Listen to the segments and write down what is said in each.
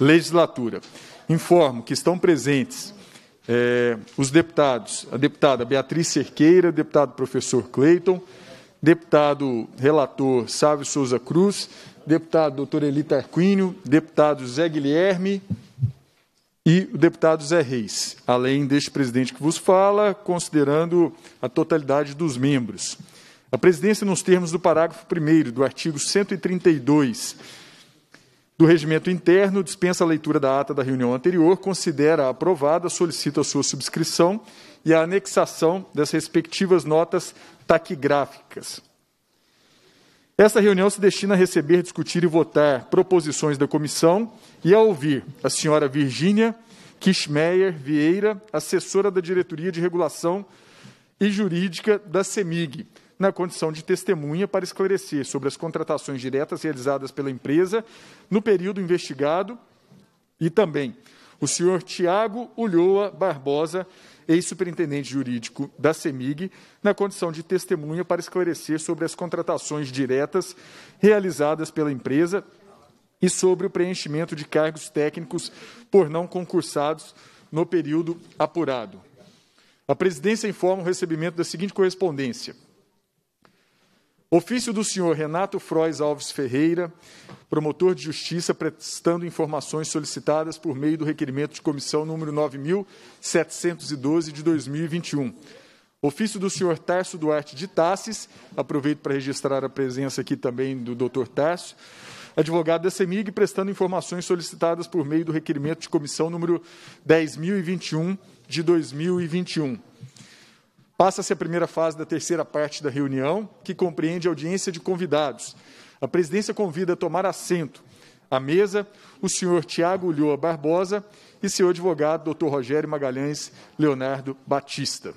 legislatura. Informo que estão presentes é, os deputados, a deputada Beatriz Cerqueira, deputado professor Cleiton, deputado relator Sávio Souza Cruz, deputado doutor Elita Arquínio, deputado Zé Guilherme e o deputado Zé Reis, além deste presidente que vos fala, considerando a totalidade dos membros. A presidência, nos termos do parágrafo 1 do artigo 132 do regimento interno, dispensa a leitura da ata da reunião anterior, considera aprovada, solicita a sua subscrição e a anexação das respectivas notas taquigráficas. Esta reunião se destina a receber, discutir e votar proposições da comissão e a ouvir a senhora Virgínia Kishmeyer Vieira, assessora da Diretoria de Regulação e Jurídica da CEMIG, na condição de testemunha para esclarecer sobre as contratações diretas realizadas pela empresa no período investigado e também o senhor Tiago Ulloa Barbosa, ex-superintendente jurídico da CEMIG, na condição de testemunha para esclarecer sobre as contratações diretas realizadas pela empresa e sobre o preenchimento de cargos técnicos por não concursados no período apurado. A presidência informa o recebimento da seguinte correspondência: Ofício do senhor Renato Frois Alves Ferreira, promotor de justiça, prestando informações solicitadas por meio do requerimento de comissão número 9712 de 2021. Ofício do senhor Tarso Duarte de Tassis, aproveito para registrar a presença aqui também do doutor Tarso, advogado da CEMIG, prestando informações solicitadas por meio do requerimento de comissão número 10021 de 2021. Passa-se a primeira fase da terceira parte da reunião, que compreende a audiência de convidados. A presidência convida a tomar assento à mesa o senhor Tiago Ulloa Barbosa e seu advogado, Dr. Rogério Magalhães Leonardo Batista.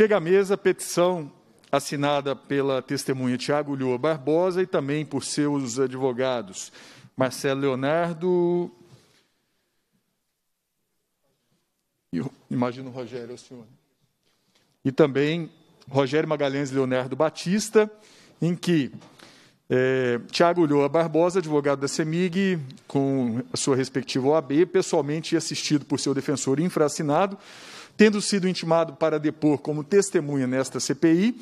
Chega à mesa petição assinada pela testemunha Tiago Lua Barbosa e também por seus advogados Marcelo Leonardo. e imagino Rogério, senhor. E também Rogério Magalhães Leonardo Batista, em que é, Tiago Ulloa Barbosa, advogado da CEMIG, com a sua respectiva OAB, pessoalmente assistido por seu defensor infraassinado, tendo sido intimado para depor como testemunha nesta CPI,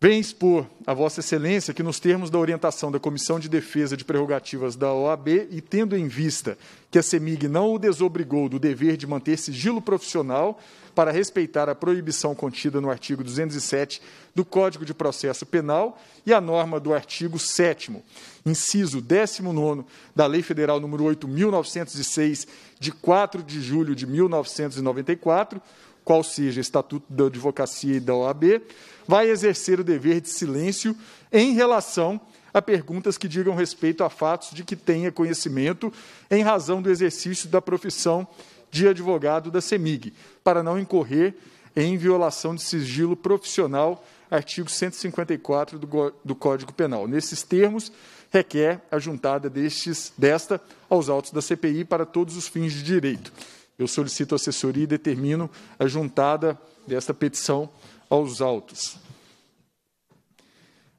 Vem expor a Vossa Excelência que, nos termos da orientação da Comissão de Defesa de Prerrogativas da OAB e tendo em vista que a CEMIG não o desobrigou do dever de manter sigilo profissional para respeitar a proibição contida no artigo 207 do Código de Processo Penal e a norma do artigo 7 inciso 19 da Lei Federal nº 8.906, de 4 de julho de 1994, qual seja Estatuto da Advocacia e da OAB, vai exercer o dever de silêncio em relação a perguntas que digam respeito a fatos de que tenha conhecimento em razão do exercício da profissão de advogado da CEMIG, para não incorrer em violação de sigilo profissional, artigo 154 do, do Código Penal. Nesses termos, requer a juntada destes, desta aos autos da CPI para todos os fins de direito. Eu solicito assessoria e determino a juntada desta petição aos autos.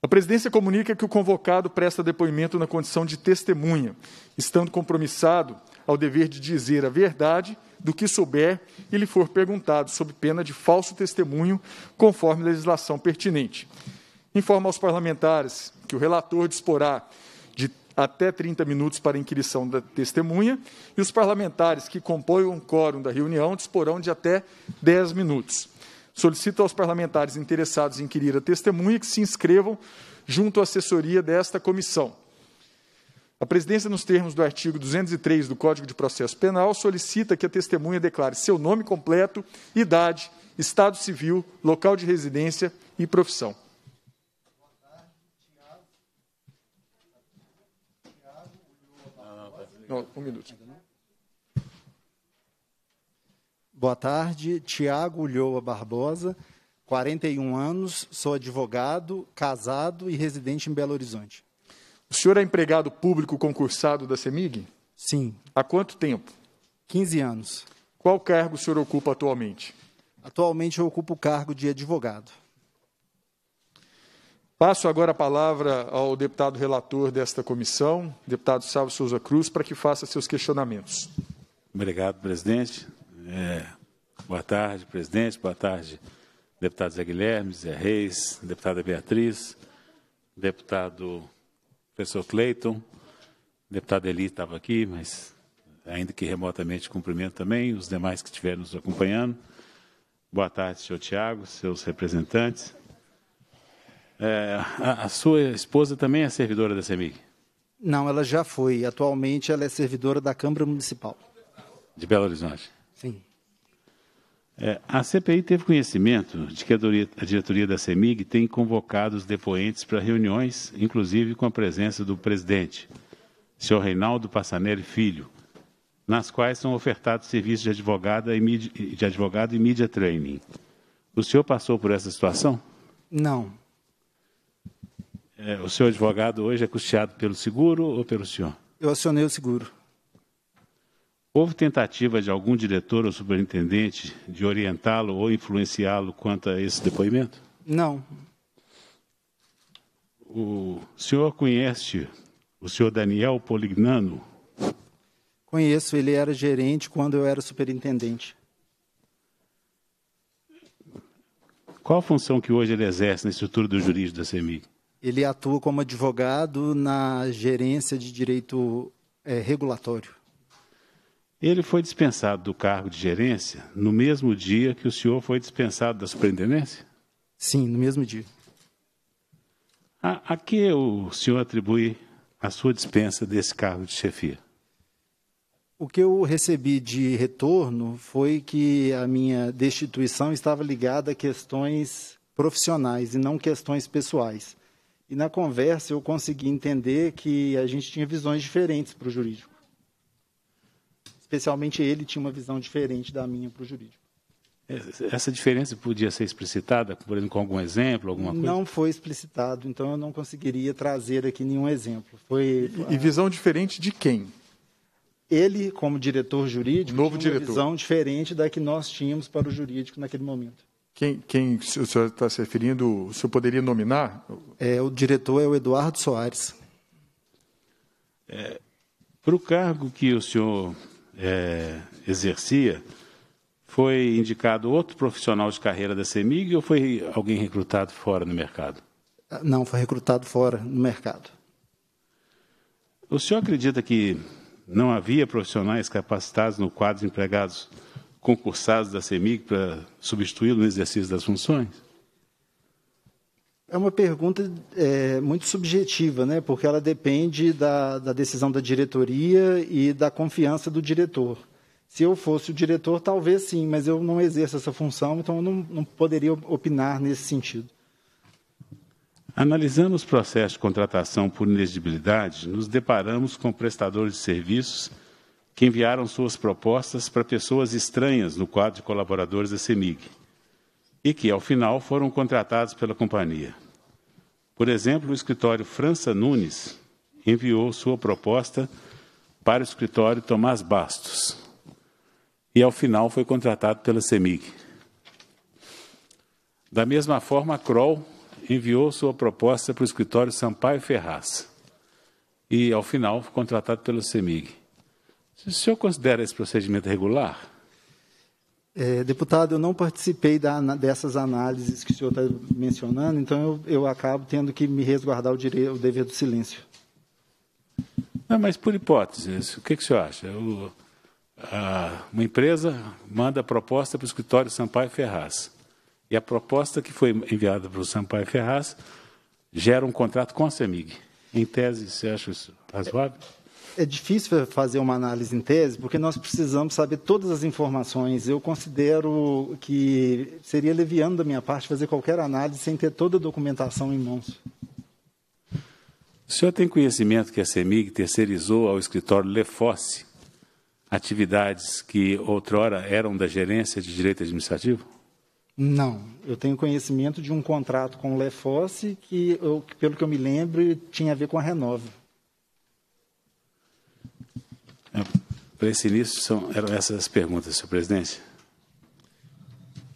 A presidência comunica que o convocado presta depoimento na condição de testemunha, estando compromissado ao dever de dizer a verdade do que souber e lhe for perguntado, sob pena de falso testemunho, conforme legislação pertinente. Informa aos parlamentares que o relator disporá até 30 minutos para inquirição da testemunha, e os parlamentares que compõem o quórum da reunião disporão de até 10 minutos. Solicito aos parlamentares interessados em inquirir a testemunha que se inscrevam junto à assessoria desta comissão. A presidência, nos termos do artigo 203 do Código de Processo Penal, solicita que a testemunha declare seu nome completo, idade, estado civil, local de residência e profissão. Não, um minuto. Boa tarde, Tiago Ulhoa Barbosa, 41 anos, sou advogado, casado e residente em Belo Horizonte. O senhor é empregado público concursado da CEMIG? Sim. Há quanto tempo? 15 anos. Qual cargo o senhor ocupa atualmente? Atualmente eu ocupo o cargo de advogado. Passo agora a palavra ao deputado relator desta comissão, deputado Salvo Souza Cruz, para que faça seus questionamentos. Obrigado, presidente. É, boa tarde, presidente. Boa tarde, deputado Zé Guilherme, Zé Reis, deputada Beatriz, deputado professor Cleiton, deputada Eli estava aqui, mas ainda que remotamente cumprimento também os demais que estiveram nos acompanhando. Boa tarde, senhor Tiago, seus representantes. É, a, a, sua esposa também é servidora da CEMIG? Não, ela já foi. Atualmente ela é servidora da Câmara Municipal. De Belo Horizonte? Sim. É, a CPI teve conhecimento de que a diretoria, a diretoria da CEMIG tem convocado os depoentes para reuniões, inclusive com a presença do presidente, senhor Reinaldo Passanelli Filho, nas quais são ofertados serviços de, advogada e de advogado e mídia training. O senhor passou por essa situação? Não, é, o seu advogado hoje é custeado pelo seguro ou pelo senhor? Eu acionei o seguro. Houve tentativa de algum diretor ou superintendente de orientá-lo ou influenciá-lo quanto a esse depoimento? Não. O senhor conhece o senhor Daniel Polignano? Conheço, ele era gerente quando eu era superintendente. Qual a função que hoje ele exerce na estrutura do jurídico da CEMIG? ele atua como advogado na gerência de direito é, regulatório. Ele foi dispensado do cargo de gerência no mesmo dia que o senhor foi dispensado da superintendência? Sim, no mesmo dia. A, a que o senhor atribui a sua dispensa desse cargo de chefia? O que eu recebi de retorno foi que a minha destituição estava ligada a questões profissionais e não questões pessoais. E na conversa eu consegui entender que a gente tinha visões diferentes para o jurídico. Especialmente ele tinha uma visão diferente da minha para o jurídico. Essa diferença podia ser explicitada, por exemplo, com algum exemplo, alguma coisa? Não foi explicitado, então eu não conseguiria trazer aqui nenhum exemplo. Foi e, visão diferente de quem? Ele, como diretor jurídico, novo tinha diretor. uma visão diferente da que nós tínhamos para o jurídico naquele momento. Quem, quem o senhor está se referindo, o senhor poderia nominar? É, o diretor é o Eduardo Soares. É, Para o cargo que o senhor é, exercia, foi indicado outro profissional de carreira da CEMIG ou foi alguém recrutado fora no mercado? Não, foi recrutado fora no mercado. O senhor acredita que não havia profissionais capacitados no quadro de empregados concursados da CEMIG para substituí-lo no exercício das funções? É uma pergunta é, muito subjetiva, né? porque ela depende da, da, decisão da diretoria e da confiança do diretor. Se eu fosse o diretor, talvez sim, mas eu não exerço essa função, então eu não, não poderia opinar nesse sentido. Analisando os processos de contratação por inelegibilidade, nos deparamos com prestadores de serviços que enviaram suas propostas para pessoas estranhas no quadro de colaboradores da CEMIG e que, ao final, foram contratados pela companhia. Por exemplo, o escritório França Nunes enviou sua proposta para o escritório Tomás Bastos e, ao final, foi contratado pela CEMIG. Da mesma forma, a Kroll enviou sua proposta para o escritório Sampaio Ferraz e, ao final, foi contratado pela CEMIG. O senhor considera esse procedimento regular? É, deputado, eu não participei da, dessas análises que o senhor está mencionando, então eu, eu, acabo tendo que me resguardar o, direito, o dever do silêncio. Não, mas por hipótese, o que, que o senhor acha? O, a, uma empresa manda a proposta para o escritório Sampaio Ferraz. E a proposta que foi enviada para o Sampaio Ferraz gera um contrato com a CEMIG. Em tese, você acha isso razoável? É é difícil fazer uma análise em tese, porque nós precisamos saber todas as informações. Eu considero que seria leviano da minha parte fazer qualquer análise sem ter toda a documentação em mãos. O senhor tem conhecimento que a CEMIG terceirizou ao escritório Lefosse atividades que outrora eram da gerência de direito administrativo? Não, eu tenho conhecimento de um contrato com o Lefosse que, eu, pelo que eu me lembro, tinha a ver com a Renova. É, para esse início, são, eram essas as perguntas, senhor presidente.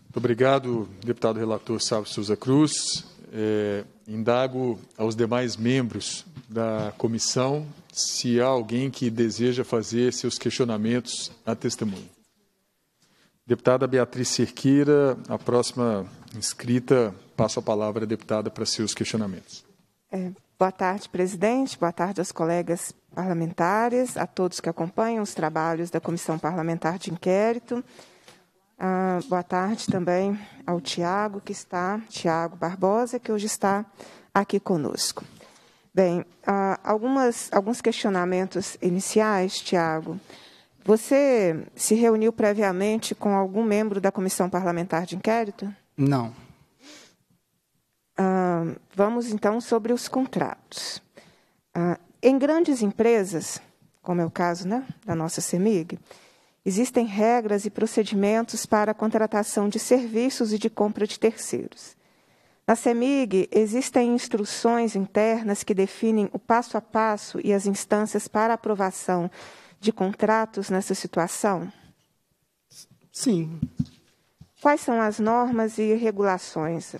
Muito obrigado, deputado relator Salvo Souza Cruz. É, indago aos demais membros da comissão se há alguém que deseja fazer seus questionamentos à testemunha. Deputada Beatriz Cerqueira, a próxima inscrita, passo a palavra à deputada para seus questionamentos. É, Boa tarde, presidente. Boa tarde aos colegas parlamentares, a todos que acompanham os trabalhos da Comissão Parlamentar de Inquérito. Ah, boa tarde também ao Tiago, que está, Tiago Barbosa, que hoje está aqui conosco. Bem, ah, algumas, alguns questionamentos iniciais, Tiago. Você se reuniu previamente com algum membro da Comissão Parlamentar de Inquérito? Não vamos então sobre os contratos. Ah, em grandes empresas, como é o caso né, da nossa CEMIG, existem regras e procedimentos para a contratação de serviços e de compra de terceiros. Na CEMIG, existem instruções internas que definem o passo a passo e as instâncias para aprovação de contratos nessa situação? Sim. Quais são as normas e regulações?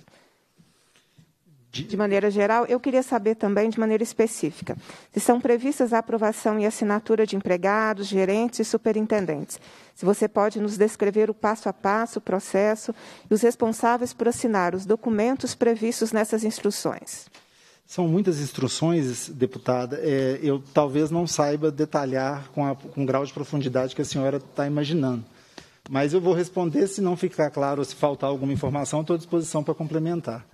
de maneira geral, eu queria saber também, de maneira específica, se são previstas a aprovação e assinatura de empregados, gerentes e superintendentes. Se você pode nos descrever o passo a passo, o processo e os responsáveis por assinar os documentos previstos nessas instruções. São muitas instruções, deputada. É, eu talvez não saiba detalhar com, a, com o grau de profundidade que a senhora está imaginando. Mas eu vou responder, se não ficar claro, se faltar alguma informação, estou à disposição para complementar.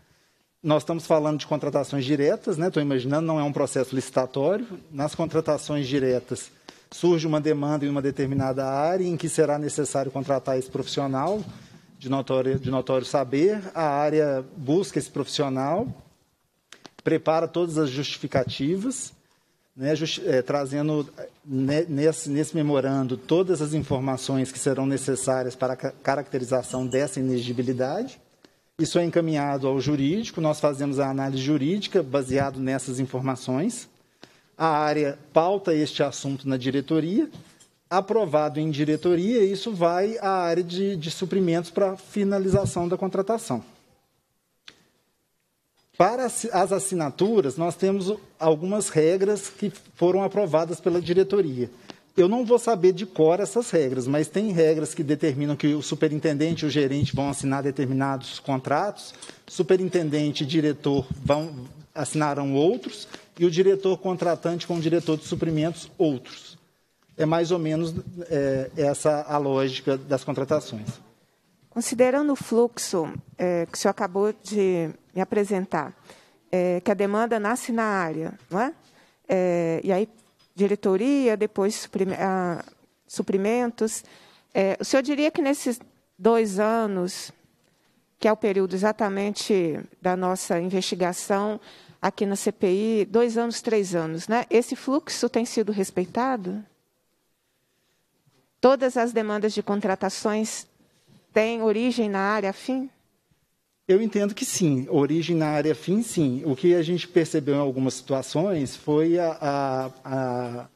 Nós estamos falando de contratações diretas, né? Estou imaginando, não é um processo licitatório. Nas contratações diretas, surge uma demanda em uma determinada área em que será necessário contratar esse profissional de notório, de notório saber. A área busca esse profissional, prepara todas as justificativas, né, just, é, trazendo né, nesse, nesse memorando todas as informações que serão necessárias para a caracterização dessa inegibilidade. Isso é encaminhado ao jurídico, nós fazemos a análise jurídica baseado nessas informações. A área pauta este assunto na diretoria, aprovado em diretoria, isso vai à área de, de suprimentos para finalização da contratação. Para as assinaturas, nós temos algumas regras que foram aprovadas pela diretoria eu não vou saber de cor essas regras, mas tem regras que determinam que o superintendente e o gerente vão assinar determinados contratos, superintendente e diretor vão, assinarão outros, e o diretor contratante com o diretor de suprimentos, outros. É mais ou menos é, essa a lógica das contratações. Considerando o fluxo é, que o senhor acabou de me apresentar, é, que a demanda nasce na área, não é? é e aí diretoria, depois ah, suprimentos. É, o senhor diria que nesses dois anos, que é o período exatamente da nossa investigação aqui na CPI, dois anos, três anos, né? Esse fluxo tem sido respeitado? Todas as demandas de contratações têm origem na área afim? Eu entendo que sim, origem na área fim, sim. O que a gente percebeu em algumas situações foi a, a,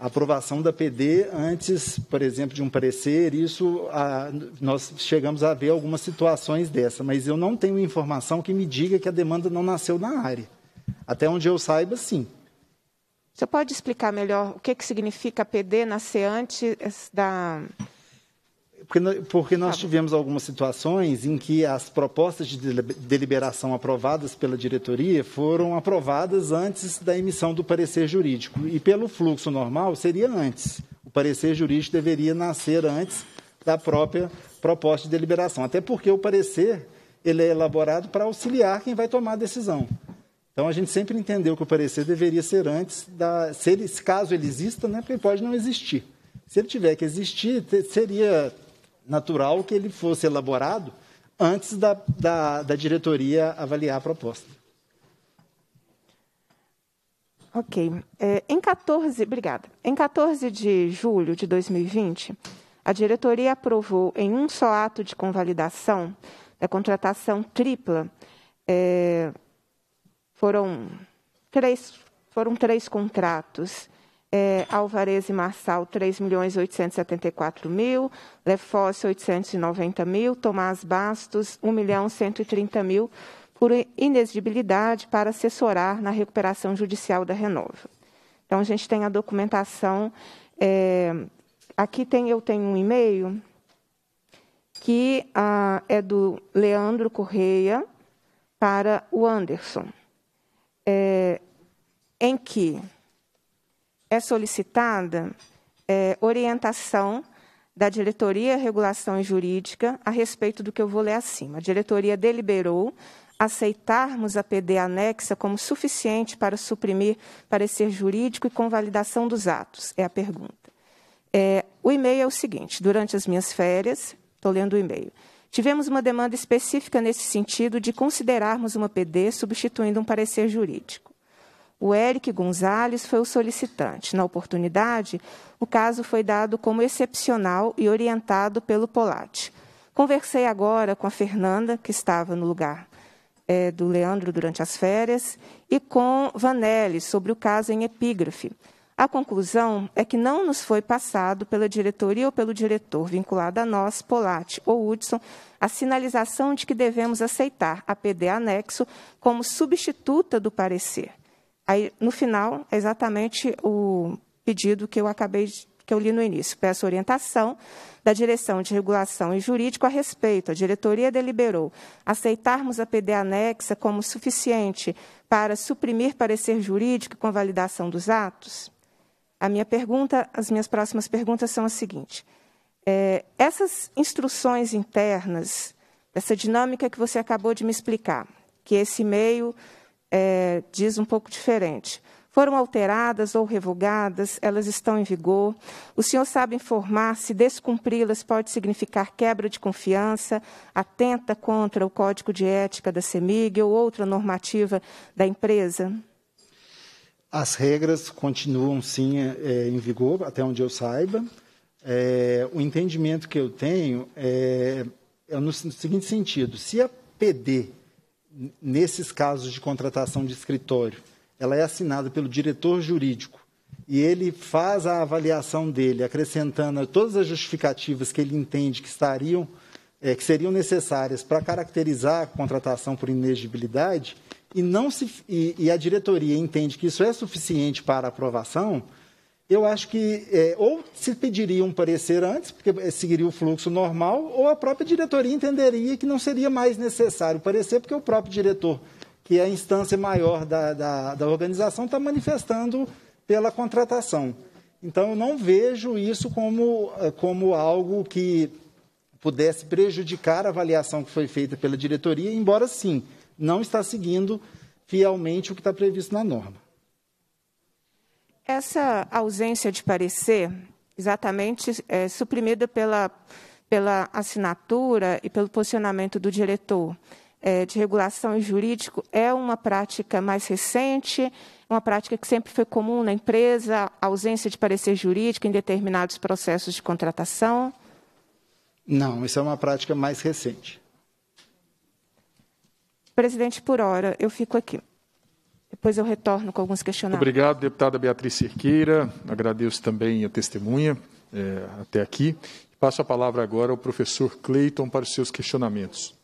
a aprovação da PD antes, por exemplo, de um parecer. Isso a, nós chegamos a ver algumas situações dessa, mas eu não tenho informação que me diga que a demanda não nasceu na área. Até onde eu saiba, sim. Você pode explicar melhor o que, que significa PD nascer antes da porque, porque nós tá tivemos algumas situações em que as propostas de deliberação aprovadas pela diretoria foram aprovadas antes da emissão do parecer jurídico. E pelo fluxo normal, seria antes. O parecer jurídico deveria nascer antes da própria proposta de deliberação. Até porque o parecer ele é elaborado para auxiliar quem vai tomar a decisão. Então a gente sempre entendeu que o parecer deveria ser antes da, se ele, caso ele exista, né, porque pode não existir. Se ele tiver que existir, seria natural que ele fosse elaborado antes da, da, da diretoria avaliar a proposta. Ok. É, em 14, obrigada. Em 14 de julho de 2020, a diretoria aprovou em um só ato de convalidação da contratação tripla. É, foram três foram três contratos é, Alvarez e Marçal, 3 milhões 874 mil, Lefócio, 890 mil, Tomás Bastos, 1 milhão 130 mil, por inexigibilidade para assessorar na recuperação judicial da Renova. Então, a gente tem a documentação. É, aqui tem, eu tenho um e-mail que ah, é do Leandro Correia para o Anderson, é, em que é solicitada é, orientação da Diretoria Regulação Jurídica a respeito do que eu vou ler acima. A diretoria deliberou aceitarmos a PD anexa como suficiente para suprimir parecer jurídico e convalidação dos atos? É a pergunta. É, o e-mail é o seguinte: durante as minhas férias, estou lendo o e-mail. Tivemos uma demanda específica nesse sentido de considerarmos uma PD substituindo um parecer jurídico. O Eric Gonzalez foi o solicitante. Na oportunidade, o caso foi dado como excepcional e orientado pelo Polate. Conversei agora com a Fernanda, que estava no lugar é, do Leandro durante as férias, e com Vanelli sobre o caso em epígrafe. A conclusão é que não nos foi passado pela diretoria ou pelo diretor vinculado a nós, Polatti ou Hudson, a sinalização de que devemos aceitar a PD anexo como substituta do parecer. Aí, no final, é exatamente o pedido que eu acabei de, que eu li no início. Peço orientação da Direção de Regulação e Jurídico a respeito. A diretoria deliberou aceitarmos a PD anexa como suficiente para suprimir parecer jurídico com validação dos atos? A minha pergunta, as minhas próximas perguntas são as seguintes. É, essas instruções internas, essa dinâmica que você acabou de me explicar, que esse e-mail é, diz um pouco diferente. Foram alteradas ou revogadas, elas estão em vigor. O senhor sabe informar se descumpri-las pode significar quebra de confiança, atenta contra o Código de Ética da CEMIG ou outra normativa da empresa? As regras continuam, sim, é, é, em vigor, até onde eu saiba. É, o entendimento que eu tenho é, é no seguinte sentido: se a PD nesses casos de contratação de escritório, ela é assinada pelo diretor jurídico e ele faz a avaliação dele, acrescentando todas as justificativas que ele entende que estariam, é, que seriam necessárias para caracterizar a contratação por inegibilidade, e, não se, e, e a diretoria entende que isso é suficiente para aprovação, eu acho que é, ou se pediria um parecer antes, porque é, seguiria o fluxo normal, ou a própria diretoria entenderia que não seria mais necessário parecer, porque o próprio diretor, que é a instância maior da, da, da organização, está manifestando pela contratação. Então, eu não vejo isso como, é, como algo que pudesse prejudicar a avaliação que foi feita pela diretoria, embora sim, não está seguindo fielmente o que está previsto na norma. Essa ausência de parecer, exatamente é, suprimida pela, pela assinatura e pelo posicionamento do diretor é, de regulação e jurídico, é uma prática mais recente, uma prática que sempre foi comum na empresa, ausência de parecer jurídico em determinados processos de contratação? Não, isso é uma prática mais recente. Presidente, por hora, eu fico aqui. Depois eu retorno com alguns questionamentos. Obrigado, deputada Beatriz Cerqueira. Agradeço também a testemunha é, até aqui. Passo a palavra agora ao professor Cleiton para os seus questionamentos.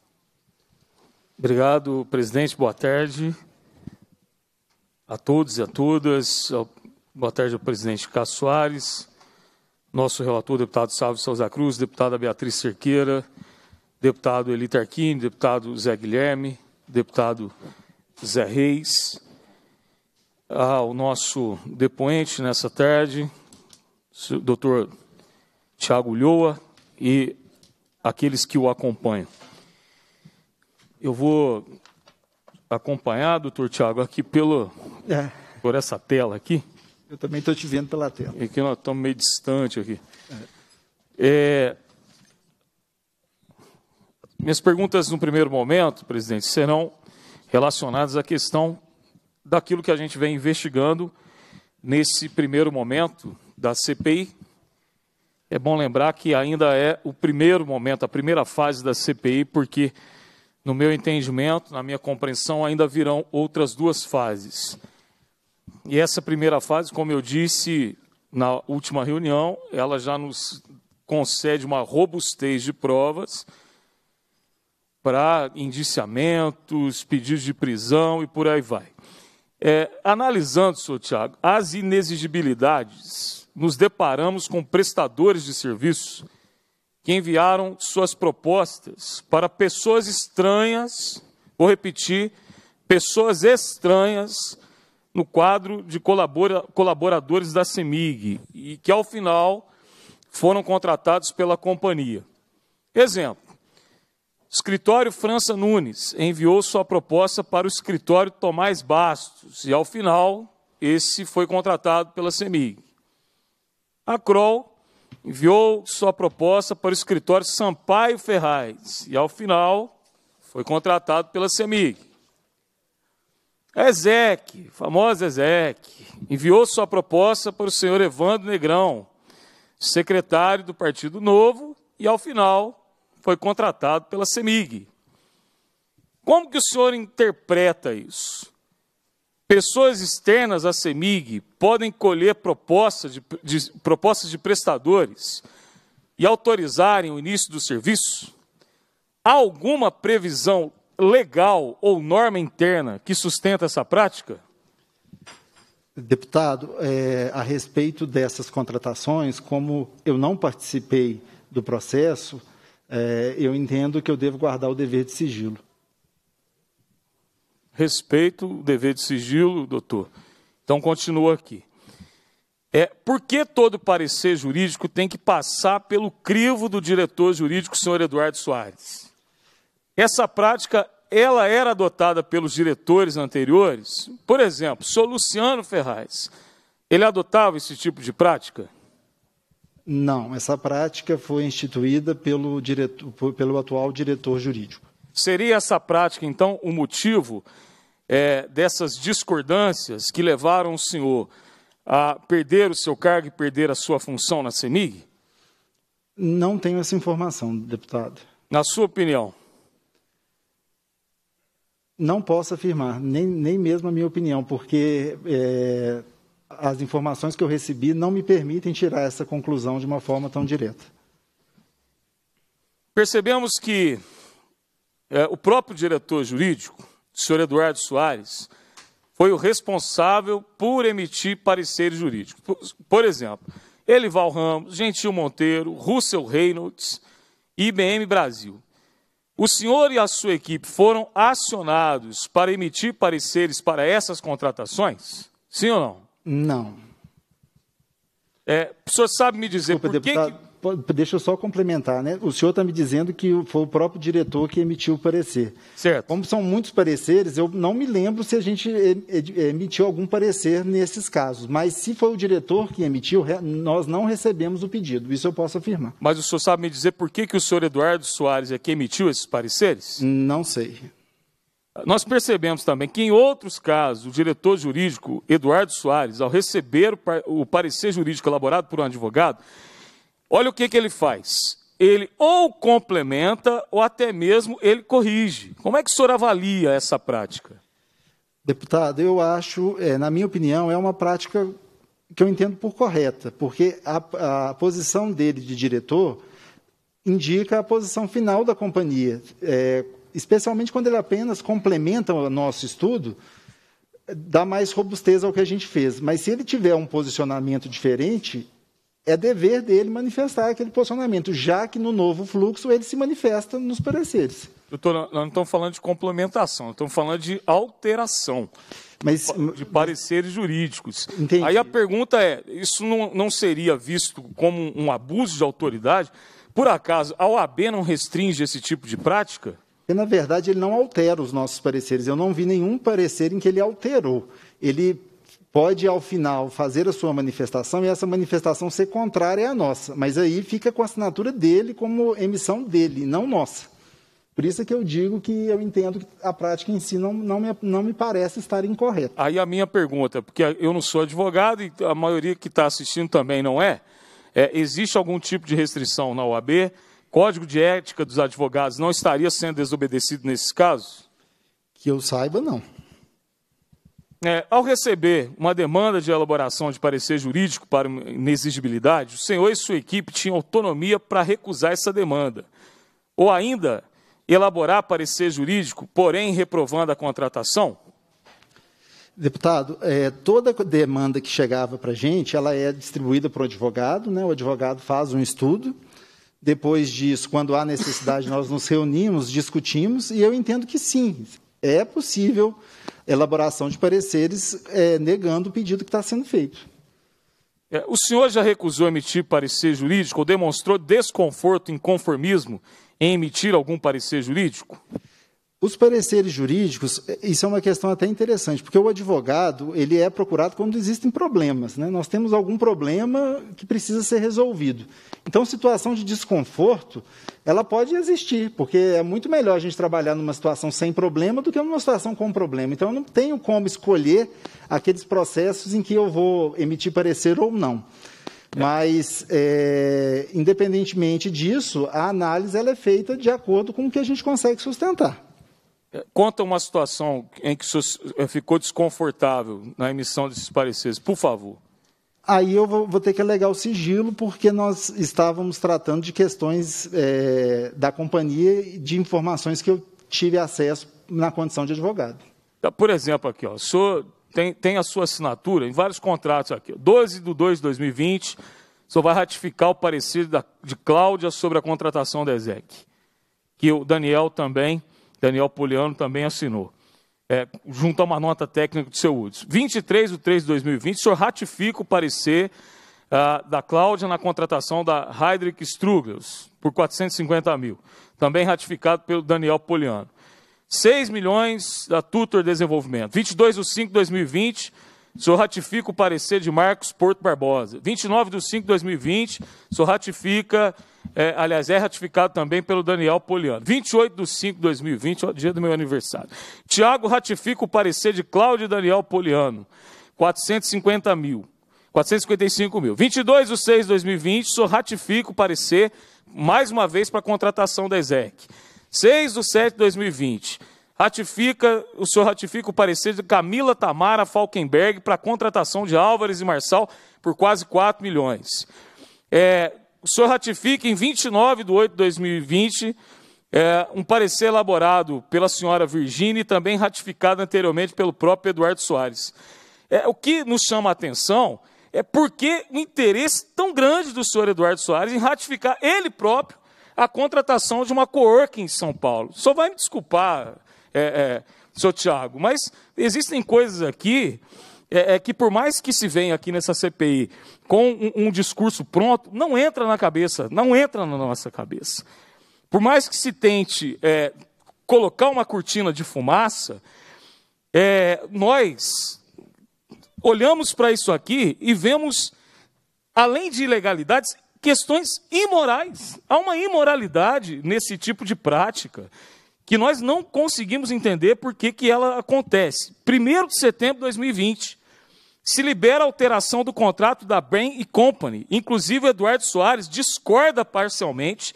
Obrigado, presidente. Boa tarde a todos e a todas. Boa tarde ao presidente Cássio Soares, nosso relator, deputado Salvo Souza Cruz, deputada Beatriz Cerqueira, deputado Elita Arquim, deputado Zé Guilherme, deputado Zé Reis, ao ah, nosso depoente nessa tarde, doutor Tiago Lhoa e aqueles que o acompanham. Eu vou acompanhar, doutor Tiago, aqui pelo, é. por essa tela aqui. Eu também estou te vendo pela tela. É que nós estamos meio distante aqui. É. é minhas perguntas, no primeiro momento, presidente, serão relacionadas à questão daquilo que a gente vem investigando nesse primeiro momento da CPI. É bom lembrar que ainda é o primeiro momento, a primeira fase da CPI, porque, no meu entendimento, na minha compreensão, ainda virão outras duas fases. E essa primeira fase, como eu disse na última reunião, ela já nos concede uma robustez de provas para indiciamentos, pedidos de prisão e por aí vai. É, analisando, senhor Tiago, as inexigibilidades, nos deparamos com prestadores de serviço que enviaram suas propostas para pessoas estranhas, vou repetir, pessoas estranhas no quadro de colabora, colaboradores da CEMIG e que ao final foram contratados pela companhia. Exemplo: Escritório França Nunes enviou sua proposta para o escritório Tomás Bastos e, ao final, esse foi contratado pela CEMIG. A Kroll enviou sua proposta para o escritório Sampaio Ferraz e, ao final, foi contratado pela CEMIG. A ESEC, famosa ESEC, enviou sua proposta para o senhor Evandro Negrão, secretário do Partido Novo, e, ao final, foi contratado pela CEMIG. Como que o senhor interpreta isso? Pessoas externas à CEMIG podem colher propostas de, de, propostas de prestadores e autorizarem o início do serviço? Há alguma previsão legal ou norma interna que sustenta essa prática? Deputado, é, a respeito dessas contratações, como eu não participei do processo, é, eu entendo que eu devo guardar o dever de sigilo. Respeito o dever de sigilo, doutor. Então, continua aqui. É, por que todo parecer jurídico tem que passar pelo crivo do diretor jurídico, senhor Eduardo Soares? Essa prática ela era adotada pelos diretores anteriores? Por exemplo, o senhor Luciano Ferraz, ele adotava esse tipo de prática? Não, essa prática foi instituída pelo, pelo atual diretor jurídico. Seria essa prática, então, o motivo é, dessas discordâncias que levaram o senhor a perder o seu cargo e perder a sua função na CEMIG? Não tenho essa informação, deputado. Na sua opinião? Não posso afirmar, nem, nem mesmo a minha opinião, porque é, as informações que eu recebi não me permitem tirar essa conclusão de uma forma tão direta. Percebemos que é, o próprio diretor jurídico, o senhor Eduardo Soares, foi o responsável por emitir pareceres jurídicos. Por, por exemplo, Elival Ramos, Gentil Monteiro, Russell Reynolds, IBM Brasil. O senhor e a sua equipe foram acionados para emitir pareceres para essas contratações? Sim ou não? Não. É, o senhor sabe me dizer Desculpa, por deputado, que... Deixa eu só complementar, né? O senhor está me dizendo que foi o próprio diretor que emitiu o parecer. Certo. Como são muitos pareceres, eu não me lembro se a gente emitiu algum parecer nesses casos. Mas se foi o diretor que emitiu, nós não recebemos o pedido. Isso eu posso afirmar. Mas o senhor sabe me dizer por que, que o senhor Eduardo Soares é que emitiu esses pareceres? Não sei. Nós percebemos também que, em outros casos, o diretor jurídico Eduardo Soares, ao receber o parecer jurídico elaborado por um advogado, olha o que, que ele faz. Ele ou complementa ou até mesmo ele corrige. Como é que o senhor avalia essa prática? Deputado, eu acho, é, na minha opinião, é uma prática que eu entendo por correta, porque a, a posição dele de diretor indica a posição final da companhia. É, especialmente quando ele apenas complementa o nosso estudo, dá mais robustez ao que a gente fez. Mas se ele tiver um posicionamento diferente, é dever dele manifestar aquele posicionamento, já que no novo fluxo ele se manifesta nos pareceres. Doutor, nós não estamos falando de complementação, estamos falando de alteração. Mas, de pareceres jurídicos. Entendi. Aí a pergunta é: isso não, não seria visto como um abuso de autoridade? Por acaso, a OAB não restringe esse tipo de prática? E na verdade, ele não altera os nossos pareceres. Eu não vi nenhum parecer em que ele alterou. Ele pode, ao final, fazer a sua manifestação e essa manifestação ser contrária à nossa. Mas aí fica com a assinatura dele como emissão dele, não nossa. Por isso é que eu digo que eu entendo que a prática em si não, não, me, não me parece estar incorreta. Aí a minha pergunta, porque eu não sou advogado e a maioria que está assistindo também não é, é existe algum tipo de restrição na OAB? Código de ética dos advogados não estaria sendo desobedecido nesses casos? Que eu saiba, não. É, ao receber uma demanda de elaboração de parecer jurídico para inexigibilidade, o senhor e sua equipe tinham autonomia para recusar essa demanda. Ou ainda, elaborar parecer jurídico, porém reprovando a contratação? Deputado, é, toda demanda que chegava para a gente, ela é distribuída para o advogado, né? o advogado faz um estudo depois disso, quando há necessidade, nós nos reunimos, discutimos, e eu entendo que sim, é possível elaboração de pareceres é, negando o pedido que está sendo feito. É, o senhor já recusou emitir parecer jurídico ou demonstrou desconforto, inconformismo em emitir algum parecer jurídico? Os pareceres jurídicos, eh, isso é uma questão até interessante, porque o advogado ele é procurado quando existem problemas. Né? Nós temos algum problema que precisa ser resolvido. Então, situação de desconforto, ela pode existir, porque é muito melhor a gente trabalhar numa situação sem problema do que numa situação com problema. Então, eu não tenho como escolher aqueles processos em que eu vou emitir parecer ou não. Mas, é, independentemente disso, a análise ela é feita de acordo com o que a gente consegue sustentar conta uma situação em que o senhor eh, ficou desconfortável na emissão desses pareceres, por favor. Aí eu vou, vou, ter que alegar o sigilo, porque nós estávamos tratando de questões é, da companhia, e de informações que eu tive acesso na condição de advogado. Tá, por exemplo, aqui, ó, o senhor tem, tem a sua assinatura em vários contratos aqui. 12 de 2 de 2020, o senhor vai ratificar o parecer da, de Cláudia sobre a contratação da ESEC, que o Daniel também Daniel Poliano também assinou. É, junto a uma nota técnica do seu Udes. 23 de 3 de 2020, o senhor ratifica o parecer uh, da Cláudia na contratação da Heidrich Strugels por 450 mil, também ratificado pelo Daniel Poliano. 6 milhões da Tutor Desenvolvimento. 22 de 5 de 2020, senhor ratifica o parecer de Marcos Porto Barbosa. 29 de 5 de 2020, senhor ratifica, é, aliás, é ratificado também pelo Daniel Poliano. 28 de 5 de 2020, ó, dia do meu aniversário. Tiago ratifica o parecer de Cláudio Daniel Poliano, 450 mil. 455 mil. 22 de 6 de 2020, senhor ratifica o parecer, mais uma vez, para a contratação da ESEC. 6 de 7 de 2020, ratifica, o senhor ratifica o parecer de Camila Tamara Falkenberg para a contratação de Álvares e Marçal por quase 4 milhões. É, o senhor ratifica em 29 de 8 de 2020 é, um parecer elaborado pela senhora Virginia e também ratificado anteriormente pelo próprio Eduardo Soares. É, o que nos chama a atenção é por que o interesse tão grande do senhor Eduardo Soares em ratificar ele próprio a contratação de uma coorca em São Paulo. Só vai me desculpar, é, é, senhor Tiago, mas existem coisas aqui é, é, que por mais que se venha aqui nessa CPI com um, um, discurso pronto, não entra na cabeça, não entra na nossa cabeça. Por mais que se tente é, colocar uma cortina de fumaça, é, nós olhamos para isso aqui e vemos, além de ilegalidades, questões imorais. Há uma imoralidade nesse tipo de prática que nós não conseguimos entender por que, que ela acontece. 1 de setembro de 2020, se libera a alteração do contrato da Bain e Company. Inclusive, Eduardo Soares discorda parcialmente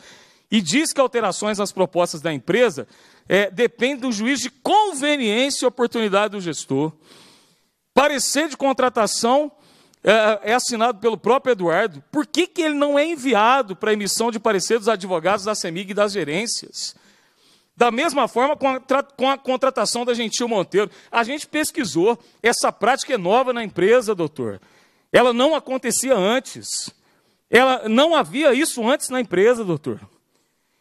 e diz que alterações nas propostas da empresa é, dependem do juiz de conveniência e oportunidade do gestor. Parecer de contratação é, é assinado pelo próprio Eduardo. Por que, que ele não é enviado para a emissão de parecer dos advogados da CEMIG e das gerências? Da mesma forma com a, com a contratação da Gentil Monteiro. A gente pesquisou, essa prática é nova na empresa, doutor. Ela não acontecia antes. Ela não havia isso antes na empresa, doutor.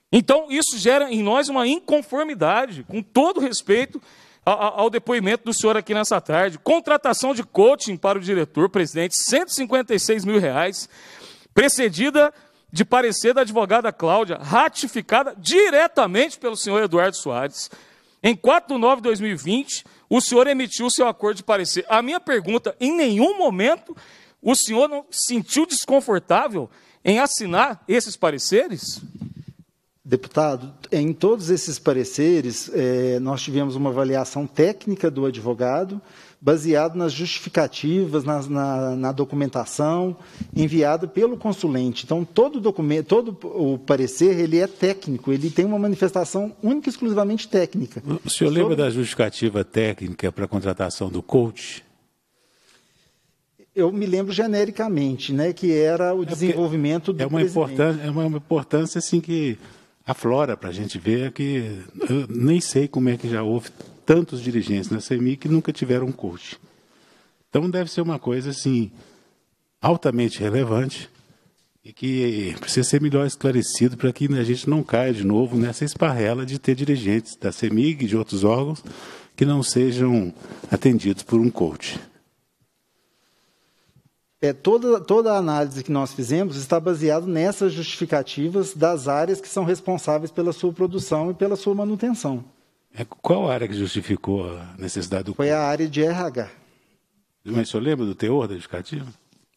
Então, isso gera em nós uma inconformidade, com todo respeito ao, ao depoimento do senhor aqui nessa tarde. Contratação de coaching para o diretor, presidente, 156 mil reais, precedida de parecer da advogada Cláudia, ratificada diretamente pelo senhor Eduardo Soares. Em 4 de 9 de 2020, o senhor emitiu seu acordo de parecer. A minha pergunta: em nenhum momento o senhor não sentiu desconfortável em assinar esses pareceres? Deputado, em todos esses pareceres, eh, nós tivemos uma avaliação técnica do advogado baseado nas justificativas, nas, na, na, documentação enviada pelo consulente. Então, todo documento, todo o parecer, ele é técnico, ele tem uma manifestação única e exclusivamente técnica. O senhor Sobre... lembra da justificativa técnica para a contratação do coach? eu me lembro genericamente, né, que era o é desenvolvimento do é uma importância, é uma importância assim que aflora para a gente ver que eu nem sei como é que já houve tantos dirigentes na CEMI que nunca tiveram um coach. Então deve ser uma coisa assim altamente relevante e que precisa ser melhor esclarecido para que a gente não caia de novo nessa esparrela de ter dirigentes da CEMIG e de outros órgãos que não sejam atendidos por um coach. É, toda, toda a análise que nós fizemos está baseada nessas justificativas das áreas que são responsáveis pela sua produção e pela sua manutenção. É, qual área que justificou a necessidade do Foi a área de RH. Mas o lembra do teor da justificativa?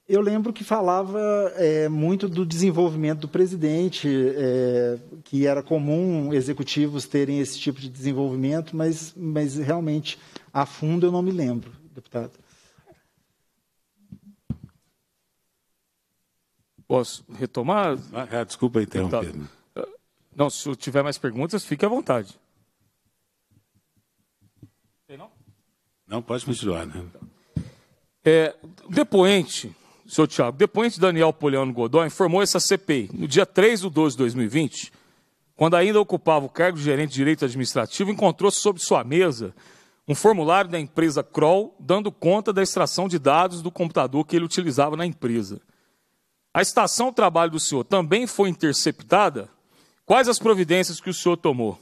Eu lembro que falava é, muito do desenvolvimento do presidente, é, que era comum executivos terem esse tipo de desenvolvimento, mas, mas realmente a fundo eu não me lembro, deputado. Posso retomar? Ah, desculpa interromper. Né? Não, se tiver mais perguntas, fique à vontade. Não, pode continuar. Né? É, depoente, senhor Tiago, depoente Daniel Poliano Godó informou essa CPI, no dia 3 de 12 de 2020, quando ainda ocupava o cargo de gerente de direito administrativo, encontrou sob sua mesa um formulário da empresa Kroll dando conta da extração de dados do computador que ele utilizava na empresa. A estação trabalho do senhor também foi interceptada? Quais as providências que o senhor tomou?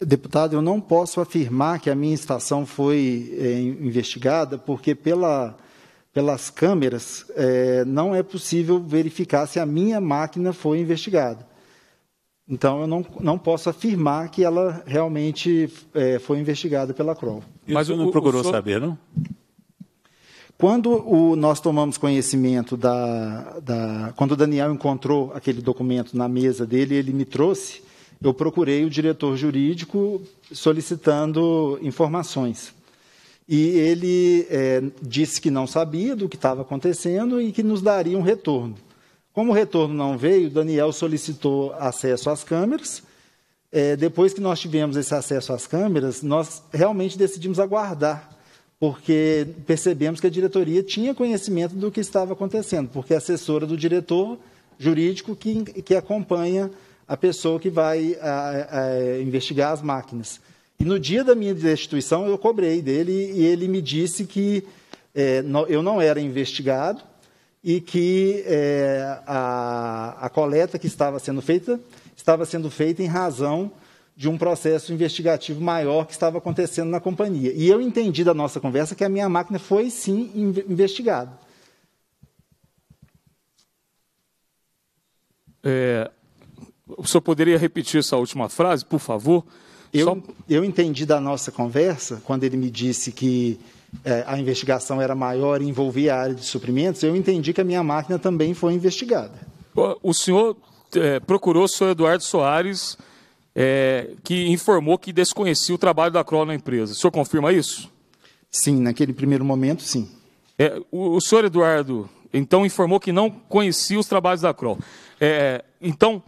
Deputado, eu não posso afirmar que a minha estação foi é, investigada, porque pela, pelas câmeras é, não é possível verificar se a minha máquina foi investigada. Então, eu não, não posso afirmar que ela realmente é, foi investigada pela CROL. Mas o, não procurou o senhor... saber, não? Quando o, nós tomamos conhecimento da, da, Quando o Daniel encontrou aquele documento na mesa dele, ele me trouxe eu procurei o diretor jurídico solicitando informações. E ele é, disse que não sabia do que estava acontecendo e que nos daria um retorno. Como o retorno não veio, Daniel solicitou acesso às câmeras. É, depois que nós tivemos esse acesso às câmeras, nós realmente decidimos aguardar, porque percebemos que a diretoria tinha conhecimento do que estava acontecendo, porque é assessora do diretor jurídico que, que acompanha a pessoa que vai a, a, investigar as máquinas. E no dia da minha destituição, eu cobrei dele e ele me disse que é, no, eu não era investigado e que é, a, a coleta que estava sendo feita estava sendo feita em razão de um processo investigativo maior que estava acontecendo na companhia. E eu entendi da nossa conversa que a minha máquina foi sim investigada. É, o senhor poderia repetir essa última frase, por favor? Eu, Só... eu entendi da nossa conversa, quando ele me disse que é, a investigação era maior e envolvia a área de suprimentos, eu entendi que a minha máquina também foi investigada. O senhor é, procurou o senhor Eduardo Soares, é, que informou que desconhecia o trabalho da Kroll na empresa. O senhor confirma isso? Sim, naquele primeiro momento, sim. É, o, o senhor Eduardo, então, informou que não conhecia os trabalhos da Kroll. É, então,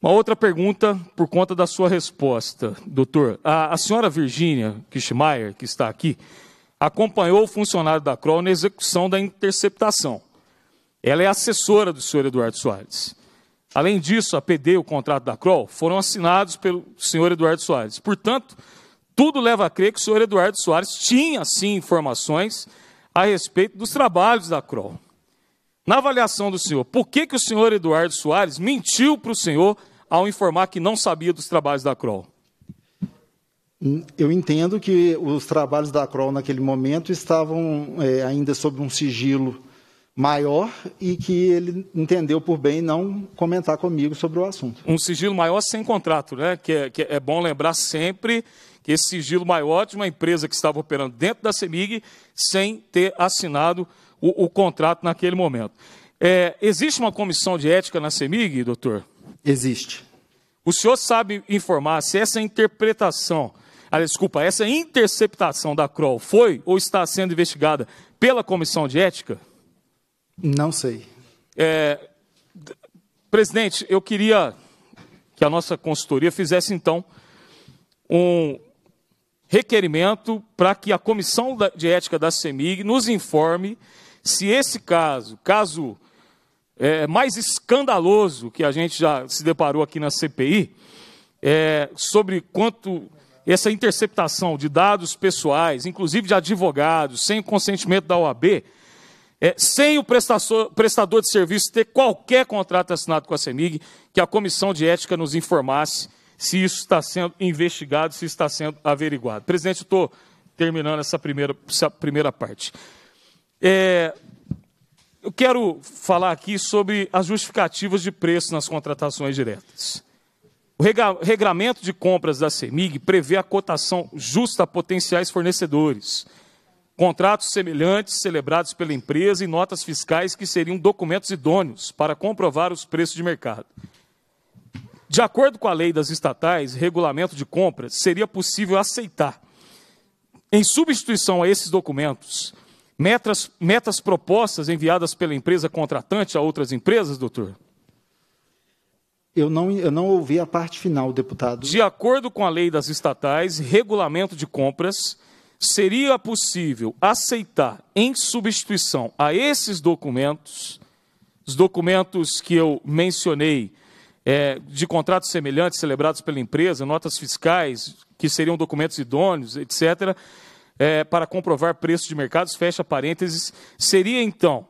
uma outra pergunta por conta da sua resposta, doutor. A, a senhora Virginia Kishmaier, que está aqui, acompanhou o funcionário da CROL na execução da interceptação. Ela é assessora do senhor Eduardo Soares. Além disso, a PD e o contrato da CROL foram assinados pelo senhor Eduardo Soares. Portanto, tudo leva a crer que o senhor Eduardo Soares tinha, sim, informações a respeito dos trabalhos da CROL. Na avaliação do senhor, por que, que o senhor Eduardo Soares mentiu para o senhor ao informar que não sabia dos trabalhos da CROL? Hum, eu entendo que os trabalhos da CROL naquele momento estavam é, ainda sob um sigilo maior e que ele entendeu por bem não comentar comigo sobre o assunto. Um sigilo maior sem contrato, né? Que é, que é bom lembrar sempre que esse sigilo maior de uma empresa que estava operando dentro da CEMIG sem ter assinado o, o contrato naquele momento. É, existe uma comissão de ética na CEMIG, doutor? existe. O senhor sabe informar se essa interpretação, ah, desculpa, essa interceptação da Kroll foi ou está sendo investigada pela comissão de ética? Não sei. É, presidente, eu queria que a nossa consultoria fizesse então um requerimento para que a comissão de ética da CEMIG nos informe se esse caso, caso é, mais escandaloso que a gente já se deparou aqui na CPI é, sobre quanto essa interceptação de dados pessoais, inclusive de advogados, sem o consentimento da OAB, é, sem o prestador de serviço ter qualquer contrato assinado com a CEMIG, que a comissão de ética nos informasse se isso está sendo investigado, se está sendo averiguado. Presidente, eu estou terminando essa primeira, essa primeira parte. É, eu quero falar aqui sobre as justificativas de preço nas contratações diretas. O regramento de compras da CEMIG prevê a cotação justa a potenciais fornecedores. Contratos semelhantes celebrados pela empresa e notas fiscais que seriam documentos idôneos para comprovar os preços de mercado. De acordo com a lei das estatais, regulamento de compras seria possível aceitar, em substituição a esses documentos, Metas, metas propostas enviadas pela empresa contratante a outras empresas, doutor? Eu não, eu não ouvi a parte final, deputado. De acordo com a lei das estatais, regulamento de compras, seria possível aceitar em substituição a esses documentos, os documentos que eu mencionei, é, de contratos semelhantes celebrados pela empresa, notas fiscais, que seriam documentos idôneos, etc., é, para comprovar preços de mercados, fecha parênteses, seria então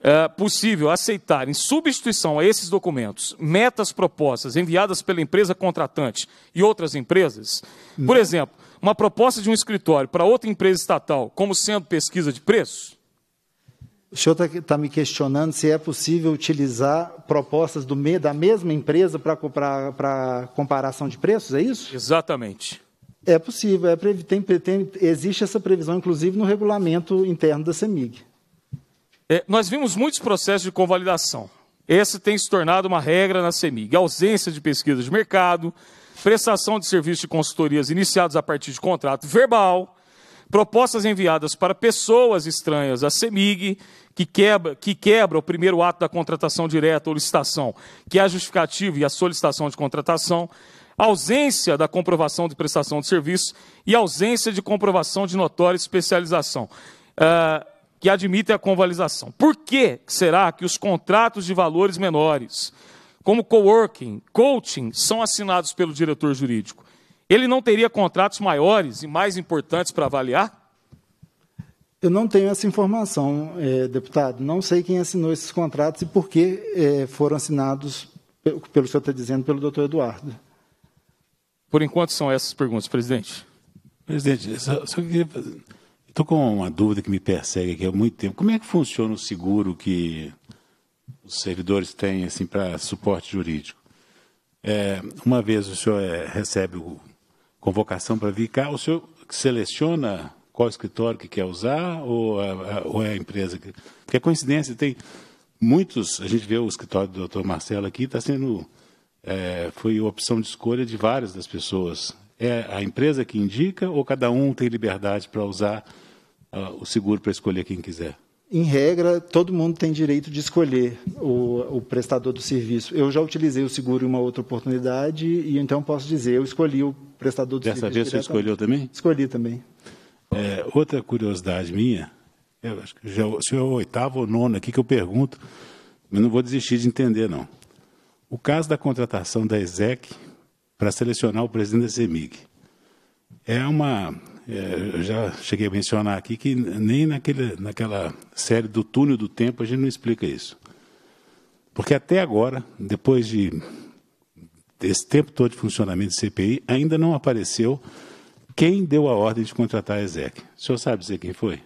é, possível aceitar, em substituição a esses documentos, metas propostas enviadas pela empresa contratante e outras empresas? Não. Por exemplo, uma proposta de um escritório para outra empresa estatal como sendo pesquisa de preços O senhor está tá me questionando se é possível utilizar propostas do, da mesma empresa para comparação de preços, é isso? Exatamente. É possível, é, tem, tem, existe essa previsão, inclusive, no regulamento interno da CEMIG. É, nós vimos muitos processos de convalidação. Essa tem se tornado uma regra na CEMIG. ausência de pesquisa de mercado, prestação de serviços de consultorias iniciados a partir de contrato verbal, propostas enviadas para pessoas estranhas à CEMIG, que quebra, que quebra o primeiro ato da contratação direta ou licitação, que é a justificativa e a solicitação de contratação, ausência da comprovação de prestação de serviço e ausência de comprovação de notória especialização, uh, que admitem a convalização. Por que será que os contratos de valores menores, como coworking, coaching, são assinados pelo diretor jurídico? Ele não teria contratos maiores e mais importantes para avaliar? Eu não tenho essa informação, eh, deputado. Não sei quem assinou esses contratos e por que eh, foram assinados, pelo, pelo que o senhor está dizendo, pelo doutor Eduardo. Por enquanto são essas perguntas, presidente. Presidente, só, só queria Estou com uma dúvida que me persegue aqui há muito tempo. Como é que funciona o seguro que os servidores têm assim, para suporte jurídico? É, uma vez o senhor é, recebe o, convocação para vir cá, o senhor seleciona qual escritório que quer usar ou, a, a, ou é a empresa? Que... Porque é coincidência, tem muitos... A gente vê o escritório do doutor Marcelo aqui, está sendo é, foi opção de escolha de várias das pessoas. É a empresa que indica ou cada um tem liberdade para usar uh, o seguro para escolher quem quiser? Em regra, todo mundo tem direito de escolher o, o, prestador do serviço. Eu já utilizei o seguro em uma outra oportunidade e então posso dizer, eu escolhi o prestador do Dessa serviço. Dessa vez você escolheu também? Escolhi também. É, outra curiosidade minha, eu acho que já, se é o oitavo ou nono aqui que eu pergunto, mas não vou desistir de entender, não. O caso da contratação da ESEC para selecionar o presidente da CEMIG é uma. É, eu já cheguei a mencionar aqui que nem naquele, naquela série do túnel do tempo a gente não explica isso. Porque até agora, depois de tempo todo de funcionamento de CPI, ainda não apareceu quem deu a ordem de contratar a ESEC. O senhor sabe dizer quem foi?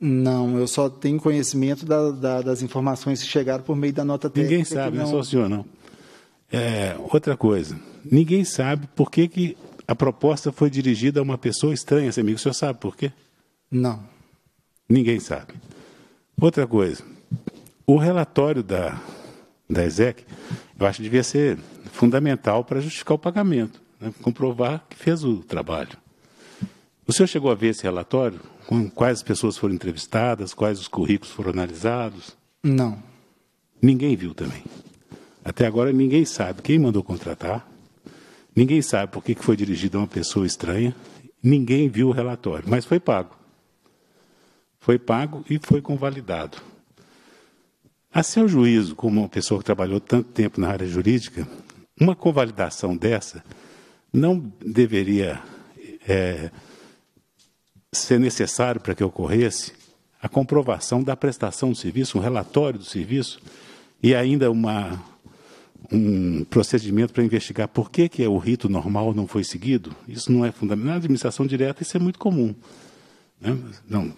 Não, eu só tenho conhecimento da, da, das informações que chegaram por meio da nota técnica. Ninguém sabe, né, não... é só o senhor, não. É, outra coisa, ninguém sabe por que, que a proposta foi dirigida a uma pessoa estranha, esse amigo. O senhor sabe por quê? Não. Ninguém sabe. Outra coisa, o relatório da, da ESEC, eu acho que devia ser fundamental para justificar o pagamento, né? comprovar que fez o trabalho. O senhor chegou a ver esse relatório? com quais pessoas foram entrevistadas, quais os currículos foram analisados? Não. Ninguém viu também. Até agora ninguém sabe quem mandou contratar, ninguém sabe por que foi dirigido a uma pessoa estranha, ninguém viu o relatório, mas foi pago. Foi pago e foi convalidado. A assim, seu juízo, como uma pessoa que trabalhou tanto tempo na área jurídica, uma convalidação dessa não deveria é, ser necessário para que ocorresse a comprovação da prestação do serviço, um relatório do serviço e ainda uma, um procedimento para investigar por que, que o rito normal não foi seguido. Isso não é fundamental. Na administração direta isso é muito comum. Né? Não,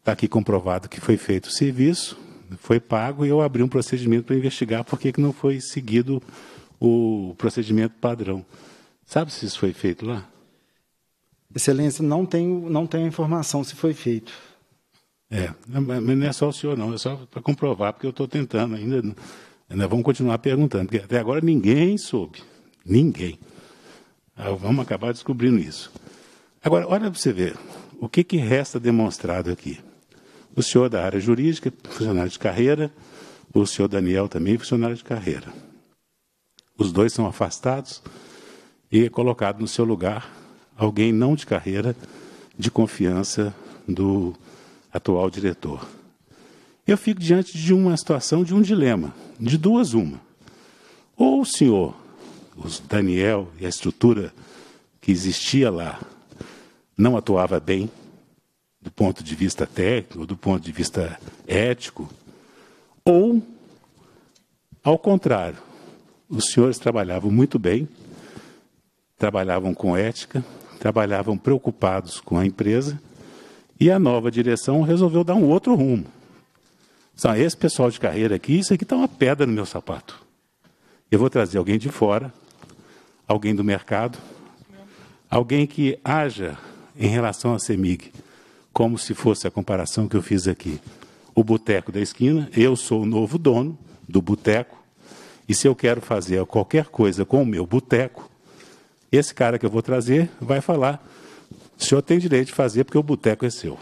está aqui comprovado que foi feito o serviço, foi pago e eu abri um procedimento para investigar por que, que não foi seguido o procedimento padrão. Sabe se isso foi feito lá? Excelência, não tenho, não tenho informação se foi feito. É, mas não é só o senhor, não, é só para comprovar, porque eu estou tentando ainda. Ainda vamos continuar perguntando, porque até agora ninguém soube. Ninguém. Ah, vamos acabar descobrindo isso. Agora, olha para você ver, o que, que resta demonstrado aqui? O senhor da área jurídica, funcionário de carreira, o senhor Daniel também, funcionário de carreira. Os dois são afastados e é colocado no seu lugar alguém não de carreira, de confiança do atual diretor. Eu fico diante de uma situação, de um dilema, de duas uma. Ou o senhor, o Daniel e a estrutura que existia lá, não atuava bem, do ponto de vista técnico, do ponto de vista ético, ou, ao contrário, os senhores trabalhavam muito bem, trabalhavam com ética, trabalhavam preocupados com a empresa e a nova direção resolveu dar um outro rumo. São esse pessoal de carreira aqui, isso aqui está uma pedra no meu sapato. Eu vou trazer alguém de fora, alguém do mercado, alguém que haja em relação à CEMIG, como se fosse a comparação que eu fiz aqui. O boteco da esquina, eu sou o novo dono do boteco, e se eu quero fazer qualquer coisa com o meu boteco, esse cara que eu vou trazer vai falar: o senhor tem direito de fazer porque o boteco é seu.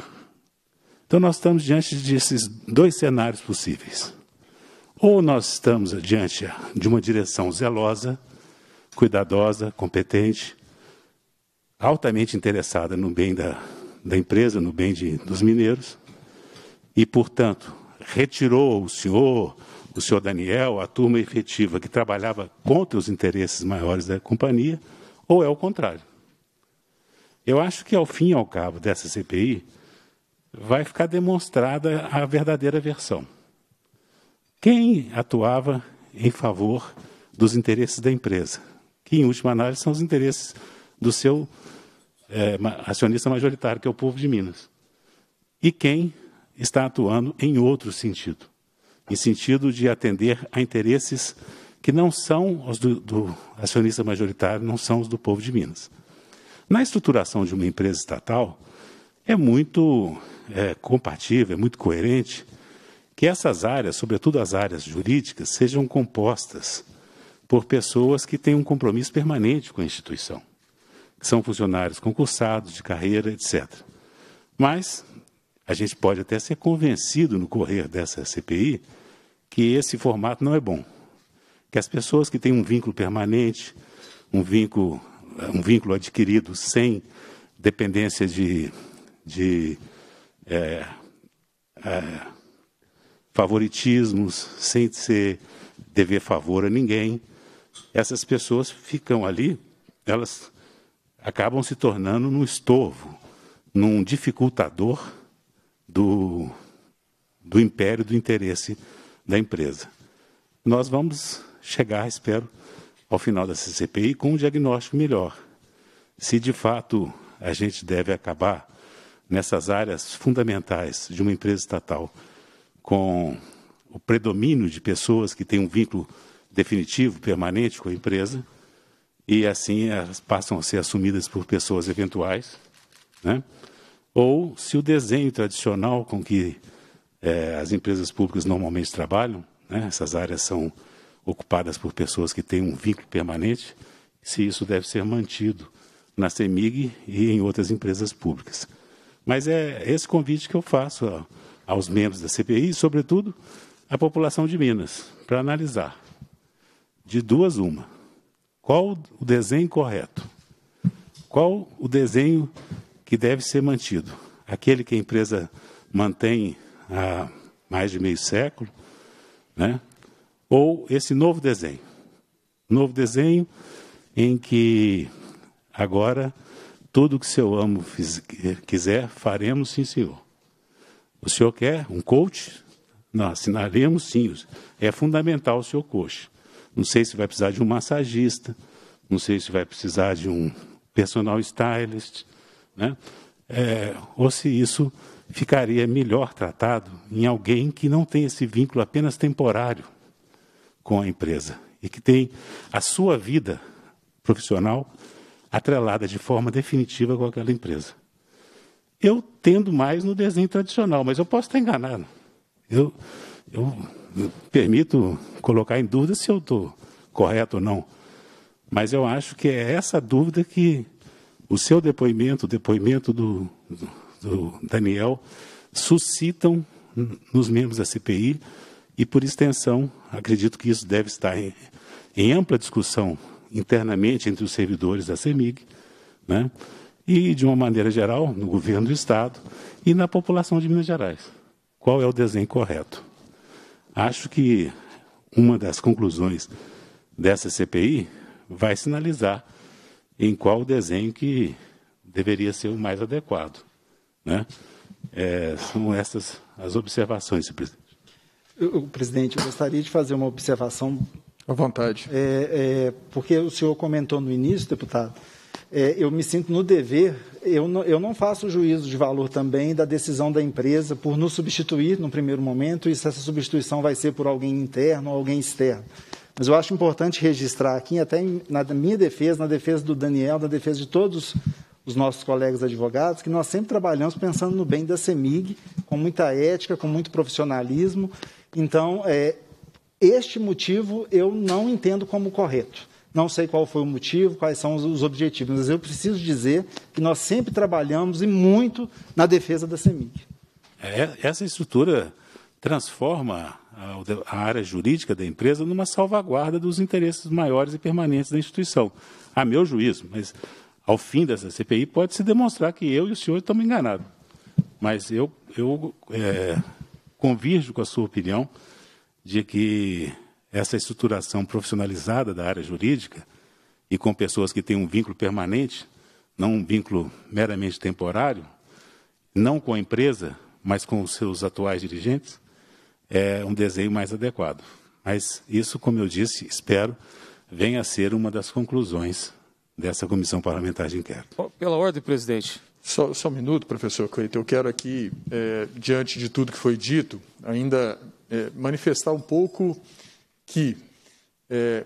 Então nós estamos diante desses dois cenários possíveis. Ou nós estamos diante de uma direção zelosa, cuidadosa, competente, altamente interessada no bem da, da empresa, no bem de, dos mineiros, e, portanto, retirou o senhor, o senhor Daniel, a turma efetiva que trabalhava contra os interesses maiores da companhia, ou é o contrário. Eu acho que, ao fim e ao cabo dessa CPI, vai ficar demonstrada a verdadeira versão. Quem atuava em favor dos interesses da empresa, que, em última análise, são os interesses do seu é, acionista majoritário, que é o povo de Minas, e quem está atuando em outro sentido em sentido de atender a interesses que não são os do, do acionista majoritário, não são os do povo de Minas. Na estruturação de uma empresa estatal, é muito é, compatível, é muito coerente que essas áreas, sobretudo as áreas jurídicas, sejam compostas por pessoas que têm um compromisso permanente com a instituição, que são funcionários concursados, de carreira, etc. Mas a gente pode até ser convencido no correr dessa CPI que esse formato não é bom que as pessoas que têm um vínculo permanente, um vínculo, um vínculo adquirido sem dependência de, de é, é, favoritismos, sem ser dever favor a ninguém, essas pessoas ficam ali, elas acabam se tornando num estorvo, num dificultador do, do império do interesse da empresa. Nós vamos chegar, espero, ao final dessa CPI com um diagnóstico melhor. Se de fato a gente deve acabar nessas áreas fundamentais de uma empresa estatal com o predomínio de pessoas que têm um vínculo definitivo, permanente com a empresa, e assim elas passam a ser assumidas por pessoas eventuais, né? ou se o desenho tradicional com que é, as empresas públicas normalmente trabalham, né? essas áreas são ocupadas por pessoas que têm um vínculo permanente, se isso deve ser mantido na CEMIG e em outras empresas públicas. Mas é esse convite que eu faço a, aos membros da CPI e, sobretudo, à população de Minas, para analisar. De duas, uma. Qual o desenho correto? Qual o desenho que deve ser mantido? Aquele que a empresa mantém há mais de meio século, né? ou esse novo desenho. Novo desenho em que agora tudo que seu amo quiser, faremos sim, senhor. O senhor quer um coach? Nós assinaremos sim. É fundamental o seu coach. Não sei se vai precisar de um massagista, não sei se vai precisar de um personal stylist, né? É, ou se isso ficaria melhor tratado em alguém que não tem esse vínculo apenas temporário com a empresa e que tem a sua vida profissional atrelada de forma definitiva com aquela empresa. Eu tendo mais no desenho tradicional, mas eu posso estar enganado. Eu, eu, eu permito colocar em dúvida se eu estou correto ou não, mas eu acho que é essa dúvida que o seu depoimento, o depoimento do, do, do Daniel, suscitam nos membros da CPI e, por extensão, acredito que isso deve estar em, em ampla discussão internamente entre os servidores da CEMIG, né? e, de uma maneira geral, no governo do Estado e na população de Minas Gerais. Qual é o desenho correto? Acho que uma das conclusões dessa CPI vai sinalizar em qual desenho que deveria ser o mais adequado. Né? É, são essas as observações, presidente. Eu, presidente, eu gostaria de fazer uma observação. À vontade. É, é, porque o senhor comentou no início, deputado, é, eu me sinto no dever, eu não, eu não faço juízo de valor também da decisão da empresa por nos substituir no primeiro momento e se essa substituição vai ser por alguém interno ou alguém externo. Mas eu acho importante registrar aqui, até na minha defesa, na defesa do Daniel, na defesa de todos os nossos colegas advogados, que nós sempre trabalhamos pensando no bem da CEMIG, com muita ética, com muito profissionalismo então, é, este motivo eu não entendo como correto. Não sei qual foi o motivo, quais são os objetivos, mas eu preciso dizer que nós sempre trabalhamos e muito na defesa da CEMIG. É, essa estrutura transforma a área jurídica da empresa numa salvaguarda dos interesses maiores e permanentes da instituição. A meu juízo, mas ao fim dessa CPI pode se demonstrar que eu e o senhor estamos enganados. Mas eu, eu é, convirjo com a sua opinião de que essa estruturação profissionalizada da área jurídica e com pessoas que têm um vínculo permanente, não um vínculo meramente temporário, não com a empresa, mas com os seus atuais dirigentes, é um desenho mais adequado. Mas isso, como eu disse, espero, venha a ser uma das conclusões dessa comissão parlamentar de inquérito. Pela ordem, presidente. Só, só um minuto, professor Cleiton. Eu quero aqui, é, diante de tudo que foi dito, ainda é, manifestar um pouco que é,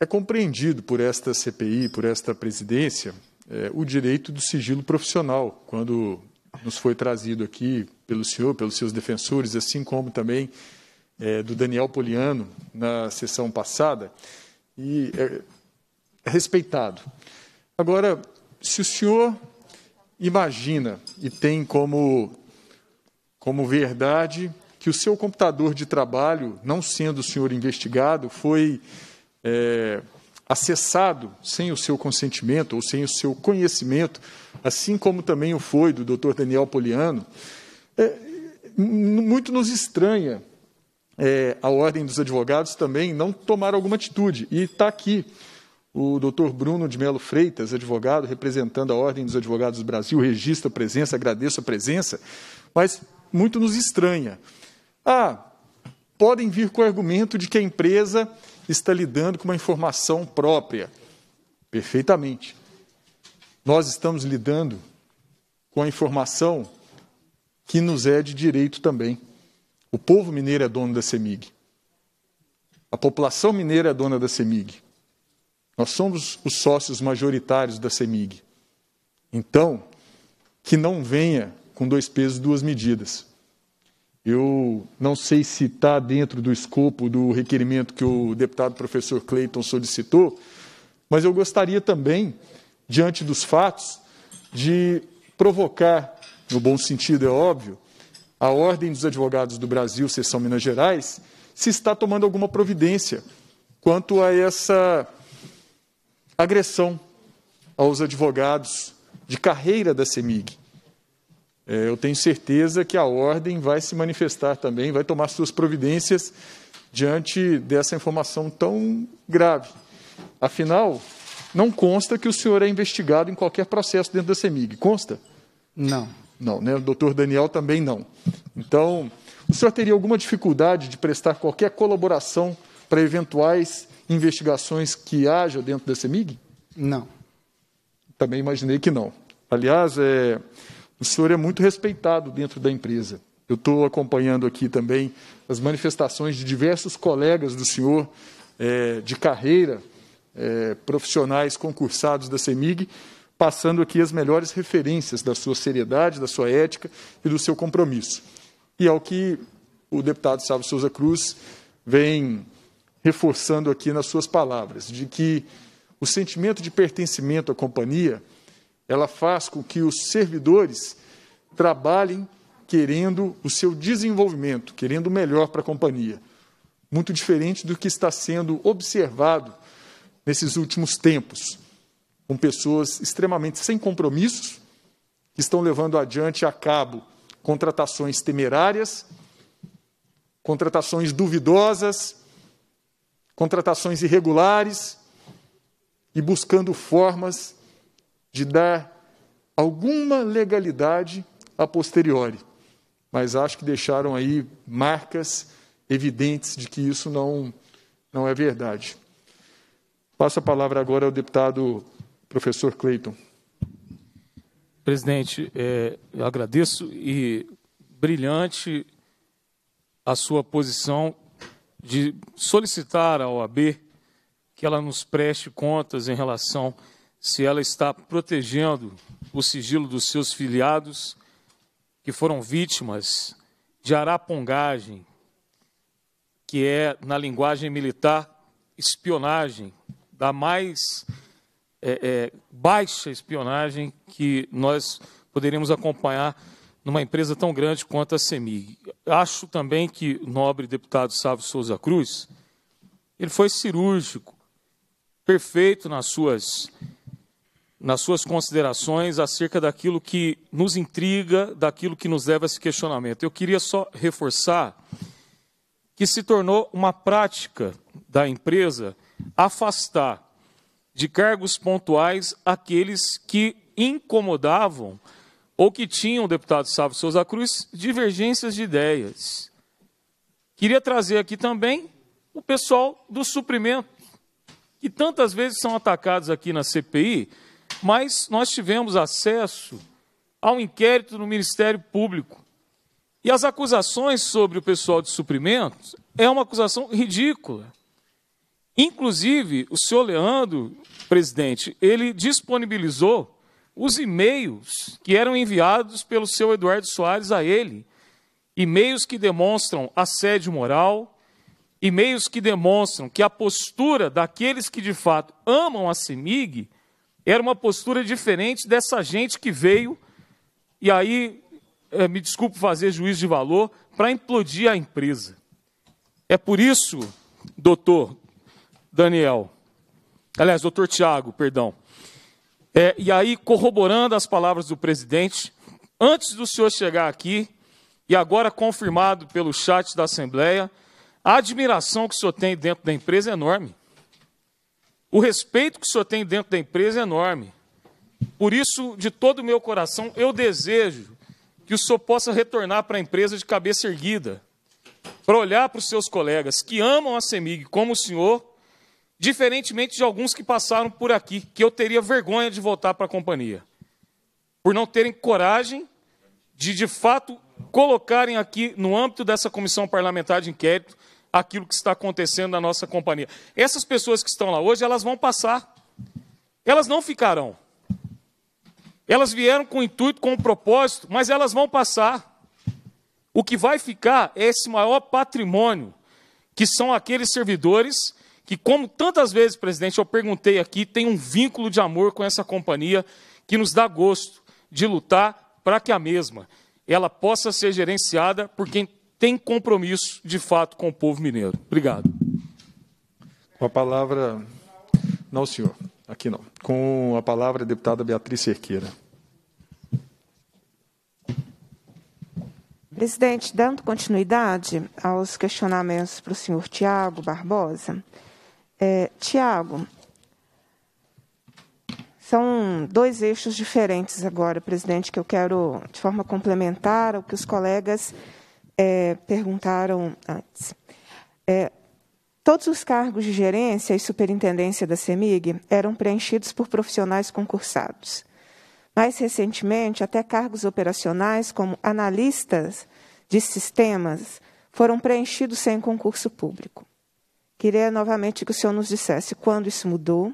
é, compreendido por esta CPI, por esta presidência, é, o direito do sigilo profissional, quando nos foi trazido aqui pelo senhor, pelos seus defensores, assim como também é, do Daniel Poliano na sessão passada, e é, é respeitado. Agora, se o senhor imagina e tem como, como verdade que o seu computador de trabalho, não sendo o senhor investigado, foi é, acessado sem o seu consentimento ou sem o seu conhecimento, assim como também o foi do Dr. Daniel Poliano, é, muito nos estranha é, a Ordem dos Advogados também não tomar alguma atitude. E está aqui o doutor Bruno de Melo Freitas, advogado, representando a Ordem dos Advogados do Brasil, registra a presença, agradeço a presença, mas muito nos estranha. Ah, podem vir com o argumento de que a empresa está lidando com uma informação própria. Perfeitamente. Nós estamos lidando com a informação que nos é de direito também. O povo mineiro é dono da CEMIG. A população mineira é dona da CEMIG. Nós somos os sócios majoritários da CEMIG. Então, que não venha com dois pesos, duas medidas. Eu não sei se está dentro do escopo do requerimento que o deputado professor Cleiton solicitou, mas eu gostaria também, diante dos fatos, de provocar, no bom sentido é óbvio, a Ordem dos Advogados do Brasil, sessão Minas Gerais, se está tomando alguma providência quanto a essa agressão aos advogados de carreira da CEMIG. É, eu tenho certeza que a ordem vai se manifestar também, vai tomar suas providências diante dessa informação tão grave. Afinal, não consta que o senhor é investigado em qualquer processo dentro da CEMIG, consta? Não. Não, né? O doutor Daniel também não. Então, o senhor teria alguma dificuldade de prestar qualquer colaboração para eventuais investigações que haja dentro da CEMIG? Não. Também imaginei que não. Aliás, é, o senhor é muito respeitado dentro da empresa. Eu estou acompanhando aqui também as manifestações de diversos colegas do senhor é, de carreira, é, profissionais concursados da CEMIG, passando aqui as melhores referências da sua seriedade, da sua ética e do seu compromisso. E é o que o deputado Sávio Souza Cruz vem reforçando aqui nas suas palavras, de que o sentimento de pertencimento à companhia, ela faz com que os servidores trabalhem querendo o seu desenvolvimento, querendo o melhor para a companhia. Muito diferente do que está sendo observado nesses últimos tempos, com pessoas extremamente sem compromissos, que estão levando adiante a cabo contratações temerárias, contratações duvidosas, contratações irregulares e buscando formas de dar alguma legalidade a posteriori. Mas acho que deixaram aí marcas evidentes de que isso não, não é verdade. Passo a palavra agora ao deputado professor Clayton. Presidente, é, eu agradeço e brilhante a sua posição de solicitar à OAB que ela nos preste contas em relação se ela está protegendo o sigilo dos seus filiados que foram vítimas de arapongagem, que é, na linguagem militar, espionagem, da mais é, é, baixa espionagem que nós poderíamos acompanhar numa empresa tão grande quanto a CEMIG. Acho também que o nobre deputado Sávio Souza Cruz, ele foi cirúrgico, perfeito nas suas, nas suas considerações acerca daquilo que nos intriga, daquilo que nos leva a esse questionamento. Eu queria só reforçar que se tornou uma prática da empresa afastar de cargos pontuais aqueles que incomodavam ou que tinham o deputado Sávio Souza Cruz divergências de ideias. Queria trazer aqui também o pessoal do suprimento, que tantas vezes são atacados aqui na CPI, mas nós tivemos acesso ao inquérito no Ministério Público. E as acusações sobre o pessoal de suprimentos é uma acusação ridícula. Inclusive, o senhor Leandro, presidente, ele disponibilizou os e-mails que eram enviados pelo seu Eduardo Soares a ele, e-mails que demonstram assédio moral, e-mails que demonstram que a postura daqueles que de fato amam a CEMIG era uma postura diferente dessa gente que veio, e aí, é, me desculpo fazer juízo de valor, para implodir a empresa. É por isso, doutor Daniel, aliás, doutor Tiago, perdão, é, e aí, corroborando as palavras do presidente, antes do senhor chegar aqui, e agora confirmado pelo chat da Assembleia, a admiração que o senhor tem dentro da empresa é enorme. O respeito que o senhor tem dentro da empresa é enorme. Por isso, de todo o meu coração, eu desejo que o senhor possa retornar para a empresa de cabeça erguida, para olhar para os seus colegas que amam a CEMIG como o senhor Diferentemente de alguns que passaram por aqui, que eu teria vergonha de voltar para a companhia, por não terem coragem de, de fato, colocarem aqui, no âmbito dessa comissão parlamentar de inquérito, aquilo que está acontecendo na nossa companhia. Essas pessoas que estão lá hoje, elas vão passar. Elas não ficarão. Elas vieram com intuito, com um propósito, mas elas vão passar. O que vai ficar é esse maior patrimônio, que são aqueles servidores que, como tantas vezes, presidente, eu perguntei aqui, tem um vínculo de amor com essa companhia que nos dá gosto de lutar para que a mesma ela possa ser gerenciada por quem tem compromisso de fato com o povo mineiro. Obrigado. Com a palavra. Não, senhor, aqui não. Com a palavra, a deputada Beatriz Cerqueira. Presidente, dando continuidade aos questionamentos para o senhor Tiago Barbosa, é, Tiago, são dois eixos diferentes agora, presidente, que eu quero, de forma complementar ao que os colegas é, perguntaram antes. É, todos os cargos de gerência e superintendência da CEMIG eram preenchidos por profissionais concursados. Mais recentemente, até cargos operacionais, como analistas de sistemas, foram preenchidos sem concurso público. Queria novamente que o senhor nos dissesse quando isso mudou,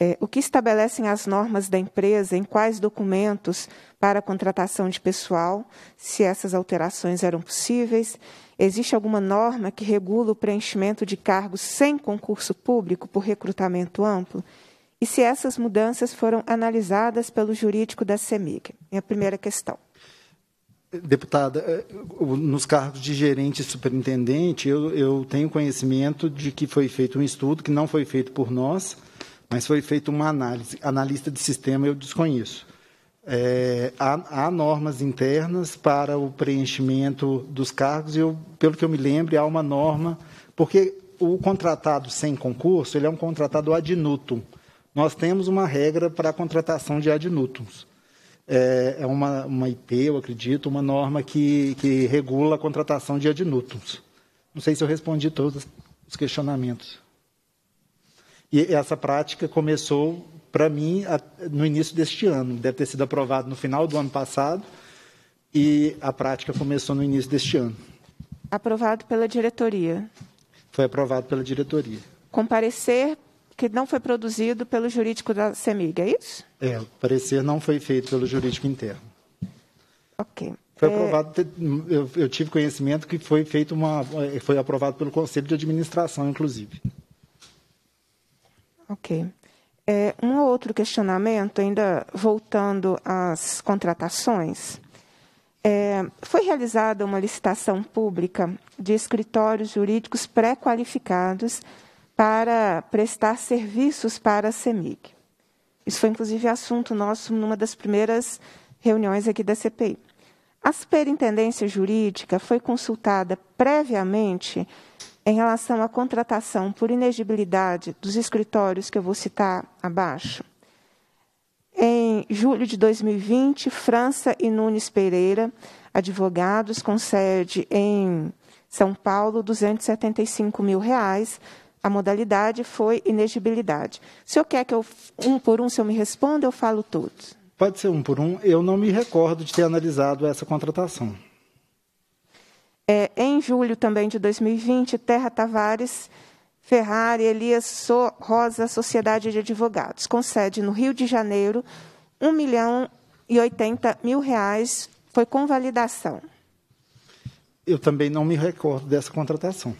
é, o que estabelecem as normas da empresa, em quais documentos para a contratação de pessoal, se essas alterações eram possíveis, existe alguma norma que regula o preenchimento de cargos sem concurso público por recrutamento amplo? E se essas mudanças foram analisadas pelo jurídico da CEMIG? Minha primeira questão. Deputada, eh, nos cargos de gerente e superintendente, eu, eu, tenho conhecimento de que foi feito um estudo que não foi feito por nós, mas foi feita uma análise. Analista de sistema eu desconheço. É, há, há, normas internas para o preenchimento dos cargos, e eu, pelo que eu me lembro, há uma norma, porque o contratado sem concurso ele é um contratado ad nutum. Nós temos uma regra para a contratação de ad é, é uma, uma IP, eu acredito, uma norma que, que regula a contratação de adnutos. Não sei se eu respondi todos os questionamentos. E essa prática começou, para mim, no início deste ano. Deve ter sido aprovado no final do ano passado e a prática começou no início deste ano. Aprovado pela diretoria. Foi aprovado pela diretoria. Comparecer que não foi produzido pelo jurídico da CEMIG, é isso? É, o parecer não foi feito pelo jurídico interno. Ok. Foi é. aprovado, eu, eu, tive conhecimento que foi feito uma, é, foi aprovado pelo Conselho de Administração, inclusive. Ok. É, um outro questionamento, ainda voltando às contratações. É, foi realizada uma licitação pública de escritórios jurídicos pré-qualificados para prestar serviços para a CEMIG. Isso foi, inclusive, assunto nosso numa das primeiras reuniões aqui da CPI. A superintendência jurídica foi consultada previamente em relação à contratação por inegibilidade dos escritórios que eu vou citar abaixo. Em julho de 2020, França e Nunes Pereira, advogados com sede em São Paulo, 275 mil reais, a modalidade foi inegibilidade. Se eu quer que eu, um por um, se eu me responda, eu falo todos. Pode ser um por um. Eu não me recordo de ter analisado essa contratação. É, em julho também de 2020, Terra Tavares Ferrari Elias so Rosa Sociedade de Advogados, concede no Rio de Janeiro 1 milhão e 80 mil reais, foi convalidação. Eu também não me recordo dessa contratação.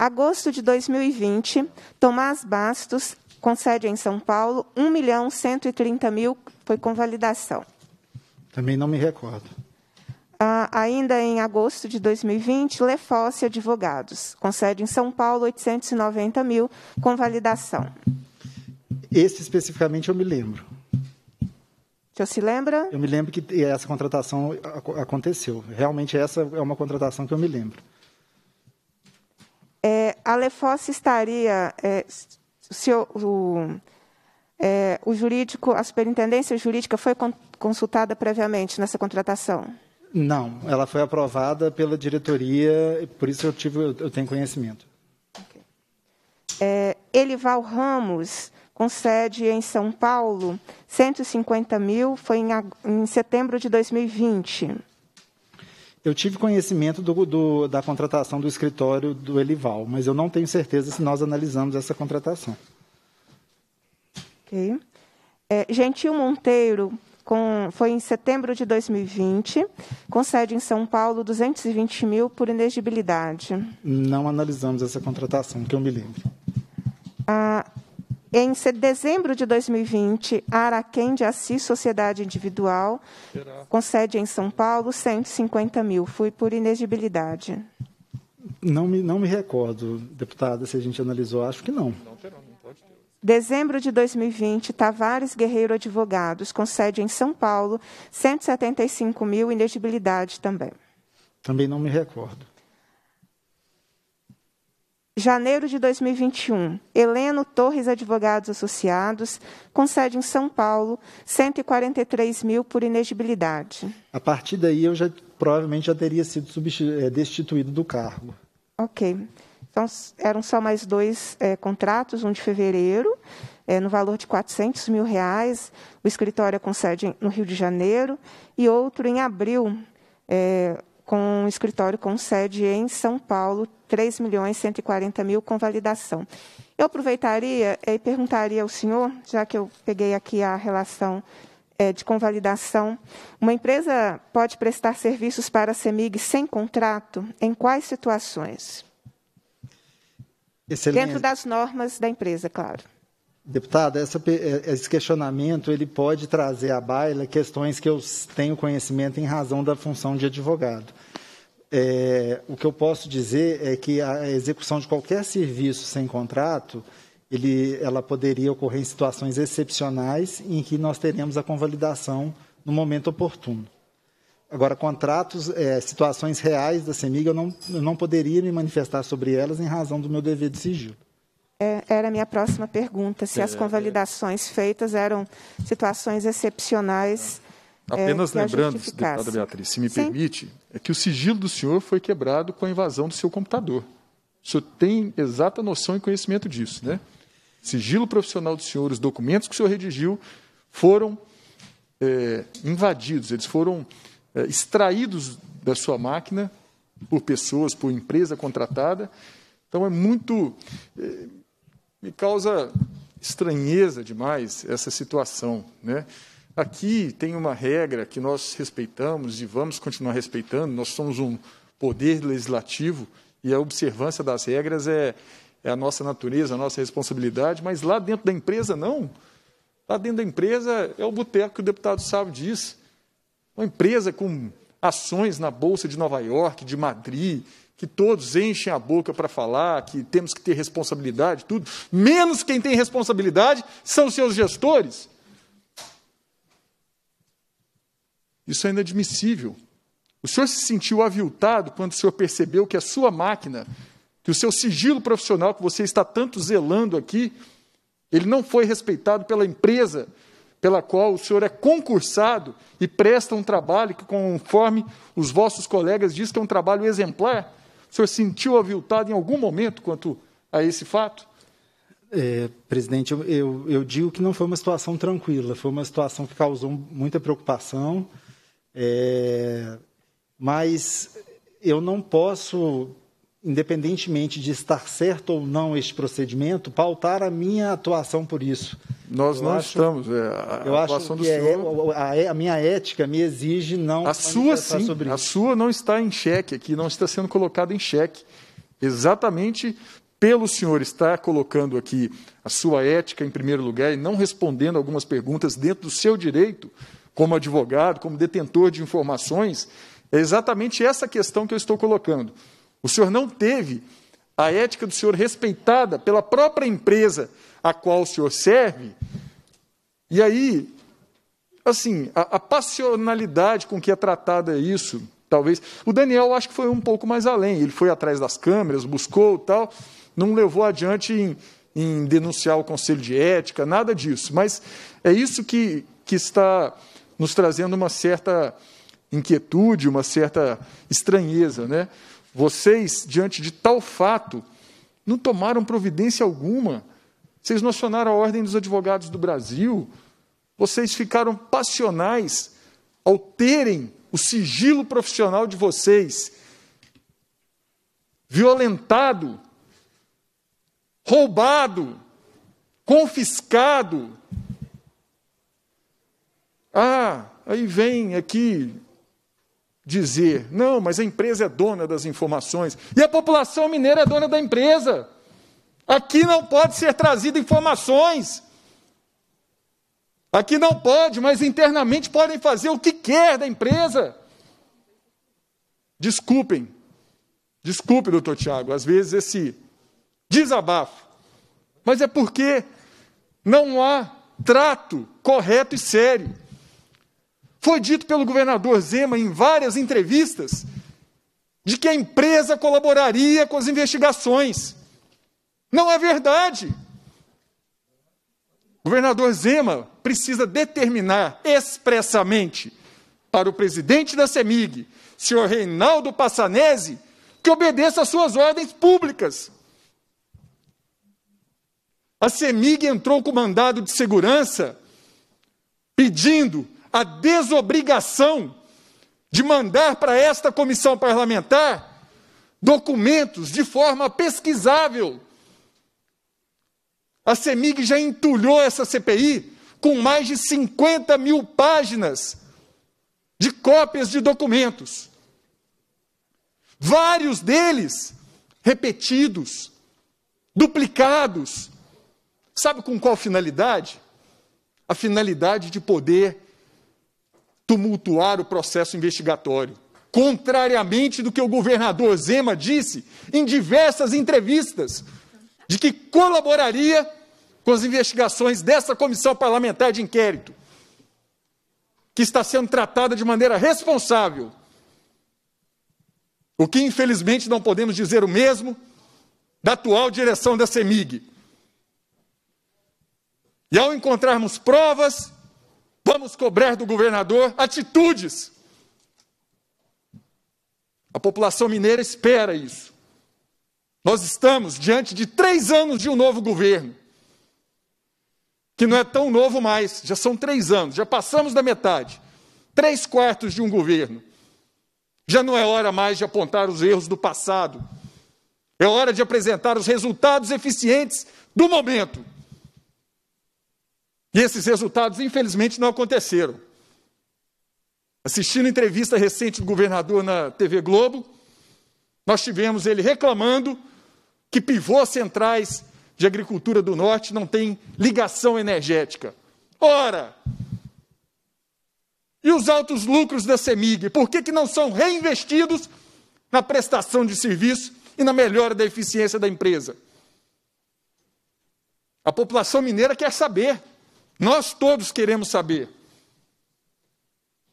Agosto de 2020, Tomás Bastos, com sede em São Paulo, 1 milhão 130 mil foi com validação. Também não me recordo. Ah, ainda em agosto de 2020, Lefosse Advogados, com sede em São Paulo, 890 mil, com validação. Esse especificamente eu me lembro. O se lembra? Eu me lembro que essa contratação aconteceu. Realmente, essa é uma contratação que eu me lembro a Lefosse estaria, é, se o, o, é, o, jurídico, a superintendência jurídica foi consultada previamente nessa contratação? Não, ela foi aprovada pela diretoria, por isso eu, tive, eu tenho conhecimento. É, Elival Ramos, com sede em São Paulo, 150 mil, foi em, em setembro de 2020. Eu tive conhecimento do, do, da contratação do escritório do Elival, mas eu não tenho certeza se nós analisamos essa contratação. Ok. É, Gentil Monteiro com, foi em setembro de 2020, com sede em São Paulo, 220 mil por inegibilidade. Não analisamos essa contratação, que eu me lembro. A ah, em dezembro de 2020, a Araquém de Assis Sociedade Individual, com sede em São Paulo, 150 mil. Fui por inegibilidade. Não me, não me recordo, deputada, se a gente analisou. Acho que não. Dezembro de 2020, Tavares Guerreiro Advogados, com sede em São Paulo, 175 mil, inegibilidade também. Também não me recordo janeiro de 2021, Heleno Torres Advogados Associados, com sede em São Paulo, 143 mil por inegibilidade. A partir daí, eu já provavelmente já teria sido eh, destituído do cargo. Ok. Então, eram só mais dois é, contratos, um de fevereiro, é, no valor de 400 mil reais, o escritório é com sede no Rio de Janeiro, e outro em abril, é, com um escritório com sede em São Paulo, 3 milhões 140 mil com validação. Eu aproveitaria eh, e perguntaria ao senhor, já que eu peguei aqui a relação eh, de convalidação. Uma empresa pode prestar serviços para a CEMIG sem contrato? Em quais situações? Excelente. Dentro das normas da empresa, claro. Deputada, essa, eh, esse questionamento ele pode trazer à baila questões que eu tenho conhecimento em razão da função de advogado. É, o que eu posso dizer é que a execução de qualquer serviço sem contrato, ele, ela poderia ocorrer em situações excepcionais em que nós teremos a convalidação no momento oportuno. Agora, contratos, é, situações reais da CEMIG, eu não, eu não poderia me manifestar sobre elas em razão do meu dever de sigilo. É, era a minha próxima pergunta, se é, as convalidações feitas eram situações excepcionais Apenas é, é lembrando, deputada Beatriz, se me Sim. permite, é que o sigilo do senhor foi quebrado com a invasão do seu computador. O senhor tem exata noção e conhecimento disso, né? Sigilo profissional do senhor, os documentos que o senhor redigiu foram é, invadidos, eles foram é, extraídos da sua máquina por pessoas, por empresa contratada. Então é muito. É, me causa estranheza demais essa situação, né? Aqui tem uma regra que nós respeitamos e vamos continuar respeitando, nós somos um poder legislativo e a observância das regras é, é a nossa natureza, a nossa responsabilidade, mas lá dentro da empresa não. Lá dentro da empresa é o boteco que o deputado Sábio diz. Uma empresa com ações na Bolsa de Nova York, de Madrid, que todos enchem a boca para falar, que temos que ter responsabilidade, tudo. Menos quem tem responsabilidade são seus gestores. Isso é inadmissível. O senhor se sentiu aviltado quando o senhor percebeu que a sua máquina, que o seu sigilo profissional que você está tanto zelando aqui, ele não foi respeitado pela empresa pela qual o senhor é concursado e presta um trabalho que, conforme os vossos colegas diz que é um trabalho exemplar. O senhor sentiu aviltado em algum momento quanto a esse fato? É, presidente, eu, eu, eu digo que não foi uma situação tranquila, foi uma situação que causou muita preocupação. É, mas eu não posso, independentemente de estar certo ou não este procedimento, pautar a minha atuação por isso. Nós eu não acho, estamos. É, a eu acho que é, senhor... a, a, minha ética me exige não. A sua sim. Sobre a isso. sua não está em xeque aqui, não está sendo colocada em xeque. Exatamente pelo senhor estar colocando aqui a sua ética em primeiro lugar e não respondendo algumas perguntas dentro do seu direito, como advogado, como detentor de informações, é exatamente essa questão que eu estou colocando. O senhor não teve a ética do senhor respeitada pela própria empresa a qual o senhor serve, e aí, assim, a, a passionalidade com que é tratada isso, talvez. O Daniel acho que foi um pouco mais além, ele foi atrás das câmeras, buscou tal, não levou adiante em, em denunciar o conselho de ética, nada disso, mas é isso que, que está nos trazendo uma certa inquietude, uma certa estranheza. Né? Vocês, diante de tal fato, não tomaram providência alguma. Vocês não acionaram a Ordem dos Advogados do Brasil. Vocês ficaram passionais ao terem o sigilo profissional de vocês violentado, roubado, confiscado, ah, aí vem aqui dizer: não, mas a empresa é dona das informações e a população mineira é dona da empresa. Aqui não pode ser trazida informações. Aqui não pode, mas internamente podem fazer o que quer da empresa. Desculpem, desculpe, doutor Tiago, às vezes esse desabafo, mas é porque não há trato correto e sério foi dito pelo governador Zema em várias entrevistas de que a empresa colaboraria com as investigações. Não é verdade. O governador Zema precisa determinar expressamente para o presidente da CEMIG, senhor Reinaldo Passanese, que obedeça às suas ordens públicas. A CEMIG entrou com mandado de segurança pedindo a desobrigação de mandar para esta comissão parlamentar documentos de forma pesquisável. A CEMIG já entulhou essa CPI com mais de 50 mil páginas de cópias de documentos. Vários deles repetidos, duplicados. Sabe com qual finalidade? A finalidade de poder tumultuar o processo investigatório. Contrariamente do que o governador Zema disse em diversas entrevistas, de que colaboraria com as investigações dessa comissão parlamentar de inquérito, que está sendo tratada de maneira responsável. O que, infelizmente, não podemos dizer o mesmo da atual direção da CEMIG. E ao encontrarmos provas Vamos cobrar do governador atitudes. A população mineira espera isso. Nós estamos diante de três anos de um novo governo, que não é tão novo mais, já são três anos, já passamos da metade. Três quartos de um governo. Já não é hora mais de apontar os erros do passado. É hora de apresentar os resultados eficientes do momento. E esses resultados, infelizmente, não aconteceram. Assistindo entrevista recente do governador na TV Globo, nós tivemos ele reclamando que pivôs centrais de agricultura do norte não têm ligação energética. Ora! E os altos lucros da CEMIG, por que, que não são reinvestidos na prestação de serviço e na melhora da eficiência da empresa? A população mineira quer saber. Nós todos queremos saber.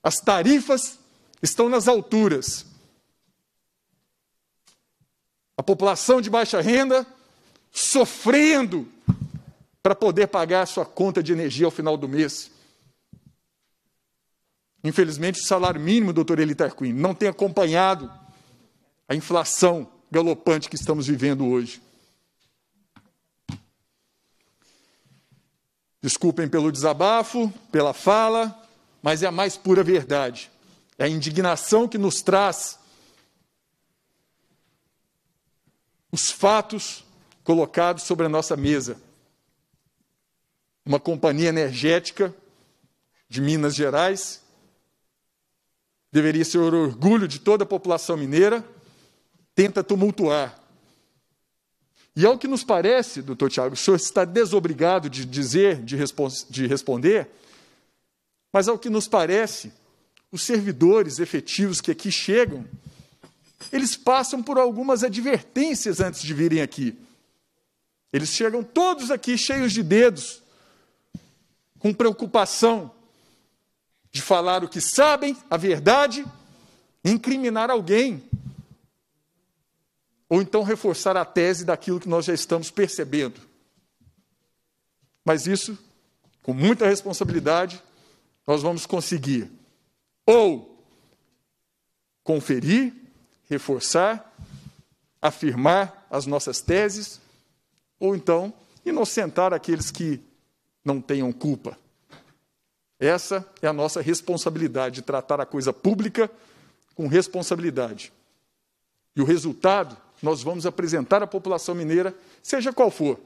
As tarifas estão nas alturas. A população de baixa renda sofrendo para poder pagar a sua conta de energia ao final do mês. Infelizmente, o salário mínimo, doutor Elitar Queen, não tem acompanhado a inflação galopante que estamos vivendo hoje. Desculpem pelo desabafo, pela fala, mas é a mais pura verdade. É a indignação que nos traz os fatos colocados sobre a nossa mesa. Uma companhia energética de Minas Gerais deveria ser o orgulho de toda a população mineira, tenta tumultuar e ao que nos parece, doutor Tiago, o senhor está desobrigado de dizer, de, respon de responder, mas ao que nos parece, os servidores efetivos que aqui chegam, eles passam por algumas advertências antes de virem aqui. Eles chegam todos aqui cheios de dedos, com preocupação de falar o que sabem, a verdade, incriminar alguém, ou então reforçar a tese daquilo que nós já estamos percebendo. Mas isso, com muita responsabilidade, nós vamos conseguir ou conferir, reforçar, afirmar as nossas teses, ou então inocentar aqueles que não tenham culpa. Essa é a nossa responsabilidade, de tratar a coisa pública com responsabilidade. E o resultado nós vamos apresentar à população mineira, seja qual for.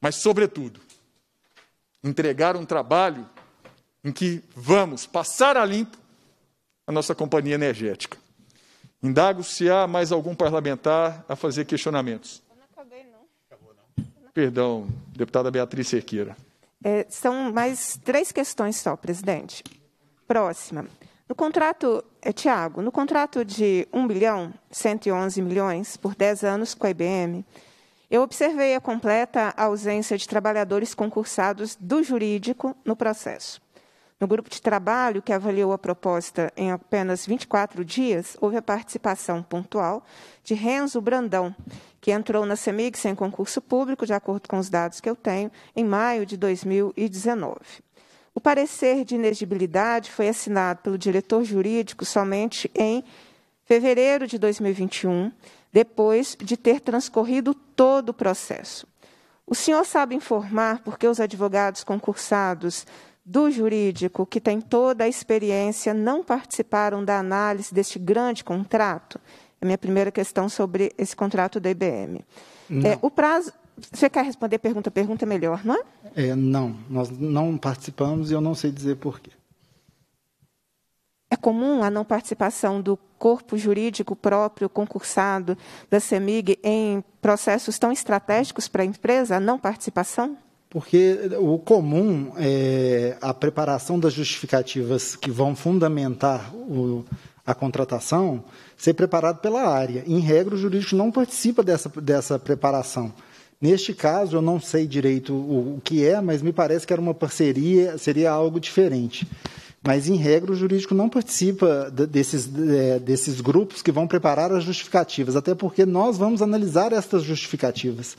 Mas, sobretudo, entregar um trabalho em que vamos passar a limpo a nossa companhia energética. Indago se há mais algum parlamentar a fazer questionamentos. Eu não acabei, não. Acabou, não. Perdão, deputada Beatriz Cerqueira. É, são mais três questões só, presidente. Próxima. No contrato, é, Tiago, no contrato de 1 bilhão, 111 milhões, por 10 anos com a IBM, eu observei a completa ausência de trabalhadores concursados do jurídico no processo. No grupo de trabalho que avaliou a proposta em apenas 24 dias, houve a participação pontual de Renzo Brandão, que entrou na CEMIG sem concurso público, de acordo com os dados que eu tenho, em maio de 2019. O parecer de inegibilidade foi assinado pelo diretor jurídico somente em fevereiro de 2021, depois de ter transcorrido todo o processo. O senhor sabe informar por que os advogados concursados do jurídico, que tem toda a experiência, não participaram da análise deste grande contrato? É a minha primeira questão sobre esse contrato da IBM. É, o prazo. Você quer responder pergunta pergunta é melhor, não é? é? Não, nós não participamos e eu não sei dizer porquê. É comum a não participação do corpo jurídico próprio concursado da CEMIG em processos tão estratégicos para a empresa, a não participação? Porque o comum é a preparação das justificativas que vão fundamentar o, a contratação ser preparado pela área. Em regra, o jurídico não participa dessa, dessa preparação. Neste caso, eu não sei direito o, o que é, mas me parece que era uma parceria, seria algo diferente. Mas, em regra, o jurídico não participa desses, é, desses grupos que vão preparar as justificativas, até porque nós vamos analisar estas justificativas.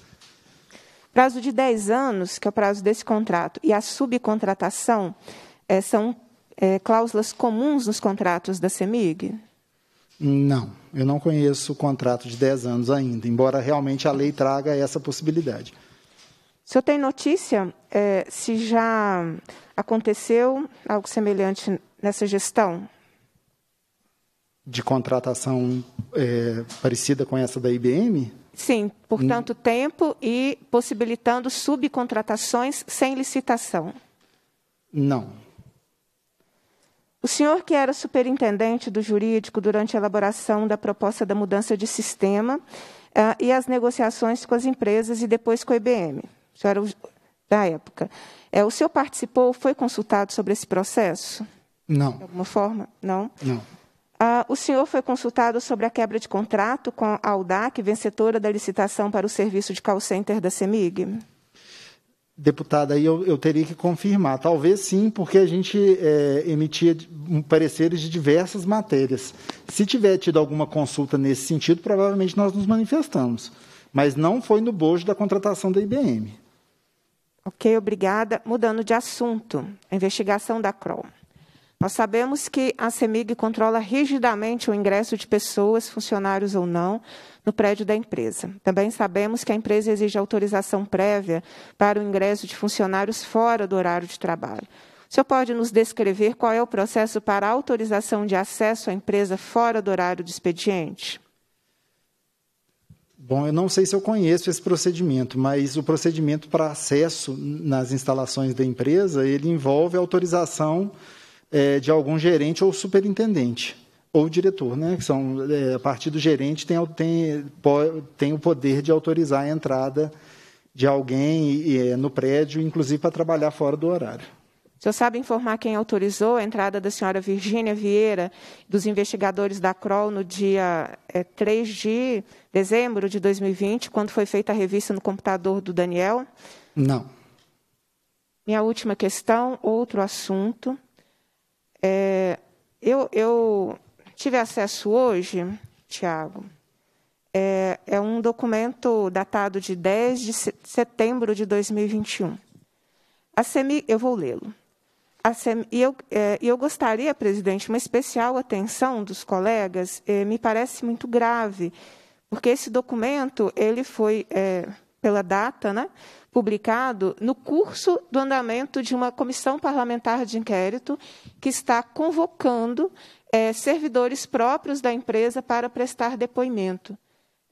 Prazo de 10 anos, que é o prazo desse contrato, e a subcontratação é, são é, cláusulas comuns nos contratos da CEMIG? Não, eu não conheço o contrato de 10 anos ainda, embora realmente a lei traga essa possibilidade. O senhor tem notícia é, se já aconteceu algo semelhante nessa gestão? De contratação é, parecida com essa da IBM? Sim, por hum. tanto tempo e possibilitando subcontratações sem licitação. Não, o senhor, que era superintendente do jurídico durante a elaboração da proposta da mudança de sistema uh, e as negociações com as empresas e depois com a IBM, o senhor era o, da época. É, o senhor participou, foi consultado sobre esse processo? Não. De alguma forma? Não? Não. Uh, o senhor foi consultado sobre a quebra de contrato com a Audac, vencedora da licitação para o serviço de call center da CEMIG? deputada, aí eu, eu, teria que confirmar. Talvez sim, porque a gente é, emitia pareceres de diversas matérias. Se tiver tido alguma consulta nesse sentido, provavelmente nós nos manifestamos. Mas não foi no bojo da contratação da IBM. Ok, obrigada. Mudando de assunto, a investigação da CROM. Nós sabemos que a CEMIG controla rigidamente o ingresso de pessoas, funcionários ou não, no prédio da empresa. Também sabemos que a empresa exige autorização prévia para o ingresso de funcionários fora do horário de trabalho. O senhor pode nos descrever qual é o processo para autorização de acesso à empresa fora do horário de expediente? Bom, eu não sei se eu conheço esse procedimento, mas o procedimento para acesso nas instalações da empresa, ele envolve autorização é, de algum gerente ou superintendente ou diretor, né? Que são é, a partir do gerente tem, tem, tem o poder de autorizar a entrada de alguém é, no prédio, inclusive para trabalhar fora do horário. O senhor sabe informar quem autorizou a entrada da senhora Virgínia Vieira, dos investigadores da CROL, no dia é, 3 de dezembro de 2020, quando foi feita a revista no computador do Daniel? Não. Minha última questão, outro assunto. É, eu, eu, tive acesso hoje, Tiago, é, é, um documento datado de 10 de setembro de 2021. A CEMI, eu vou lê-lo. E eu, é, eu gostaria, presidente, uma especial atenção dos colegas, é, me parece muito grave, porque esse documento ele foi é, pela data, né, publicado no curso do andamento de uma comissão parlamentar de inquérito que está convocando é, servidores próprios da empresa para prestar depoimento.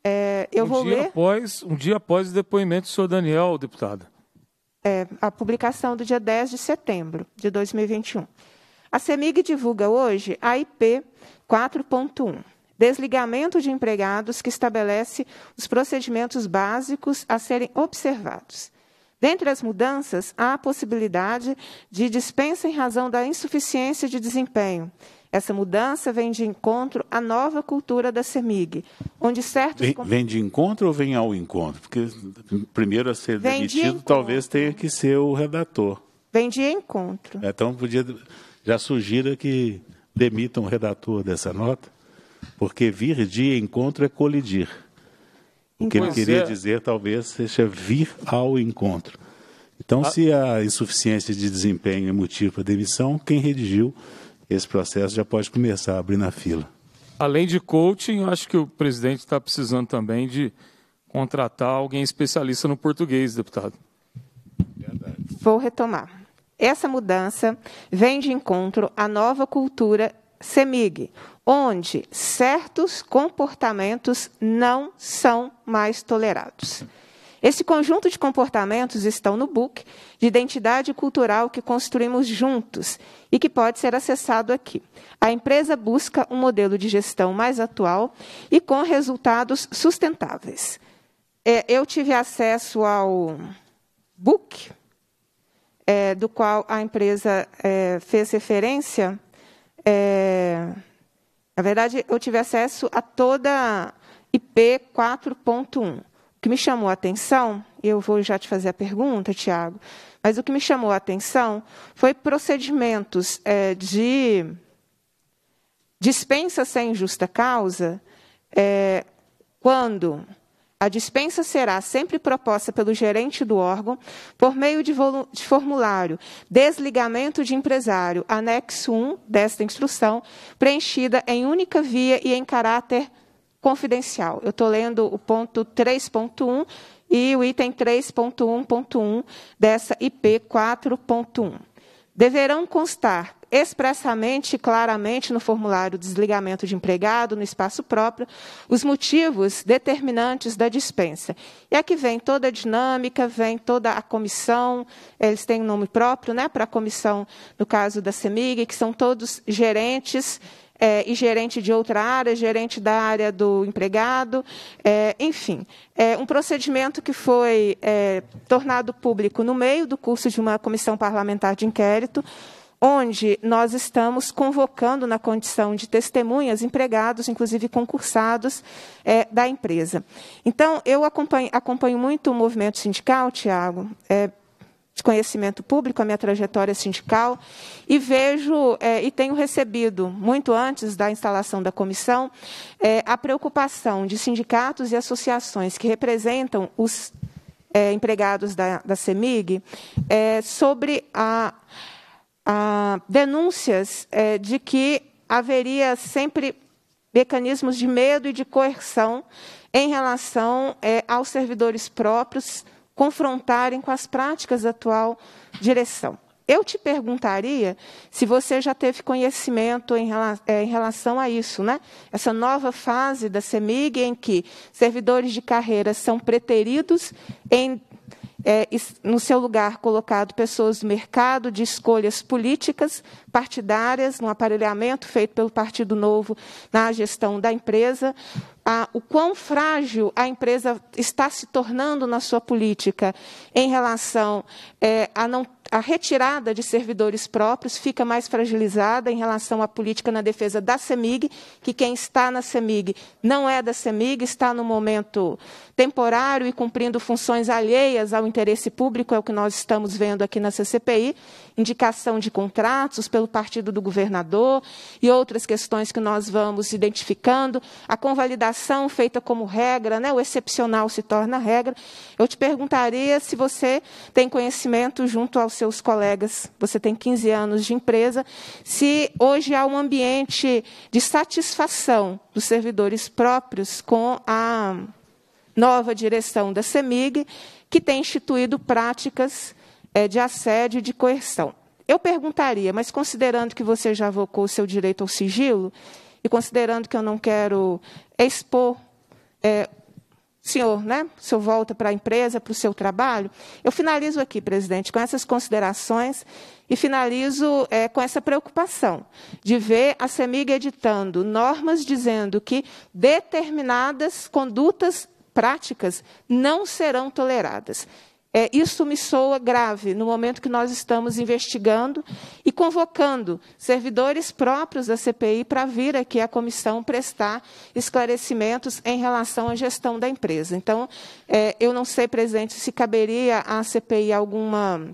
É, eu um vou dia ler. Após, um dia após o depoimento do senhor Daniel, deputada. É, a publicação do dia 10 de setembro de 2021. A CEMIG divulga hoje a IP 4.1 desligamento de empregados que estabelece os procedimentos básicos a serem observados. Dentre as mudanças, há a possibilidade de dispensa em razão da insuficiência de desempenho. Essa mudança vem de encontro à nova cultura da CEMIG, onde certos... Vem, vem de encontro ou vem ao encontro? Porque primeiro a ser vem demitido de talvez tenha que ser o redator. Vem de encontro. Então, podia, já sugira que demitam o redator dessa nota? Porque vir de encontro é colidir. O que ele queria é. dizer talvez seja vir ao encontro. Então, ah. se a insuficiência de desempenho é motivo para demissão, quem redigiu esse processo já pode começar a abrir na fila. Além de coaching, eu acho que o presidente está precisando também de contratar alguém especialista no português, deputado. Verdade. Vou retomar. Essa mudança vem de encontro à nova cultura CEMIG, onde certos comportamentos não são mais tolerados. Esse conjunto de comportamentos estão no book de identidade cultural que construímos juntos e que pode ser acessado aqui. A empresa busca um modelo de gestão mais atual e com resultados sustentáveis. É, eu tive acesso ao book, é, do qual a empresa é, fez referência. É, na verdade, eu tive acesso a toda IP 4.1. O que me chamou a atenção, e eu vou já te fazer a pergunta, Tiago, mas o que me chamou a atenção foi procedimentos é, de dispensa sem justa causa, é, quando a dispensa será sempre proposta pelo gerente do órgão por meio de, de, formulário Desligamento de Empresário, anexo 1 desta instrução, preenchida em única via e em caráter confidencial. Eu estou lendo o ponto 3.1 e o item 3.1.1 dessa IP 4.1. Deverão constar expressamente e claramente no formulário desligamento de empregado, no espaço próprio, os motivos determinantes da dispensa. E aqui vem toda a dinâmica, vem toda a comissão, eles têm um nome próprio né, para a comissão, no caso da CEMIG, que são todos gerentes é, e gerente de outra área, gerente da área do empregado, é, enfim. É um procedimento que foi é, tornado público no meio do curso de uma comissão parlamentar de inquérito, onde nós estamos convocando, na condição de testemunhas, empregados, inclusive concursados é, da empresa. Então, eu acompanho, acompanho, muito o movimento sindical, Tiago, é, de conhecimento público, a minha trajetória é sindical, e vejo é, e tenho recebido, muito antes da instalação da comissão, é, a preocupação de sindicatos e associações que representam os é, empregados da, da CEMIG sobre a ah, denúncias eh, de que haveria sempre mecanismos de medo e de coerção em relação eh, aos servidores próprios confrontarem com as práticas da atual direção. Eu te perguntaria se você já teve conhecimento em, rela eh, em relação a isso, né? Essa nova fase da CEMIG em que servidores de carreira são preteridos em é, no seu lugar colocado pessoas do mercado, de escolhas políticas, partidárias, no aparelhamento feito pelo Partido Novo na gestão da empresa, o quão frágil a empresa está se tornando na sua política em relação é, a não a retirada de servidores próprios fica mais fragilizada em relação à política na defesa da CEMIG, que quem está na CEMIG não é da CEMIG, está no momento temporário e cumprindo funções alheias ao interesse público, é o que nós estamos vendo aqui na CCPI, indicação de contratos pelo partido do governador e outras questões que nós vamos identificando, a convalidação feita como regra, né, o excepcional se torna regra. Eu te perguntaria se você tem conhecimento junto aos seus colegas. Você tem 15 anos de empresa. Se hoje há um ambiente de satisfação dos servidores próprios com a nova direção da CEMIG, que tem instituído práticas é, de assédio e de coerção. Eu perguntaria, mas considerando que você já avocou o seu direito ao sigilo, e considerando que eu não quero expor é, senhor, né? O senhor volta para a empresa, para o seu trabalho. Eu finalizo aqui, presidente, com essas considerações e finalizo é, com essa preocupação de ver a CEMIG editando normas dizendo que determinadas condutas práticas não serão toleradas. É, isso me soa grave no momento que nós estamos investigando e convocando servidores próprios da CPI para vir aqui à comissão prestar esclarecimentos em relação à gestão da empresa. Então, é, eu não sei, presidente, se caberia à CPI alguma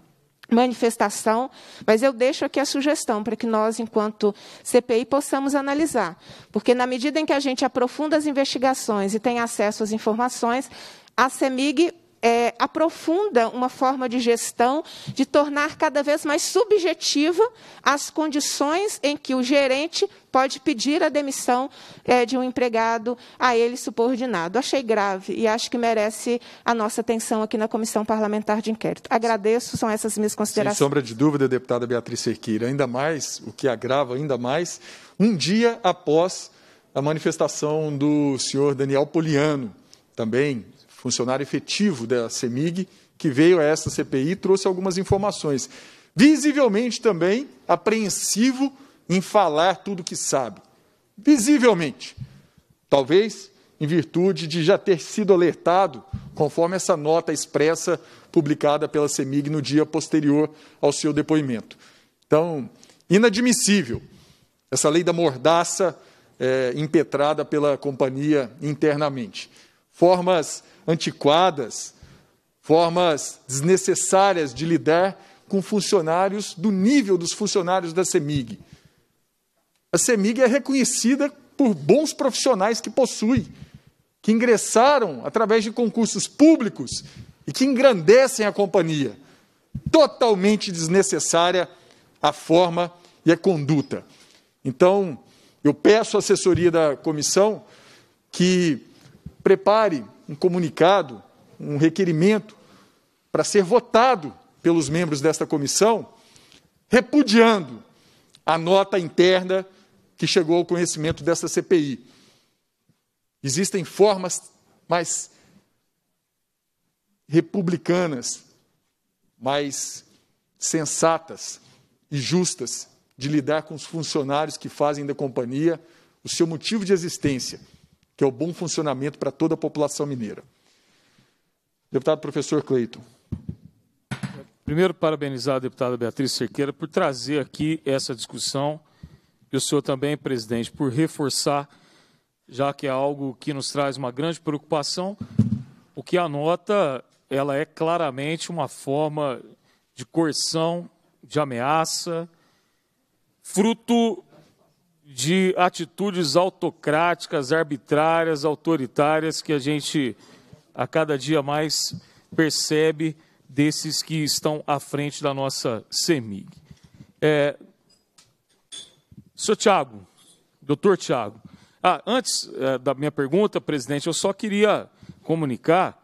manifestação, mas eu deixo aqui a sugestão para que nós, enquanto CPI, possamos analisar. Porque, na medida em que a gente aprofunda as investigações e tem acesso às informações, a CEMIG é, aprofunda uma forma de gestão de tornar cada vez mais subjetiva as condições em que o gerente pode pedir a demissão é, de um empregado a ele subordinado. Achei grave e acho que merece a nossa atenção aqui na Comissão Parlamentar de Inquérito. Agradeço, são essas minhas considerações. Sem sombra de dúvida, deputada Beatriz Serqueira, ainda mais, o que agrava ainda mais, um dia após a manifestação do senhor Daniel Poliano, também funcionário efetivo da CEMIG, que veio a esta CPI e trouxe algumas informações. Visivelmente também apreensivo em falar tudo que sabe. Visivelmente. Talvez em virtude de já ter sido alertado, conforme essa nota expressa publicada pela CEMIG no dia posterior ao seu depoimento. Então, inadmissível essa lei da mordaça é, impetrada pela companhia internamente. Formas antiquadas, formas desnecessárias de lidar com funcionários do nível dos funcionários da CEMIG. A CEMIG é reconhecida por bons profissionais que possui, que ingressaram através de concursos públicos e que engrandecem a companhia. Totalmente desnecessária a forma e a conduta. Então, eu peço à assessoria da comissão que prepare um comunicado, um requerimento para ser votado pelos membros desta comissão, repudiando a nota interna que chegou ao conhecimento desta CPI. Existem formas mais republicanas, mais sensatas e justas de lidar com os funcionários que fazem da companhia o seu motivo de existência que é o bom funcionamento para toda a população mineira. Deputado professor Cleiton. Primeiro, parabenizar a deputada Beatriz Cerqueira por trazer aqui essa discussão e o senhor também, presidente, por reforçar, já que é algo que nos traz uma grande preocupação, o que a nota ela é claramente uma forma de coerção, de ameaça, fruto de atitudes autocráticas, arbitrárias, autoritárias que a gente a cada dia mais percebe desses que estão à frente da nossa CEMIG. É, Sr. Tiago, doutor Tiago, ah, antes é, da minha pergunta, presidente, eu só queria comunicar,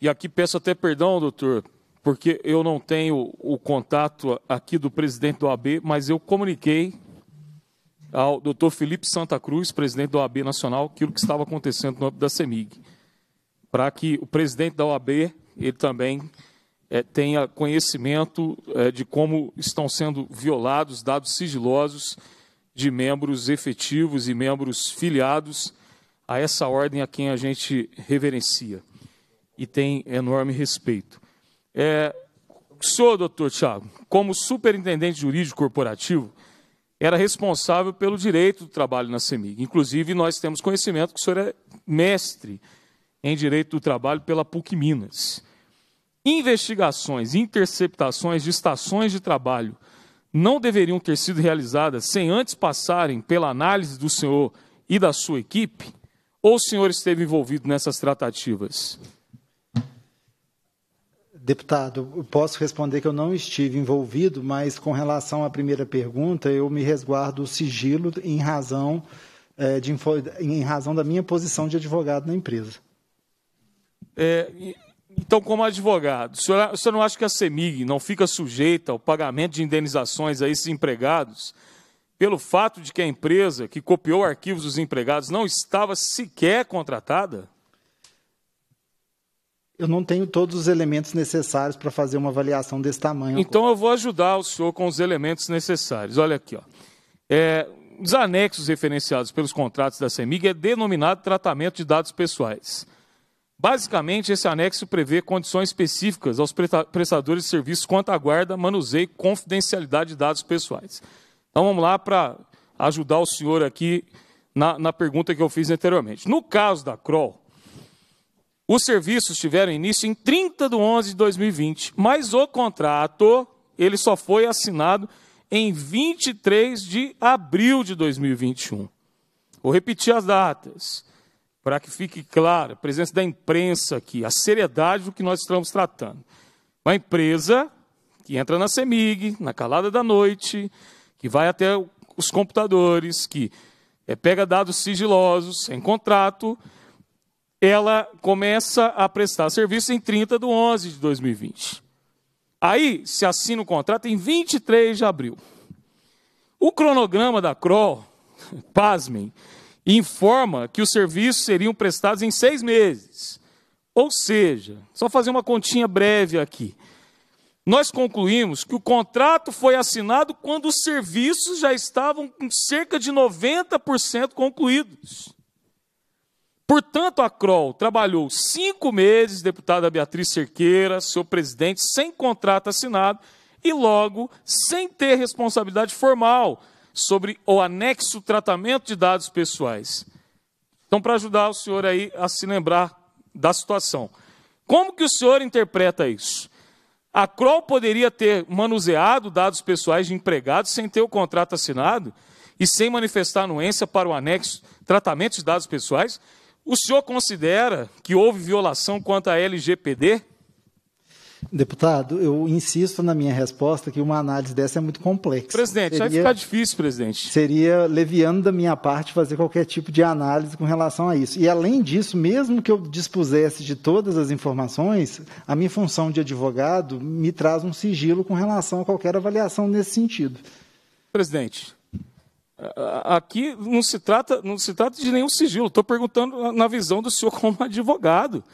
e aqui peço até perdão, doutor, porque eu não tenho o contato aqui do presidente do AB, mas eu comuniquei ao Dr. Felipe Santa Cruz, presidente da OAB Nacional, aquilo que estava acontecendo no âmbito da CEMIG, para que o presidente da OAB ele também é, tenha conhecimento é, de como estão sendo violados dados sigilosos de membros efetivos e membros filiados a essa ordem a quem a gente reverencia e tem enorme respeito. É, eh, o senhor, doutor Tiago, como superintendente jurídico corporativo, era responsável pelo direito do trabalho na CEMIG. Inclusive, nós temos conhecimento que o senhor é mestre em direito do trabalho pela PUC Minas. Investigações interceptações de estações de trabalho não deveriam ter sido realizadas sem antes passarem pela análise do senhor e da sua equipe? Ou o senhor esteve envolvido nessas tratativas? Deputado, posso responder que eu não estive envolvido, mas com relação à primeira pergunta, eu me resguardo o sigilo em razão, é, de, em razão da minha posição de advogado na empresa. É, então, como advogado, o senhor, o senhor não acha que a CEMIG não fica sujeita ao pagamento de indenizações a esses empregados pelo fato de que a empresa que copiou arquivos dos empregados não estava sequer contratada? eu não tenho todos os elementos necessários para fazer uma avaliação desse tamanho. Então eu vou ajudar o senhor com os elementos necessários. Olha aqui, ó. É, os anexos referenciados pelos contratos da CEMIG é denominado tratamento de dados pessoais. Basicamente, esse anexo prevê condições específicas aos prestadores de serviços quanto à guarda, manuseio e confidencialidade de dados pessoais. Então vamos lá para ajudar o senhor aqui na, na pergunta que eu fiz anteriormente. No caso da CROL, os serviços tiveram início em 30 de 11 de 2020, mas o contrato ele só foi assinado em 23 de abril de 2021. Vou repetir as datas, para que fique clara a presença da imprensa aqui, a seriedade do que nós estamos tratando. Uma empresa que entra na CEMIG, na calada da noite, que vai até os computadores, que eh, pega dados sigilosos, sem contrato, ela começa a prestar serviço em 30 de 11 de 2020. Aí se assina o contrato em 23 de abril. O cronograma da CRO, pasmem, informa que os serviços seriam prestados em seis meses. Ou seja, só fazer uma continha breve aqui. Nós concluímos que o contrato foi assinado quando os serviços já estavam com cerca de 90% concluídos. Portanto, a Kroll trabalhou cinco meses, deputada Beatriz Cerqueira, seu presidente, sem contrato assinado e logo sem ter responsabilidade formal sobre o anexo tratamento de dados pessoais. Então, para ajudar o senhor aí a se lembrar da situação, como que o senhor interpreta isso? A Kroll poderia ter manuseado dados pessoais de empregados sem ter o contrato assinado e sem manifestar anuência para o anexo tratamento de dados pessoais? O senhor considera que houve violação quanto à LGPD? Deputado, eu insisto na minha resposta que uma análise dessa é muito complexa. Presidente, seria, vai ficar difícil, presidente. Seria leviano da minha parte fazer qualquer tipo de análise com relação a isso. E, além disso, mesmo que eu dispusesse de todas as informações, a minha função de advogado me traz um sigilo com relação a qualquer avaliação nesse sentido. Presidente, Aqui não se trata, não se trata de nenhum sigilo. Estou perguntando na visão do senhor como advogado.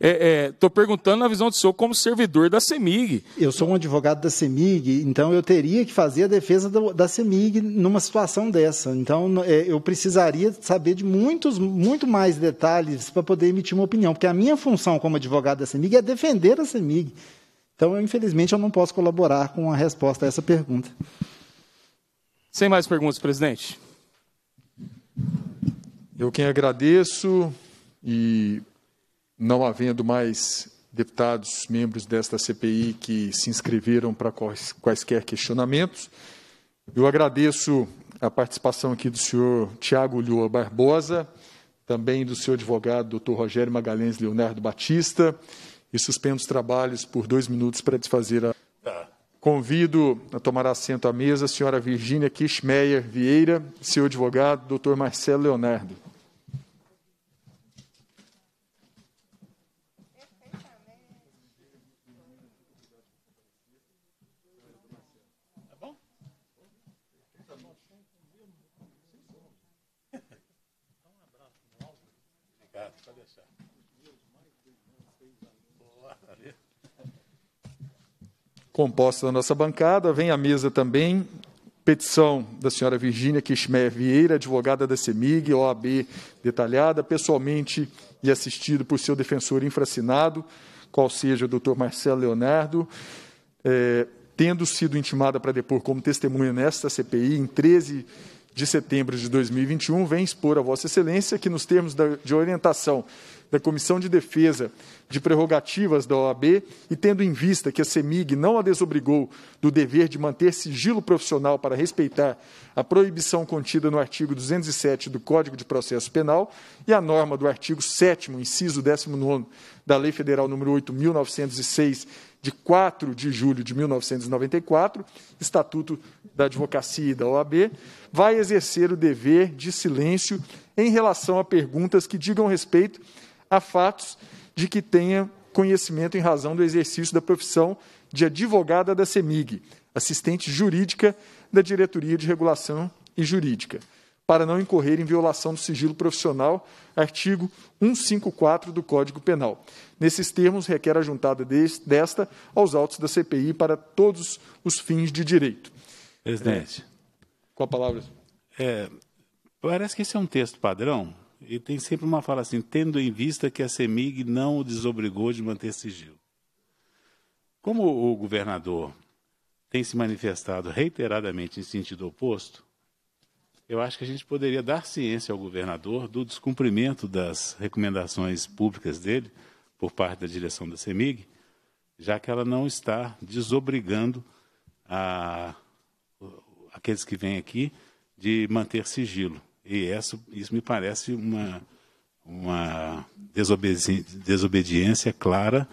Estou é, é, perguntando na visão do senhor como servidor da CEMIG. Eu sou um advogado da CEMIG, então eu teria que fazer a defesa do, da CEMIG numa situação dessa. Então é, eu precisaria saber de muitos, muito mais detalhes para poder emitir uma opinião, porque a minha função como advogado da CEMIG é defender a CEMIG. Então, eu, infelizmente, eu não posso colaborar com a resposta a essa pergunta. Sem mais perguntas, presidente. Eu quem agradeço e não havendo mais deputados, membros desta CPI que se inscreveram para quaisquer questionamentos, eu agradeço a participação aqui do senhor Tiago Lua Barbosa, também do senhor advogado doutor Rogério Magalhães Leonardo Batista, e suspendo os trabalhos por dois minutos para desfazer a. Convido a tomar assento à mesa a senhora Virgínia Kishmeyer Vieira, seu advogado, doutor Marcelo Leonardo. composta da nossa bancada. Vem à mesa também petição da senhora Virgínia Kishmer Vieira, advogada da CEMIG, OAB detalhada, pessoalmente e assistido por seu defensor infracinado, qual seja o doutor Marcelo Leonardo, é, tendo sido intimada para depor como testemunha nesta CPI em 13 de setembro de 2021, vem expor a Vossa Excelência que, nos termos da, de orientação da Comissão de Defesa de Prerrogativas da OAB e tendo em vista que a CEMIG não a desobrigou do dever de manter sigilo profissional para respeitar a proibição contida no artigo 207 do Código de Processo Penal e a norma do artigo 7 inciso 19 da Lei Federal nº 8.906, de 4 de julho de 1994, Estatuto da Advocacia e da OAB, vai exercer o dever de silêncio em relação a perguntas que digam respeito a fatos de que tenha conhecimento em razão do exercício da profissão de advogada da CEMIG, assistente jurídica da Diretoria de Regulação e Jurídica, para não incorrer em violação do sigilo profissional, artigo 154 do Código Penal. Nesses termos, requer a juntada desta aos autos da CPI para todos os fins de direito. Presidente. É, com a palavra. É, parece que esse é um texto padrão ele tem sempre uma fala assim, tendo em vista que a CEMIG não o desobrigou de manter sigilo. Como o governador tem se manifestado reiteradamente em sentido oposto, eu acho que a gente poderia dar ciência ao governador do descumprimento das recomendações públicas dele por parte da direção da CEMIG, já que ela não está desobrigando a, aqueles que vêm aqui de manter sigilo. E isso me parece uma, uma desobedi desobediência clara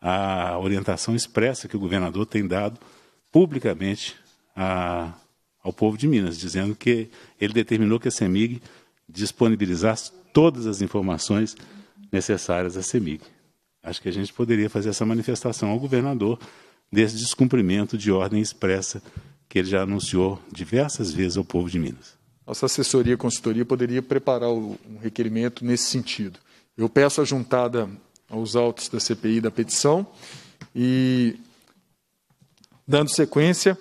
à orientação expressa que o governador tem dado publicamente a, ao povo de Minas, dizendo que ele determinou que a CEMIG disponibilizasse todas as informações necessárias à CEMIG. Acho que a gente poderia fazer essa manifestação ao governador desse descumprimento de ordem expressa que ele já anunciou diversas vezes ao povo de Minas nossa assessoria, consultoria, poderia preparar um requerimento nesse sentido. Eu peço a juntada aos autos da CPI da petição e, dando sequência,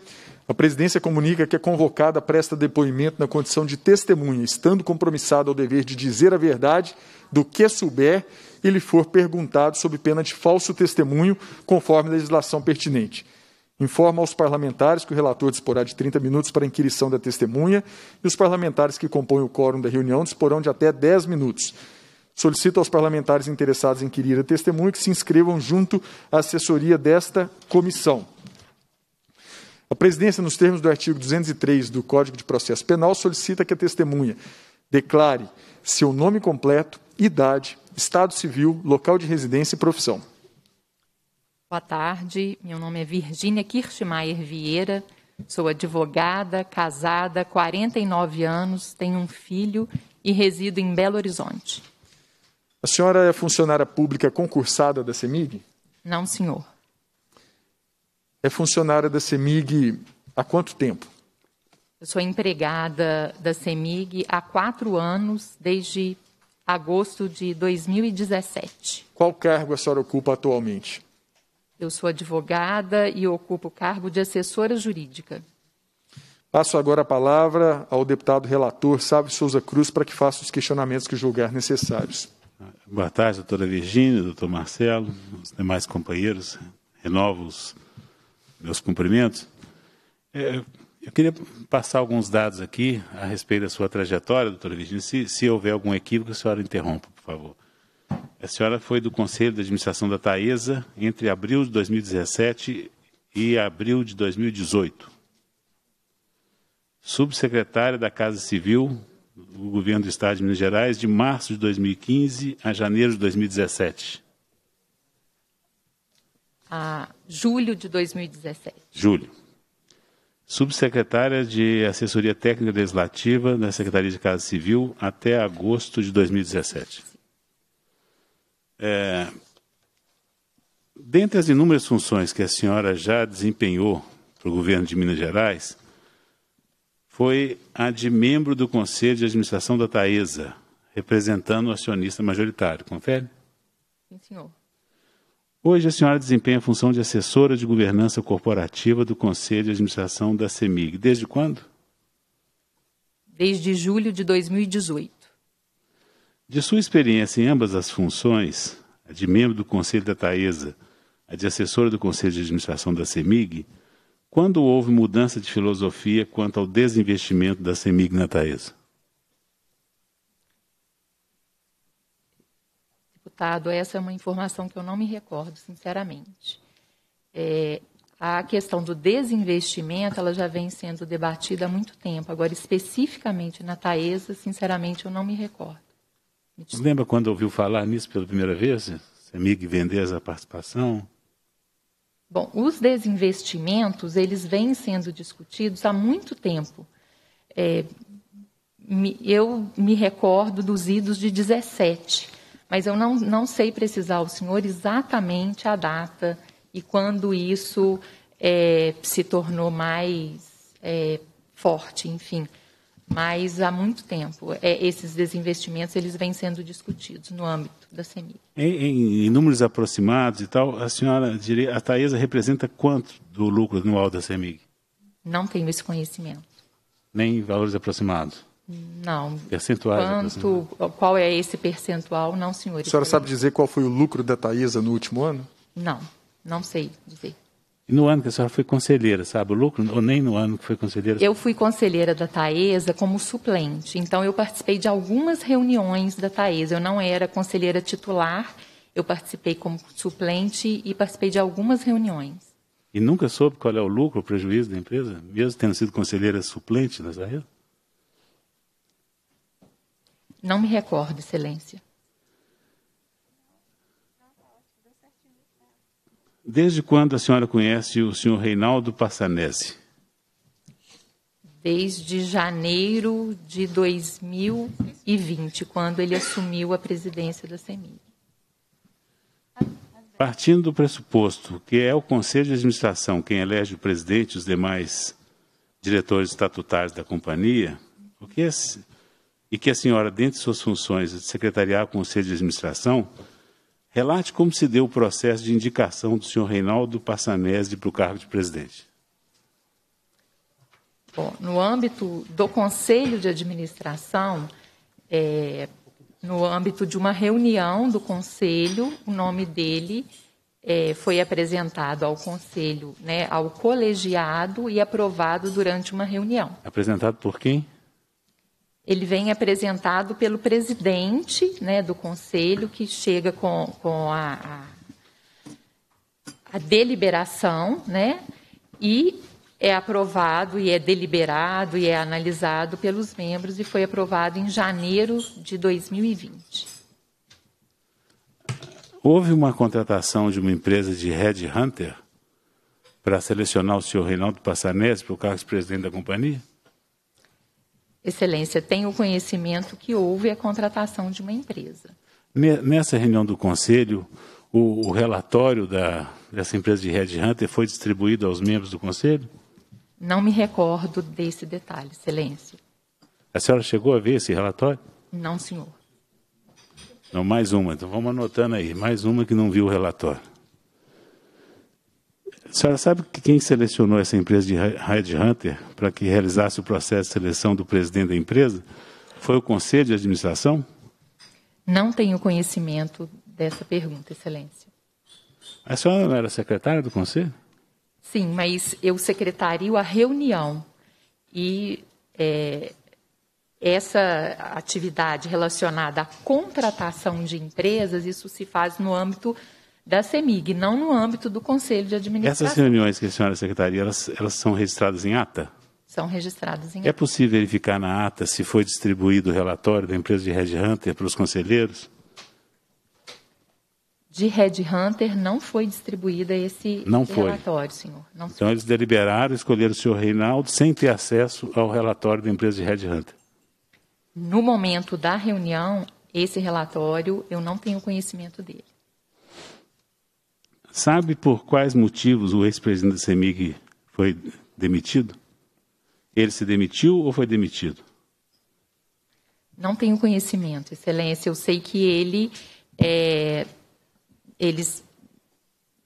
a presidência comunica que a é convocada presta depoimento na condição de testemunha, estando compromissada ao dever de dizer a verdade do que souber e lhe for perguntado sob pena de falso testemunho, conforme a legislação pertinente. Informa aos parlamentares que o relator disporá de 30 minutos para a inquirição da testemunha e os parlamentares que compõem o quórum da reunião disporão de até 10 minutos. Solicito aos parlamentares interessados em inquirir a testemunha que se inscrevam junto à assessoria desta comissão. A presidência, nos termos do artigo 203 do Código de Processo Penal, solicita que a testemunha declare seu nome completo, idade, estado civil, local de residência e profissão. Boa tarde, meu nome é Virgínia Kirchmaier Vieira, sou advogada, casada, 49 anos, tenho um filho e resido em Belo Horizonte. A senhora é funcionária pública concursada da CEMIG? Não, senhor. É funcionária da CEMIG há quanto tempo? Eu sou empregada da CEMIG há quatro anos, desde agosto de 2017. Qual cargo a senhora ocupa atualmente? Eu sou advogada e ocupo o cargo de assessora jurídica. Passo agora a palavra ao deputado relator Sábio Souza Cruz para que faça os questionamentos que julgar necessários. Boa tarde, doutora Virgínia, doutor Marcelo, os demais companheiros. Renovo os meus cumprimentos. É, eu queria passar alguns dados aqui a respeito da sua trajetória, doutora Virgínia. Se, se houver algum equívoco, a senhora interrompa, por favor. A senhora foi do Conselho de Administração da Taesa entre abril de 2017 e abril de 2018. Subsecretária da Casa Civil do Governo do Estado de Minas Gerais de março de 2015 a janeiro de 2017. A julho de 2017. Julho. Subsecretária de Assessoria Técnica Legislativa da Secretaria de Casa Civil até agosto de 2017. É, dentre as inúmeras funções que a senhora já desempenhou para o governo de Minas Gerais, foi a de membro do Conselho de Administração da Taesa, representando o acionista majoritário. Confere? Sim, senhor. Hoje a senhora desempenha a função de assessora de governança corporativa do Conselho de Administração da CEMIG. Desde quando? Desde julho de 2018. De sua experiência em ambas as funções, a de membro do Conselho da Taesa, a de assessora do Conselho de Administração da CEMIG, quando houve mudança de filosofia quanto ao desinvestimento da CEMIG na Taesa? Deputado, essa é uma informação que eu não me recordo, sinceramente. É, a questão do desinvestimento, ela já vem sendo debatida há muito tempo. Agora, especificamente na Taesa, sinceramente, eu não me recordo. Você lembra quando ouviu falar nisso pela primeira vez? Semig vender essa participação? Bom, os desinvestimentos, eles vêm sendo discutidos há muito tempo. É, eu me recordo dos idos de 17, mas eu não, não sei precisar o senhor exatamente a data e quando isso é, se tornou mais é, forte, enfim mas há muito tempo é, esses desinvestimentos eles vêm sendo discutidos no âmbito da CEMIG. Em, em, números aproximados e tal, a senhora diria, a Taesa representa quanto do lucro anual da CEMIG? Não tenho esse conhecimento. Nem valores aproximados? Não. Percentuais? Quanto, qual é esse percentual? Não, senhor. A senhora sabe dizer qual foi o lucro da Taesa no último ano? Não, não sei dizer. E no ano que a senhora foi conselheira, sabe o lucro? Ou nem no ano que foi conselheira? Eu fui conselheira da Taesa como suplente. Então, eu participei de algumas reuniões da Taesa. Eu não era conselheira titular, eu participei como suplente e participei de algumas reuniões. E nunca soube qual é o lucro, o prejuízo da empresa, mesmo tendo sido conselheira suplente na Taesa? Não me recordo, Excelência. Desde quando a senhora conhece o senhor Reinaldo Passanese? Desde janeiro de 2020, quando ele assumiu a presidência da CEMIG. Partindo do pressuposto que é o Conselho de Administração quem elege o presidente e os demais diretores estatutários da companhia, o que é, e que a senhora, dentre suas funções de secretariar o Conselho de Administração, Relate como se deu o processo de indicação do senhor Reinaldo Passanese para o cargo de presidente. Bom, no âmbito do Conselho de Administração, é, no âmbito de uma reunião do Conselho, o nome dele é, foi apresentado ao Conselho, né, ao colegiado e aprovado durante uma reunião. Apresentado por quem? ele vem apresentado pelo presidente né, do conselho, que chega com, com a, a, a deliberação, né, e é aprovado, e é deliberado, e é analisado pelos membros, e foi aprovado em janeiro de 2020. Houve uma contratação de uma empresa de Red Hunter para selecionar o senhor Reinaldo Passanese para o cargo de presidente da companhia? Excelência, tem o conhecimento que houve a contratação de uma empresa. Nessa reunião do Conselho, o, o relatório da, dessa empresa de Red Hunter foi distribuído aos membros do Conselho? Não me recordo desse detalhe, Excelência. A senhora chegou a ver esse relatório? Não, senhor. Não, mais uma. Então vamos anotando aí. Mais uma que não viu o relatório. A senhora sabe quem selecionou essa empresa de Headhunter para que realizasse o processo de seleção do presidente da empresa? Foi o Conselho de Administração? Não tenho conhecimento dessa pergunta, Excelência. A senhora não era secretária do Conselho? Sim, mas eu secretario a reunião. E é, essa atividade relacionada à contratação de empresas, isso se faz no âmbito da CEMIG, não no âmbito do Conselho de Administração. Essas reuniões que a senhora secretaria, elas, elas são registradas em ata? São registradas em é ata. É possível verificar na ata se foi distribuído o relatório da empresa de Red Hunter para os conselheiros? De Red Hunter não foi distribuída esse não foi. relatório, senhor. Não então foi. eles deliberaram escolher o senhor Reinaldo sem ter acesso ao relatório da empresa de Red Hunter. No momento da reunião, esse relatório eu não tenho conhecimento dele. Sabe por quais motivos o ex-presidente da CEMIG foi demitido? Ele se demitiu ou foi demitido? Não tenho conhecimento, Excelência. Eu sei que ele, é, eles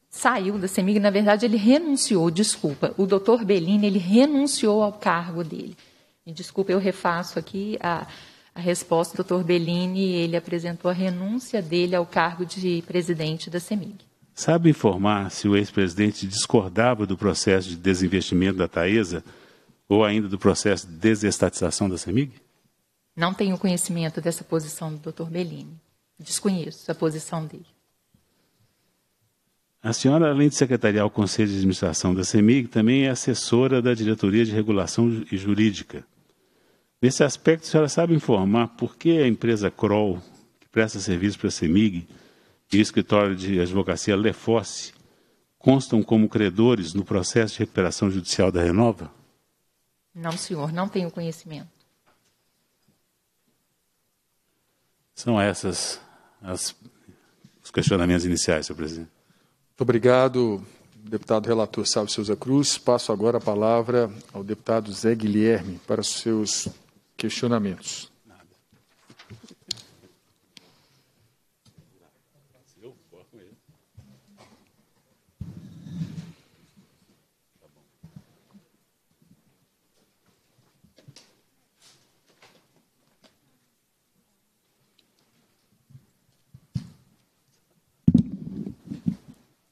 saiu da CEMIG, na verdade ele renunciou, desculpa, o doutor Bellini, ele renunciou ao cargo dele. Me desculpa, eu refaço aqui a, a resposta do doutor Bellini, ele apresentou a renúncia dele ao cargo de presidente da CEMIG. Sabe informar se o ex-presidente discordava do processo de desinvestimento da Taesa ou ainda do processo de desestatização da CEMIG? Não tenho conhecimento dessa posição do Dr. Bellini. Desconheço a posição dele. A senhora, além de secretaria ao Conselho de Administração da CEMIG, também é assessora da Diretoria de Regulação e Jurídica. Nesse aspecto, a senhora sabe informar por que a empresa Kroll, que presta serviço para a CEMIG, e escritório de advocacia Lefosse constam como credores no processo de recuperação judicial da Renova? Não, senhor, não tenho conhecimento. São essas as, os questionamentos iniciais, senhor presidente. Muito obrigado, deputado relator Salve Souza Cruz. Passo agora a palavra ao deputado Zé Guilherme para os seus questionamentos.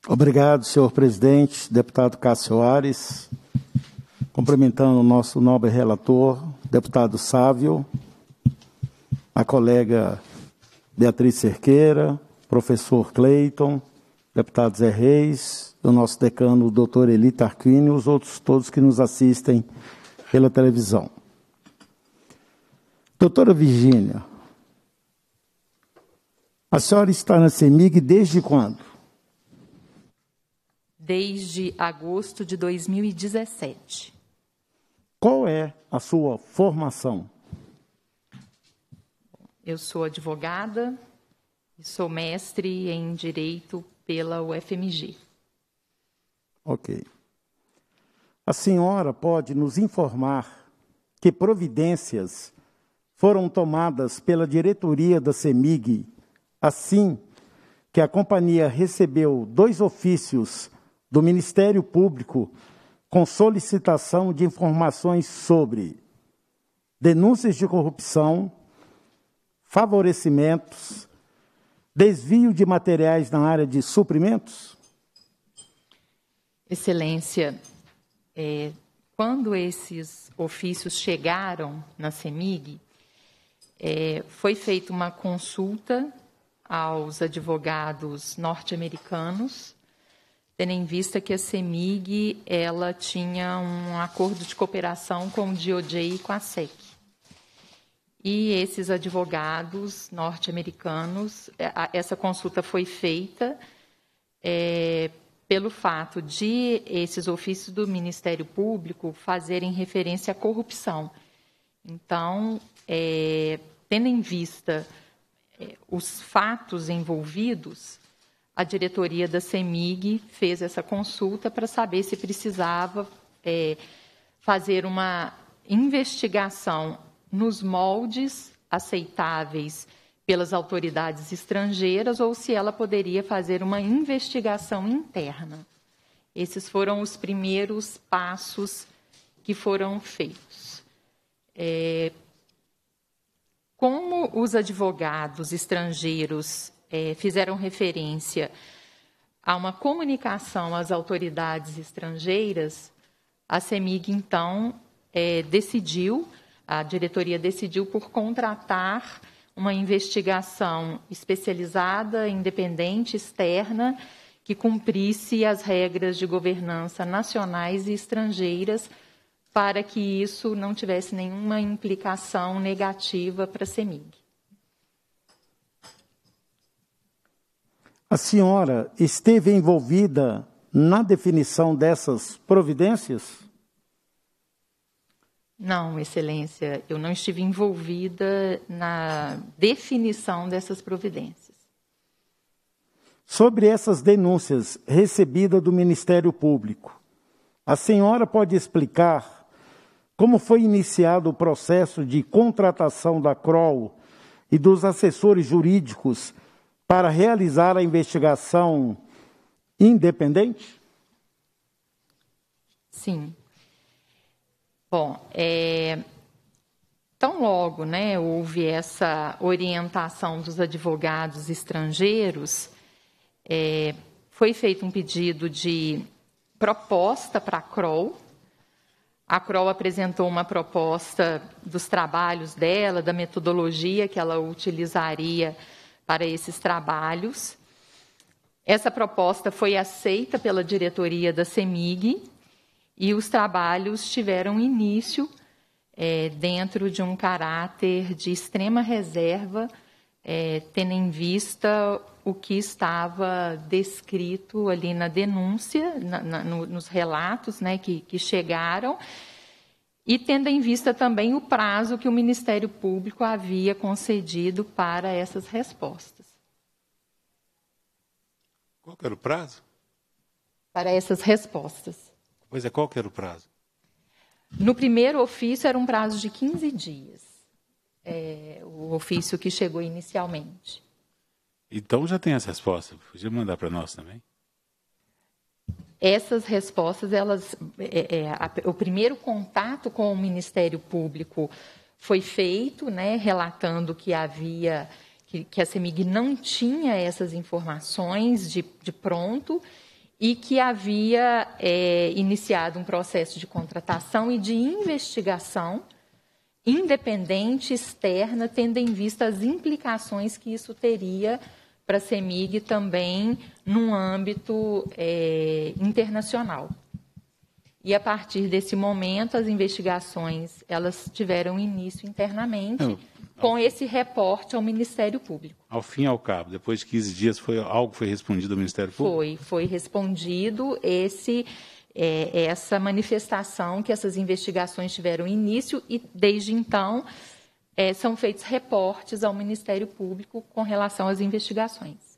Obrigado, senhor presidente, deputado Cássio Soares, Cumprimentando o nosso nobre relator, deputado Sávio, a colega Beatriz Cerqueira, professor Cleiton, deputado Zé Reis, o nosso decano, o doutor Eli Tarquini e os outros todos que nos assistem pela televisão. Doutora Virgínia, a senhora está na CEMIG desde quando? desde agosto de 2017. Qual é a sua formação? Eu sou advogada e sou mestre em Direito pela UFMG. Ok. A senhora pode nos informar que providências foram tomadas pela diretoria da CEMIG assim que a companhia recebeu dois ofícios do Ministério Público com solicitação de informações sobre denúncias de corrupção, favorecimentos, desvio de materiais na área de suprimentos? Excelência, é, quando esses ofícios chegaram na CEMIG, é, foi feita uma consulta aos advogados norte-americanos tendo em vista que a CEMIG ela tinha um acordo de cooperação com o DOJ e com a SEC. E esses advogados norte-americanos, essa consulta foi feita é, pelo fato de esses ofícios do Ministério Público fazerem referência à corrupção. Então, é, tendo em vista é, os fatos envolvidos, a diretoria da CEMIG fez essa consulta para saber se precisava é, fazer uma investigação nos moldes aceitáveis pelas autoridades estrangeiras ou se ela poderia fazer uma investigação interna. Esses foram os primeiros passos que foram feitos. É, como os advogados estrangeiros é, fizeram referência a uma comunicação às autoridades estrangeiras, a CEMIG, então, é, decidiu, a diretoria decidiu por contratar uma investigação especializada, independente, externa, que cumprisse as regras de governança nacionais e estrangeiras para que isso não tivesse nenhuma implicação negativa para a CEMIG. A senhora esteve envolvida na definição dessas providências? Não, Excelência, eu não estive envolvida na definição dessas providências. Sobre essas denúncias recebidas do Ministério Público, a senhora pode explicar como foi iniciado o processo de contratação da CROL e dos assessores jurídicos para realizar a investigação independente? Sim. Bom, é, tão logo né, houve essa orientação dos advogados estrangeiros, é, foi feito um pedido de proposta para a CROL. A CROL apresentou uma proposta dos trabalhos dela, da metodologia que ela utilizaria para esses trabalhos. Essa proposta foi aceita pela diretoria da CEMIG e os trabalhos tiveram início é, dentro de um caráter de extrema reserva, é, tendo em vista o que estava descrito ali na denúncia, na, na, no, nos relatos né, que, que chegaram e tendo em vista também o prazo que o Ministério Público havia concedido para essas respostas. Qual era o prazo? Para essas respostas. Pois é, qual era o prazo? No primeiro ofício era um prazo de 15 dias, é, o ofício que chegou inicialmente. Então já tem essa resposta, podia mandar para nós também? essas respostas, elas, é, é, a, o primeiro contato com o Ministério Público foi feito, né, relatando que havia, que, que a CEMIG não tinha essas informações de, de pronto e que havia é, iniciado um processo de contratação e de investigação independente, externa, tendo em vista as implicações que isso teria para a CEMIG também num âmbito é, internacional. E a partir desse momento, as investigações elas tiveram início internamente. Não com esse reporte ao Ministério Público. Ao fim e ao cabo, depois de 15 dias, foi, algo foi respondido ao Ministério Público? Foi, foi respondido esse, é, essa manifestação que essas investigações tiveram início e, desde então, é, são feitos reportes ao Ministério Público com relação às investigações.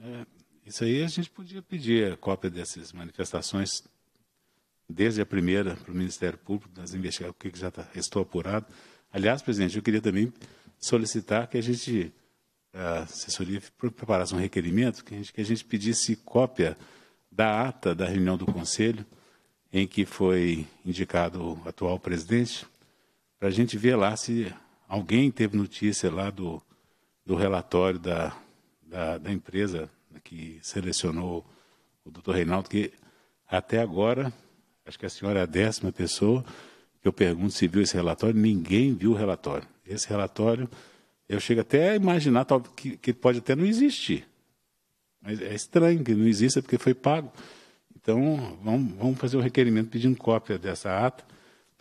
É, isso aí a gente podia pedir cópia dessas manifestações, desde a primeira para o Ministério Público, das investigações, o que já está estou apurado. Aliás, presidente, eu queria também solicitar que a gente, a assessoria, preparasse um requerimento que a gente, que a gente pedisse cópia da ata da reunião do Conselho, em que foi indicado o atual presidente, para a gente ver lá se alguém teve notícia lá do, do relatório da, da, da empresa que selecionou o doutor Reinaldo, que até agora, acho que a senhora é a décima pessoa que eu pergunto se viu esse relatório, ninguém viu o relatório. Esse relatório, eu chego até a imaginar que, que pode até não existir. Mas é estranho que não exista porque foi pago. Então, vamos, vamos fazer o um requerimento pedindo cópia dessa ata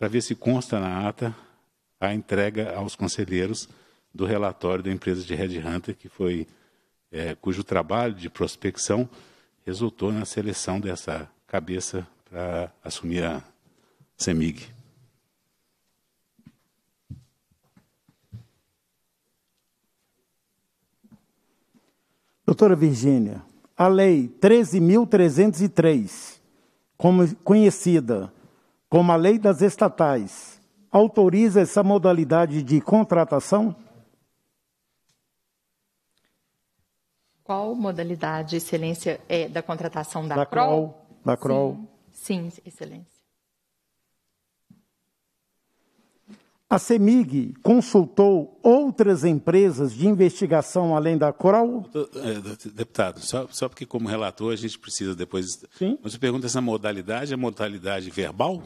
para ver se consta na ata a entrega aos conselheiros do relatório da empresa de Red Hunter, que foi, é, cujo trabalho de prospecção resultou na seleção dessa cabeça para assumir a CEMIG. Doutora Virgínia, a Lei 13.303, como conhecida como a lei das estatais, autoriza essa modalidade de contratação? Qual modalidade, excelência, é da contratação da, da CROL? CROL? Da CROL. Sim, sim, excelência. A CEMIG consultou outras empresas de investigação além da CROL? É, deputado, só, só porque como relator a gente precisa depois... Sim. Você pergunta essa modalidade, é modalidade verbal?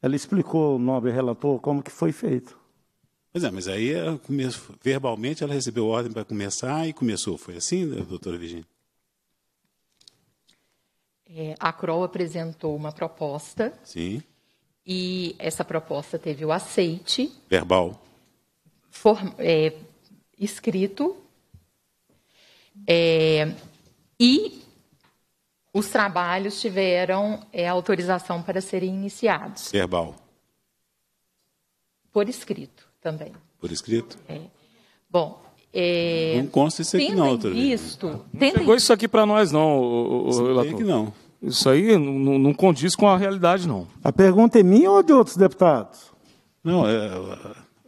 Ela explicou, o nobre relator, como que foi feito. Pois é, mas aí eh, verbalmente ela recebeu ordem para começar e começou. Foi assim, né, doutora Virginia? É, a CROL apresentou uma proposta. Sim. E essa proposta teve o aceite. Verbal. For, é, escrito. É, e os trabalhos tiveram é, autorização para serem iniciados. Verbal. Por escrito também. Por escrito? É. Bom, é, não consta isso aqui, não, doutor. Isto, não chegou isso aqui para nós, não, o, que não. Isso aí não, não condiz com a realidade, não. A pergunta é minha ou de outros deputados? Não, é,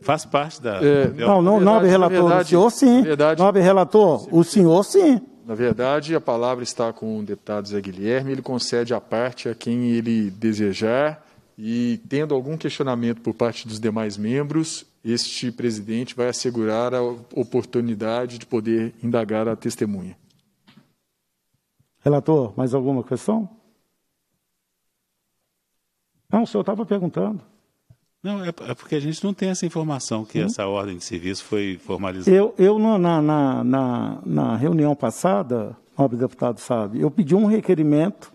faz parte da. É, não, não, nobre relator, verdade, o senhor sim. Verdade, nobre relator, o senhor sim. Na verdade, a palavra está com o deputado Zé Guilherme, ele concede a parte a quem ele desejar e, tendo algum questionamento por parte dos demais membros, este presidente vai assegurar a oportunidade de poder indagar a testemunha. Relator, mais alguma questão? Não, o senhor estava perguntando. Não, é, é porque a gente não tem essa informação que Sim. Hum? essa ordem de serviço foi formalizada. Eu, eu na, na, na, na reunião passada, nobre deputado sabe, eu pedi um requerimento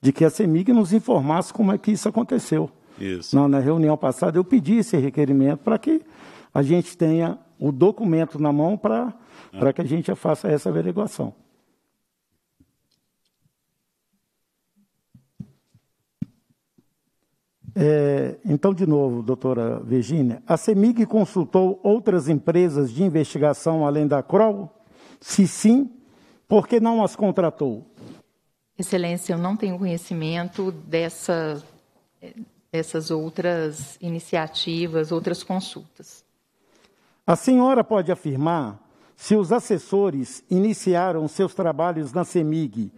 de que a CEMIG nos informasse como é que isso aconteceu. Isso. Na, na reunião passada, eu pedi esse requerimento para que a gente tenha o documento na mão para ah. que a gente faça essa averiguação. É, então, de novo, doutora Virginia, a CEMIG consultou outras empresas de investigação além da Croll? Se sim, por que não as contratou? Excelência, eu não tenho conhecimento dessa, dessas outras iniciativas, outras consultas. A senhora pode afirmar se os assessores iniciaram seus trabalhos na CEMIG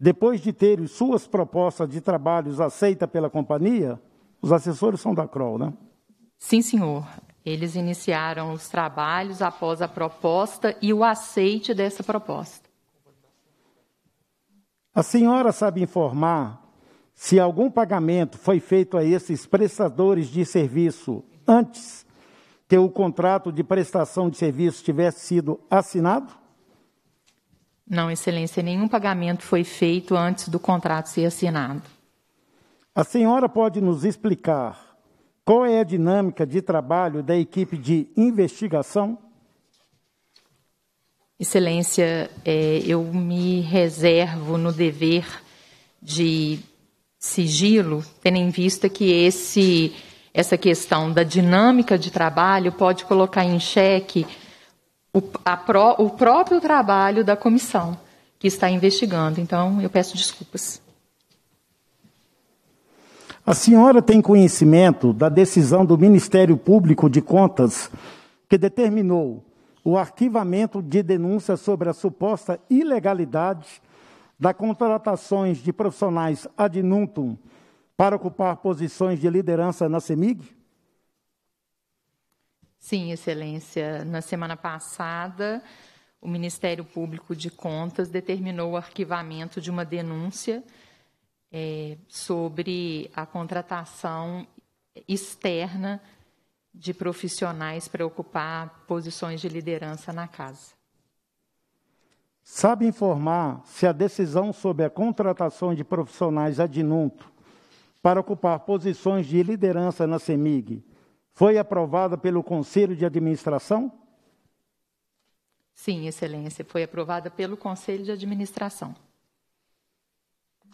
depois de terem suas propostas de trabalhos aceitas pela companhia? Os assessores são da CROL, né? Sim, senhor. Eles iniciaram os trabalhos após a proposta e o aceite dessa proposta. A senhora sabe informar se algum pagamento foi feito a esses prestadores de serviço antes que o contrato de prestação de serviço tivesse sido assinado? Não, Excelência, nenhum pagamento foi feito antes do contrato ser assinado. A senhora pode nos explicar qual é a dinâmica de trabalho da equipe de investigação? Excelência, é, eu me reservo no dever de sigilo, tendo em vista que esse, essa questão da dinâmica de trabalho pode colocar em xeque o, pro, o próprio trabalho da comissão que está investigando. Então, eu peço desculpas. A senhora tem conhecimento da decisão do Ministério Público de Contas que determinou o arquivamento de denúncias sobre a suposta ilegalidade da contratações de profissionais ad nuntum para ocupar posições de liderança na CEMIG? Sim, Excelência. Na semana passada, o Ministério Público de Contas determinou o arquivamento de uma denúncia é, sobre a contratação externa de profissionais para ocupar posições de liderança na casa. Sabe informar se a decisão sobre a contratação de profissionais adjunto para ocupar posições de liderança na CEMIG foi aprovada pelo Conselho de Administração? Sim, Excelência, foi aprovada pelo Conselho de Administração.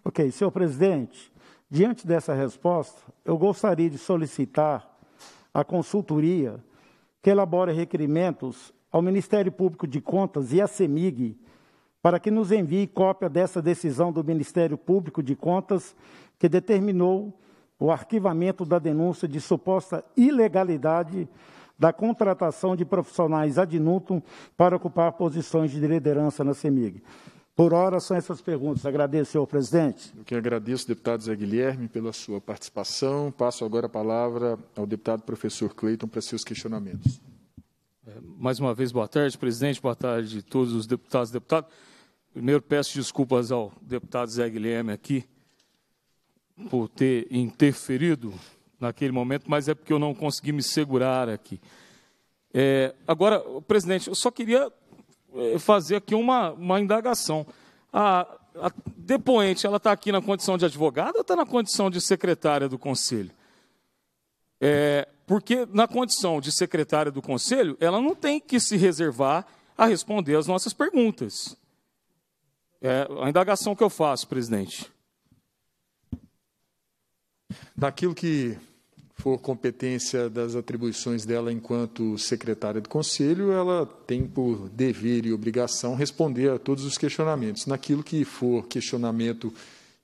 Ok, senhor presidente, diante dessa resposta, eu gostaria de solicitar à consultoria que elabore requerimentos ao Ministério Público de Contas e à CEMIG para que nos envie cópia dessa decisão do Ministério Público de Contas que determinou o arquivamento da denúncia de suposta ilegalidade da contratação de profissionais ad nutum para ocupar posições de liderança na CEMIG. Por hora, são essas perguntas. Agradeço, senhor presidente. Eu que agradeço, deputado Zé Guilherme, pela sua participação. Passo agora a palavra ao deputado professor Cleiton para seus questionamentos. É, mais uma vez, boa tarde, presidente. Boa tarde a todos os deputados e deputadas. Primeiro, peço desculpas ao deputado Zé Guilherme aqui por ter interferido naquele momento, mas é porque eu não consegui me segurar aqui. É, agora, presidente, eu só queria é, fazer aqui uma, uma indagação. A, a depoente, ela está aqui na condição de advogada ou está na condição de secretária do conselho? É, porque, na condição de secretária do conselho, ela não tem que se reservar a responder as nossas perguntas. É a indagação que eu faço, presidente. Daquilo que for competência das atribuições dela enquanto secretária do Conselho, ela tem por dever e obrigação responder a todos os questionamentos. Naquilo que for questionamento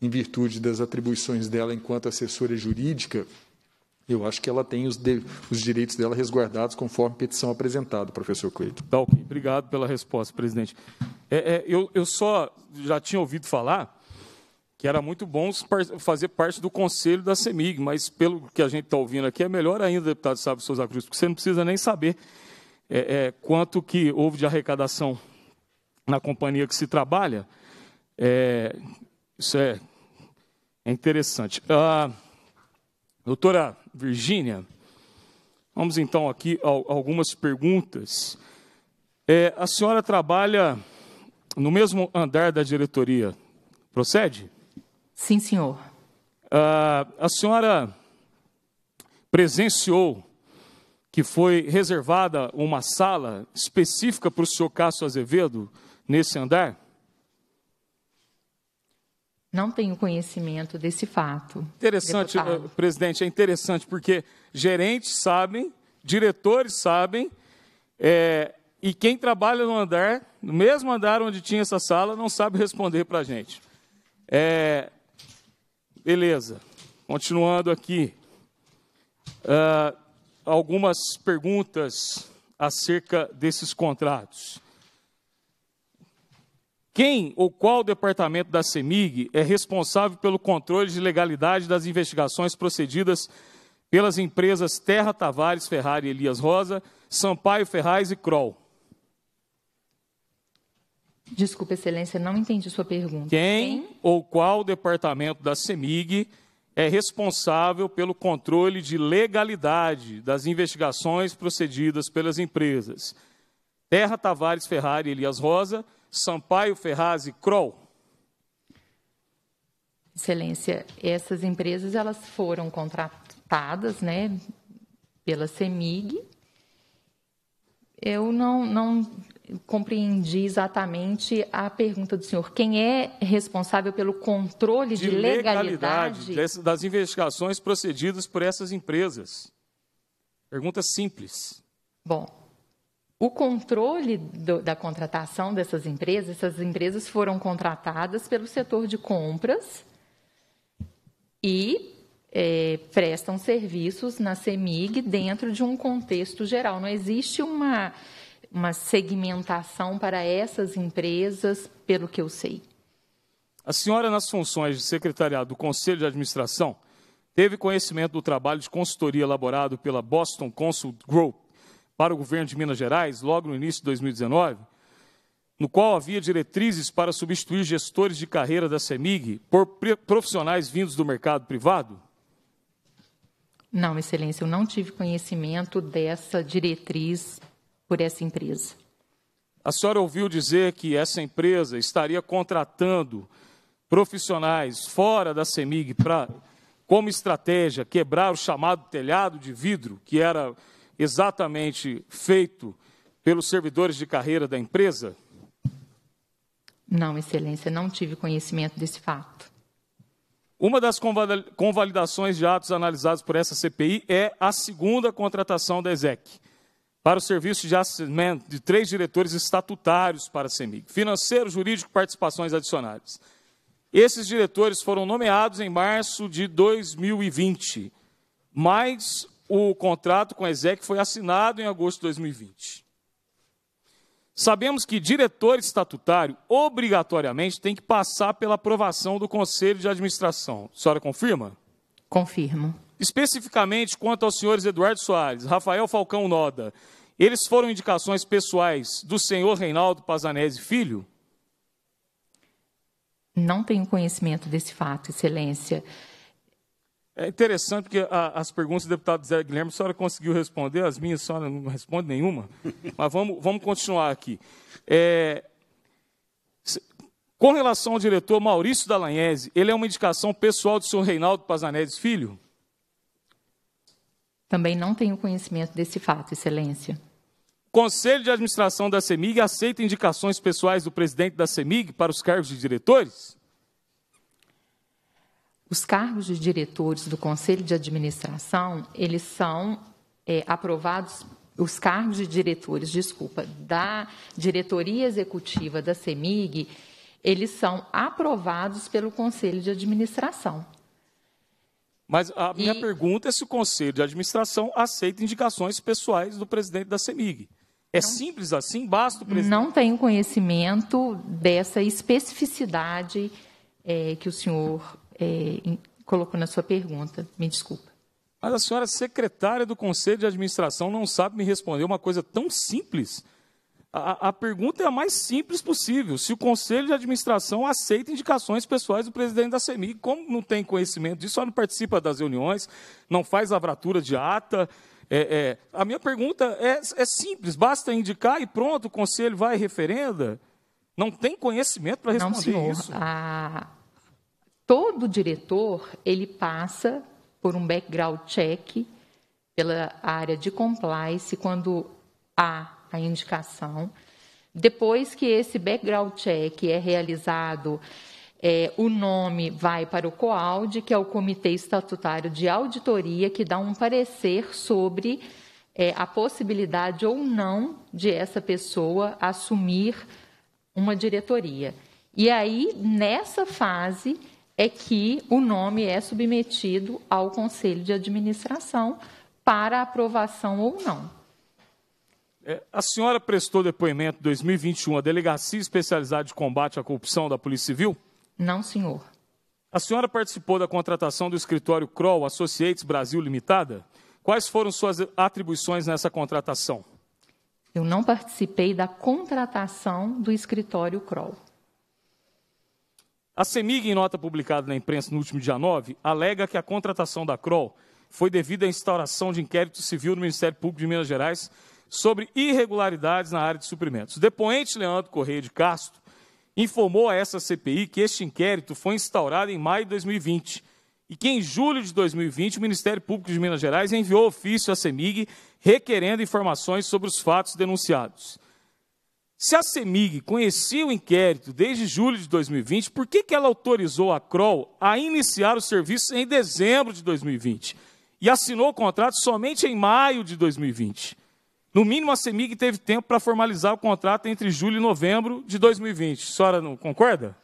em virtude das atribuições dela enquanto assessora jurídica, eu acho que ela tem os, de, os direitos dela resguardados conforme petição apresentada, professor Cleito. Tá, ok. Obrigado pela resposta, presidente. É, é, eu, eu só já tinha ouvido falar que era muito bom fazer parte do conselho da CEMIG, mas pelo que a gente está ouvindo aqui, é melhor ainda, deputado Sábio Souza Cruz, porque você não precisa nem saber é, é, quanto que houve de arrecadação na companhia que se trabalha. É, isso é, é interessante. Ah, doutora Virgínia, vamos então aqui a, algumas perguntas. É, a senhora trabalha no mesmo andar da diretoria Procede? Sim, senhor. Uh, a senhora presenciou que foi reservada uma sala específica para o senhor Cássio Azevedo nesse andar? Não tenho conhecimento desse fato. Interessante, deputado. Eh, presidente, é interessante porque gerentes sabem, diretores sabem, é, e quem trabalha no andar, no mesmo andar onde tinha essa sala, não sabe responder para a gente. É, Beleza. Continuando aqui. Uh, algumas perguntas acerca desses contratos. Quem ou qual departamento da CEMIG é responsável pelo controle de legalidade das investigações procedidas pelas empresas Terra Tavares Ferrari Elias Rosa, Sampaio Ferraz e Kroll? Desculpa, Excelência, não entendi sua pergunta. Quem, Quem? ou qual departamento da CEMIG é responsável pelo controle de legalidade das investigações procedidas pelas empresas? Terra Tavares Ferrari Elias Rosa, Sampaio Ferraz e Kroll. Excelência, essas empresas elas foram contratadas, né, pela CEMIG. Eu não, não compreendi exatamente a pergunta do senhor. Quem é responsável pelo controle de, de legalidade, legalidade das investigações procedidas por essas empresas? Pergunta simples. Bom, o controle do, da contratação dessas empresas, essas empresas foram contratadas pelo setor de compras e é, prestam serviços na CEMIG dentro de um contexto geral. Não existe uma uma segmentação para essas empresas, pelo que eu sei. A senhora, nas funções de secretariado do Conselho de Administração, teve conhecimento do trabalho de consultoria elaborado pela Boston Consult Group para o governo de Minas Gerais, logo no início de 2019, no qual havia diretrizes para substituir gestores de carreira da CEMIG por profissionais vindos do mercado privado? Não, Excelência, eu não tive conhecimento dessa diretriz por essa empresa. A senhora ouviu dizer que essa empresa estaria contratando profissionais fora da CEMIG para, como estratégia, quebrar o chamado telhado de vidro, que era exatamente feito pelos servidores de carreira da empresa? Não, Excelência, não tive conhecimento desse fato. Uma das convalidações de atos analisados por essa CPI é a segunda contratação da ESEC para o serviço de assessamento né, de três diretores estatutários para a CEMIG, financeiro, jurídico, participações adicionais. Esses diretores foram nomeados em março de 2020, mas o contrato com a ESEC foi assinado em agosto de 2020. Sabemos que diretor estatutário obrigatoriamente tem que passar pela aprovação do Conselho de Administração. A senhora confirma? Confirmo. Especificamente quanto aos senhores Eduardo Soares, Rafael Falcão Noda, eles foram indicações pessoais do senhor Reinaldo Pazanese Filho? Não tenho conhecimento desse fato, Excelência. É interessante que a, as perguntas do deputado Zé Guilherme, a senhora conseguiu responder, as minhas a senhora não responde nenhuma. Mas vamos, vamos continuar aqui. É, com relação ao diretor Maurício Dalanhese, ele é uma indicação pessoal do senhor Reinaldo Pazanese Filho? Também não tenho conhecimento desse fato, Excelência. Conselho de Administração da CEMIG aceita indicações pessoais do presidente da CEMIG para os cargos de diretores? Os cargos de diretores do Conselho de Administração, eles são é, aprovados, os cargos de diretores, desculpa, da diretoria executiva da CEMIG, eles são aprovados pelo Conselho de Administração. Mas a e... minha pergunta é se o Conselho de Administração aceita indicações pessoais do presidente da CEMIG. É não, simples assim? Basta o presidente? Não tenho conhecimento dessa especificidade é, que o senhor é, colocou na sua pergunta. Me desculpa. Mas a senhora é secretária do Conselho de Administração não sabe me responder uma coisa tão simples. A, a pergunta é a mais simples possível. Se o conselho de administração aceita indicações pessoais do presidente da CEMI, como não tem conhecimento disso, só não participa das reuniões, não faz lavratura de ata, é, é. A minha pergunta é, é, simples, basta indicar e pronto, o conselho vai referenda? Não tem conhecimento para responder Não, isso. A... Ah, todo diretor, ele passa por um background check pela área de compliance quando há a indicação. Depois que esse background check é realizado, é, o nome vai para o COAUD, que é o Comitê Estatutário de Auditoria, que dá um parecer sobre é, a possibilidade ou não de essa pessoa assumir uma diretoria. E aí, nessa fase, é que o nome é submetido ao Conselho de Administração para aprovação ou não. É, a senhora prestou depoimento 2021 à Delegacia Especializada de Combate à Corrupção da Polícia Civil? Não, senhor. A senhora participou da contratação do escritório Kroll Associates Brasil Limitada? Quais foram suas atribuições nessa contratação? Eu não participei da contratação do escritório Kroll. A CEMIG, em nota publicada na imprensa no último dia 9, alega que a contratação da Kroll foi devida à instauração de inquérito civil no Ministério Público de Minas Gerais sobre irregularidades na área de suprimentos. O depoente Leandro Correia de Castro informou a essa CPI que este inquérito foi instaurado em maio de 2020 e que, em julho de 2020, o Ministério Público de Minas Gerais enviou ofício à CEMIG requerendo informações sobre os fatos denunciados. Se a CEMIG conhecia o inquérito desde julho de 2020, por que, que ela autorizou a CROL a iniciar o serviço em dezembro de 2020 e assinou o contrato somente em maio de 2020? No mínimo, a CEMIG teve tempo para formalizar o contrato entre julho e novembro de 2020. A senhora não concorda?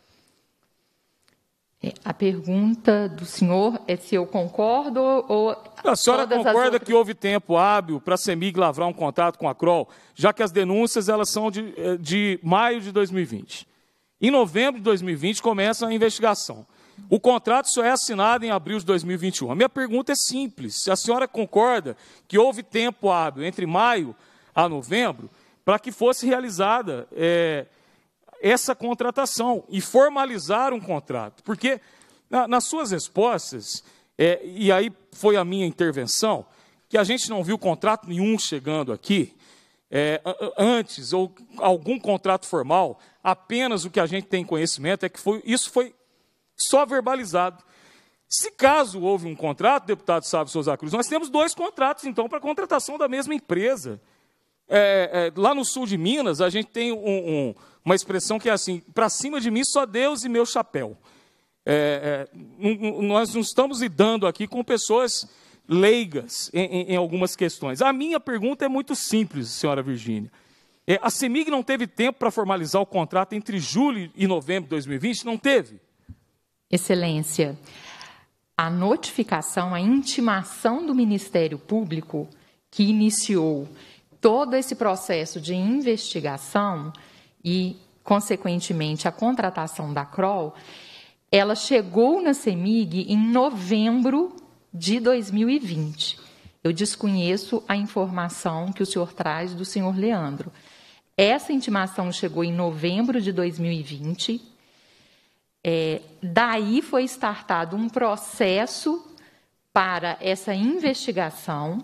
É, a pergunta do senhor é se eu concordo ou. A senhora concorda outras... que houve tempo hábil para a CEMIG lavrar um contrato com a CROL, já que as denúncias elas são de, eh, de maio de 2020. Em novembro de 2020 começa a investigação. O contrato só é assinado em abril de 2021. A minha pergunta é simples: se a senhora concorda que houve tempo hábil entre maio a novembro para que fosse realizada é, essa contratação e formalizar um contrato? Porque na, nas suas respostas, é, e aí foi a minha intervenção, que a gente não viu contrato nenhum chegando aqui, é, antes, ou algum contrato formal, apenas o que a gente tem conhecimento é que foi, isso foi só verbalizado. Se caso houve um contrato, deputado Sábio Souza Cruz, nós temos dois contratos, então, para contratação da mesma empresa. É, é, lá no sul de Minas, a gente tem um, um, uma expressão que é assim: para cima de mim só Deus e meu chapéu. É, um, é, nós não estamos lidando aqui com pessoas leigas em, em, algumas questões. A minha pergunta é muito simples, senhora Virgínia. É, a CEMIG não teve tempo para formalizar o contrato entre julho e novembro de 2020? Não teve. Excelência, a notificação, a intimação do Ministério Público que iniciou todo esse processo de investigação e, consequentemente, a contratação da CROL, ela chegou na CEMIG em novembro de 2020. Eu desconheço a informação que o senhor traz do senhor Leandro. Essa intimação chegou em novembro de 2020 é, daí foi startado um processo para essa investigação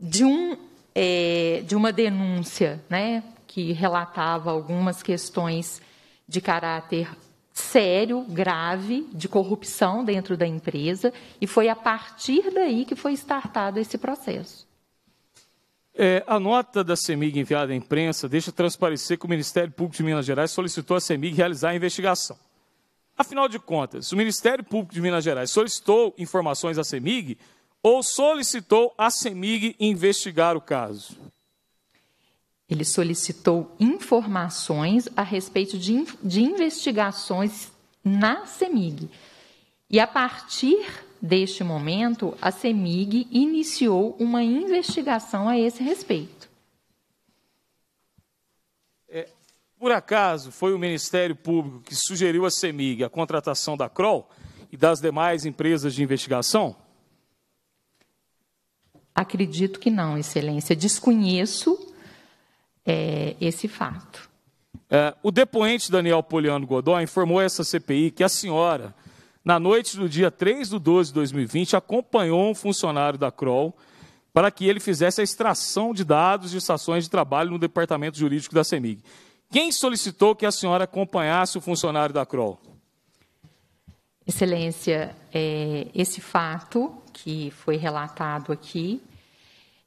de, um, é, de uma denúncia né, que relatava algumas questões de caráter sério, grave, de corrupção dentro da empresa, e foi a partir daí que foi startado esse processo. É, a nota da CEMIG enviada à imprensa deixa transparecer que o Ministério Público de Minas Gerais solicitou à CEMIG realizar a investigação. Afinal de contas, o Ministério Público de Minas Gerais solicitou informações à CEMIG ou solicitou à CEMIG investigar o caso? Ele solicitou informações a respeito de, de investigações na CEMIG. E a partir deste momento, a CEMIG iniciou uma investigação a esse respeito. Por acaso foi o Ministério Público que sugeriu à CEMIG a contratação da CROL e das demais empresas de investigação? Acredito que não, Excelência. Desconheço é, esse fato. É, o depoente Daniel Poliano Godó informou a essa CPI que a senhora, na noite do dia 3 de 12 de 2020, acompanhou um funcionário da CROL para que ele fizesse a extração de dados de estações de trabalho no departamento jurídico da CEMIG. Quem solicitou que a senhora acompanhasse o funcionário da CROL? Excelência, é, esse fato que foi relatado aqui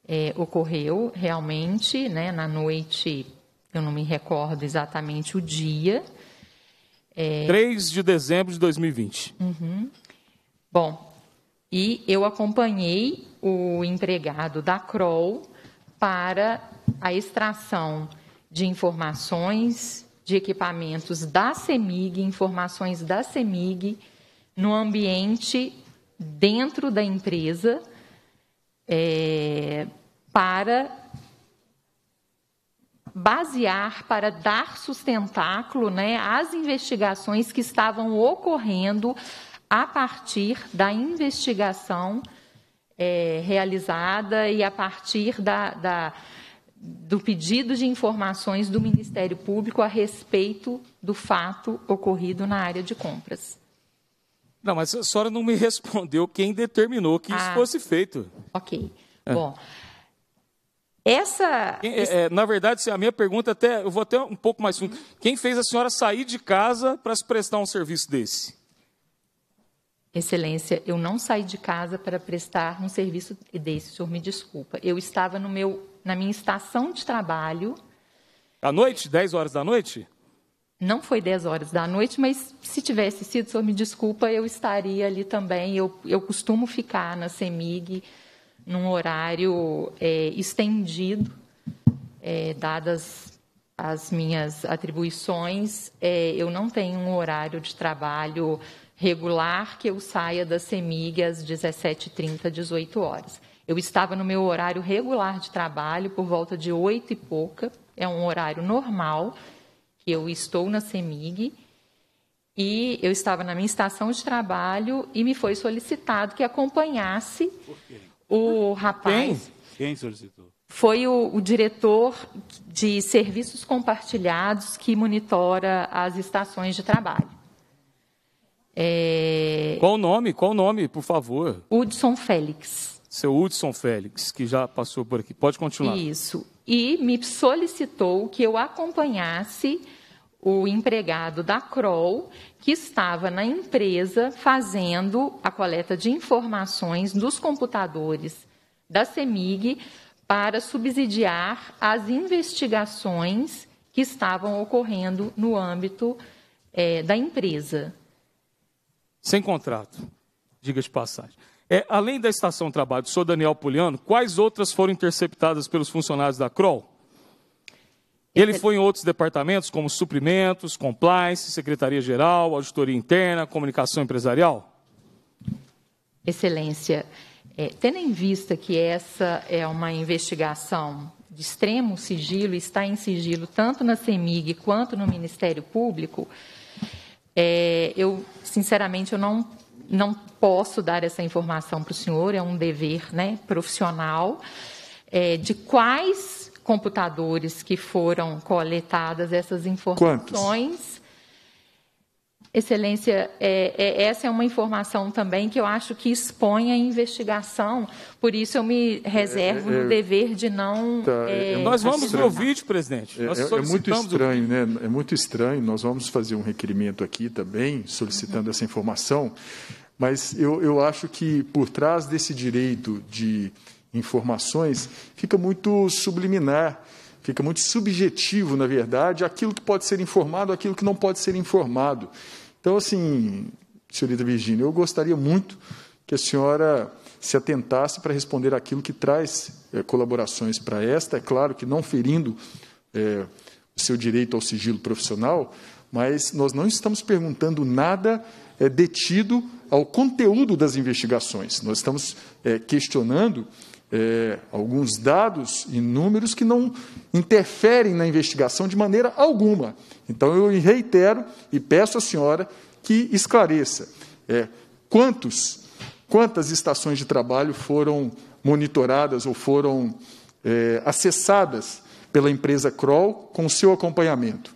é, ocorreu realmente né, na noite, eu não me recordo exatamente o dia. É... 3 de dezembro de 2020. Uhum. Bom, e eu acompanhei o empregado da CROL para a extração de informações, de equipamentos da CEMIG, informações da CEMIG, no ambiente dentro da empresa, é, para basear, para dar sustentáculo né, às investigações que estavam ocorrendo a partir da investigação é, realizada e a partir da, da do pedido de informações do Ministério Público a respeito do fato ocorrido na área de compras. Não, mas a senhora não me respondeu quem determinou que ah, isso fosse feito. Ok. É. Bom. Essa. É, é, na verdade, a minha pergunta até. Eu vou até um pouco mais fundo. Quem fez a senhora sair de casa para se prestar um serviço desse? Excelência, eu não saí de casa para prestar um serviço desse, o senhor me desculpa. Eu estava no meu na minha estação de trabalho. À noite? 10 horas da noite? Não foi 10 horas da noite, mas se tivesse sido, o senhor me desculpa, eu estaria ali também. Eu, eu costumo ficar na CEMIG num horário é, estendido, é, dadas as minhas atribuições. É, eu não tenho um horário de trabalho regular que eu saia da CEMIG às 17h30, 18 horas. Eu estava no meu horário regular de trabalho, por volta de oito e pouca, é um horário normal, que eu estou na CEMIG, e eu estava na minha estação de trabalho e me foi solicitado que acompanhasse o rapaz. Quem, Quem solicitou? Foi o, o, diretor de serviços compartilhados que monitora as estações de trabalho. É... Qual o nome? Qual o nome, por favor? Hudson Félix seu Hudson Félix, que já passou por aqui. Pode continuar. Isso. E me solicitou que eu acompanhasse o empregado da CROL, que estava na empresa fazendo a coleta de informações dos computadores da CEMIG para subsidiar as investigações que estavam ocorrendo no âmbito é, da empresa. Sem contrato, diga de passagem. É, além da estação trabalho, sou Daniel Puliano, quais outras foram interceptadas pelos funcionários da CROL? Ele foi em outros departamentos, como suprimentos, compliance, secretaria-geral, auditoria interna, comunicação empresarial? Excelência, é, tendo em vista que essa é uma investigação de extremo sigilo, está em sigilo tanto na CEMIG quanto no Ministério Público, é, eu, sinceramente, eu não não posso dar essa informação para o senhor, é um dever né, profissional, é, de quais computadores que foram coletadas essas informações. Quantos? Excelência, é, é, essa é uma informação também que eu acho que expõe a investigação, por isso eu me reservo é, é no é, dever de não. Tá, é, nós vamos ver o vídeo, presidente. É, muito estranho, né? É muito estranho. Nós vamos fazer um requerimento aqui também, solicitando uhum. essa informação. Mas eu, eu acho que por trás desse direito de informações fica muito subliminar, fica muito subjetivo, na verdade, aquilo que pode ser informado, aquilo que não pode ser informado. Então, assim, senhorita Virginia, eu gostaria muito que a senhora se atentasse para responder aquilo que traz é, colaborações para esta, é claro que não ferindo é, o seu direito ao sigilo profissional, mas nós não estamos perguntando nada é, detido ao conteúdo das investigações. Nós estamos é, questionando é, alguns dados e números que não interferem na investigação de maneira alguma. Então, eu reitero e peço à senhora que esclareça é, quantos, quantas estações de trabalho foram monitoradas ou foram é, acessadas pela empresa Kroll com seu acompanhamento.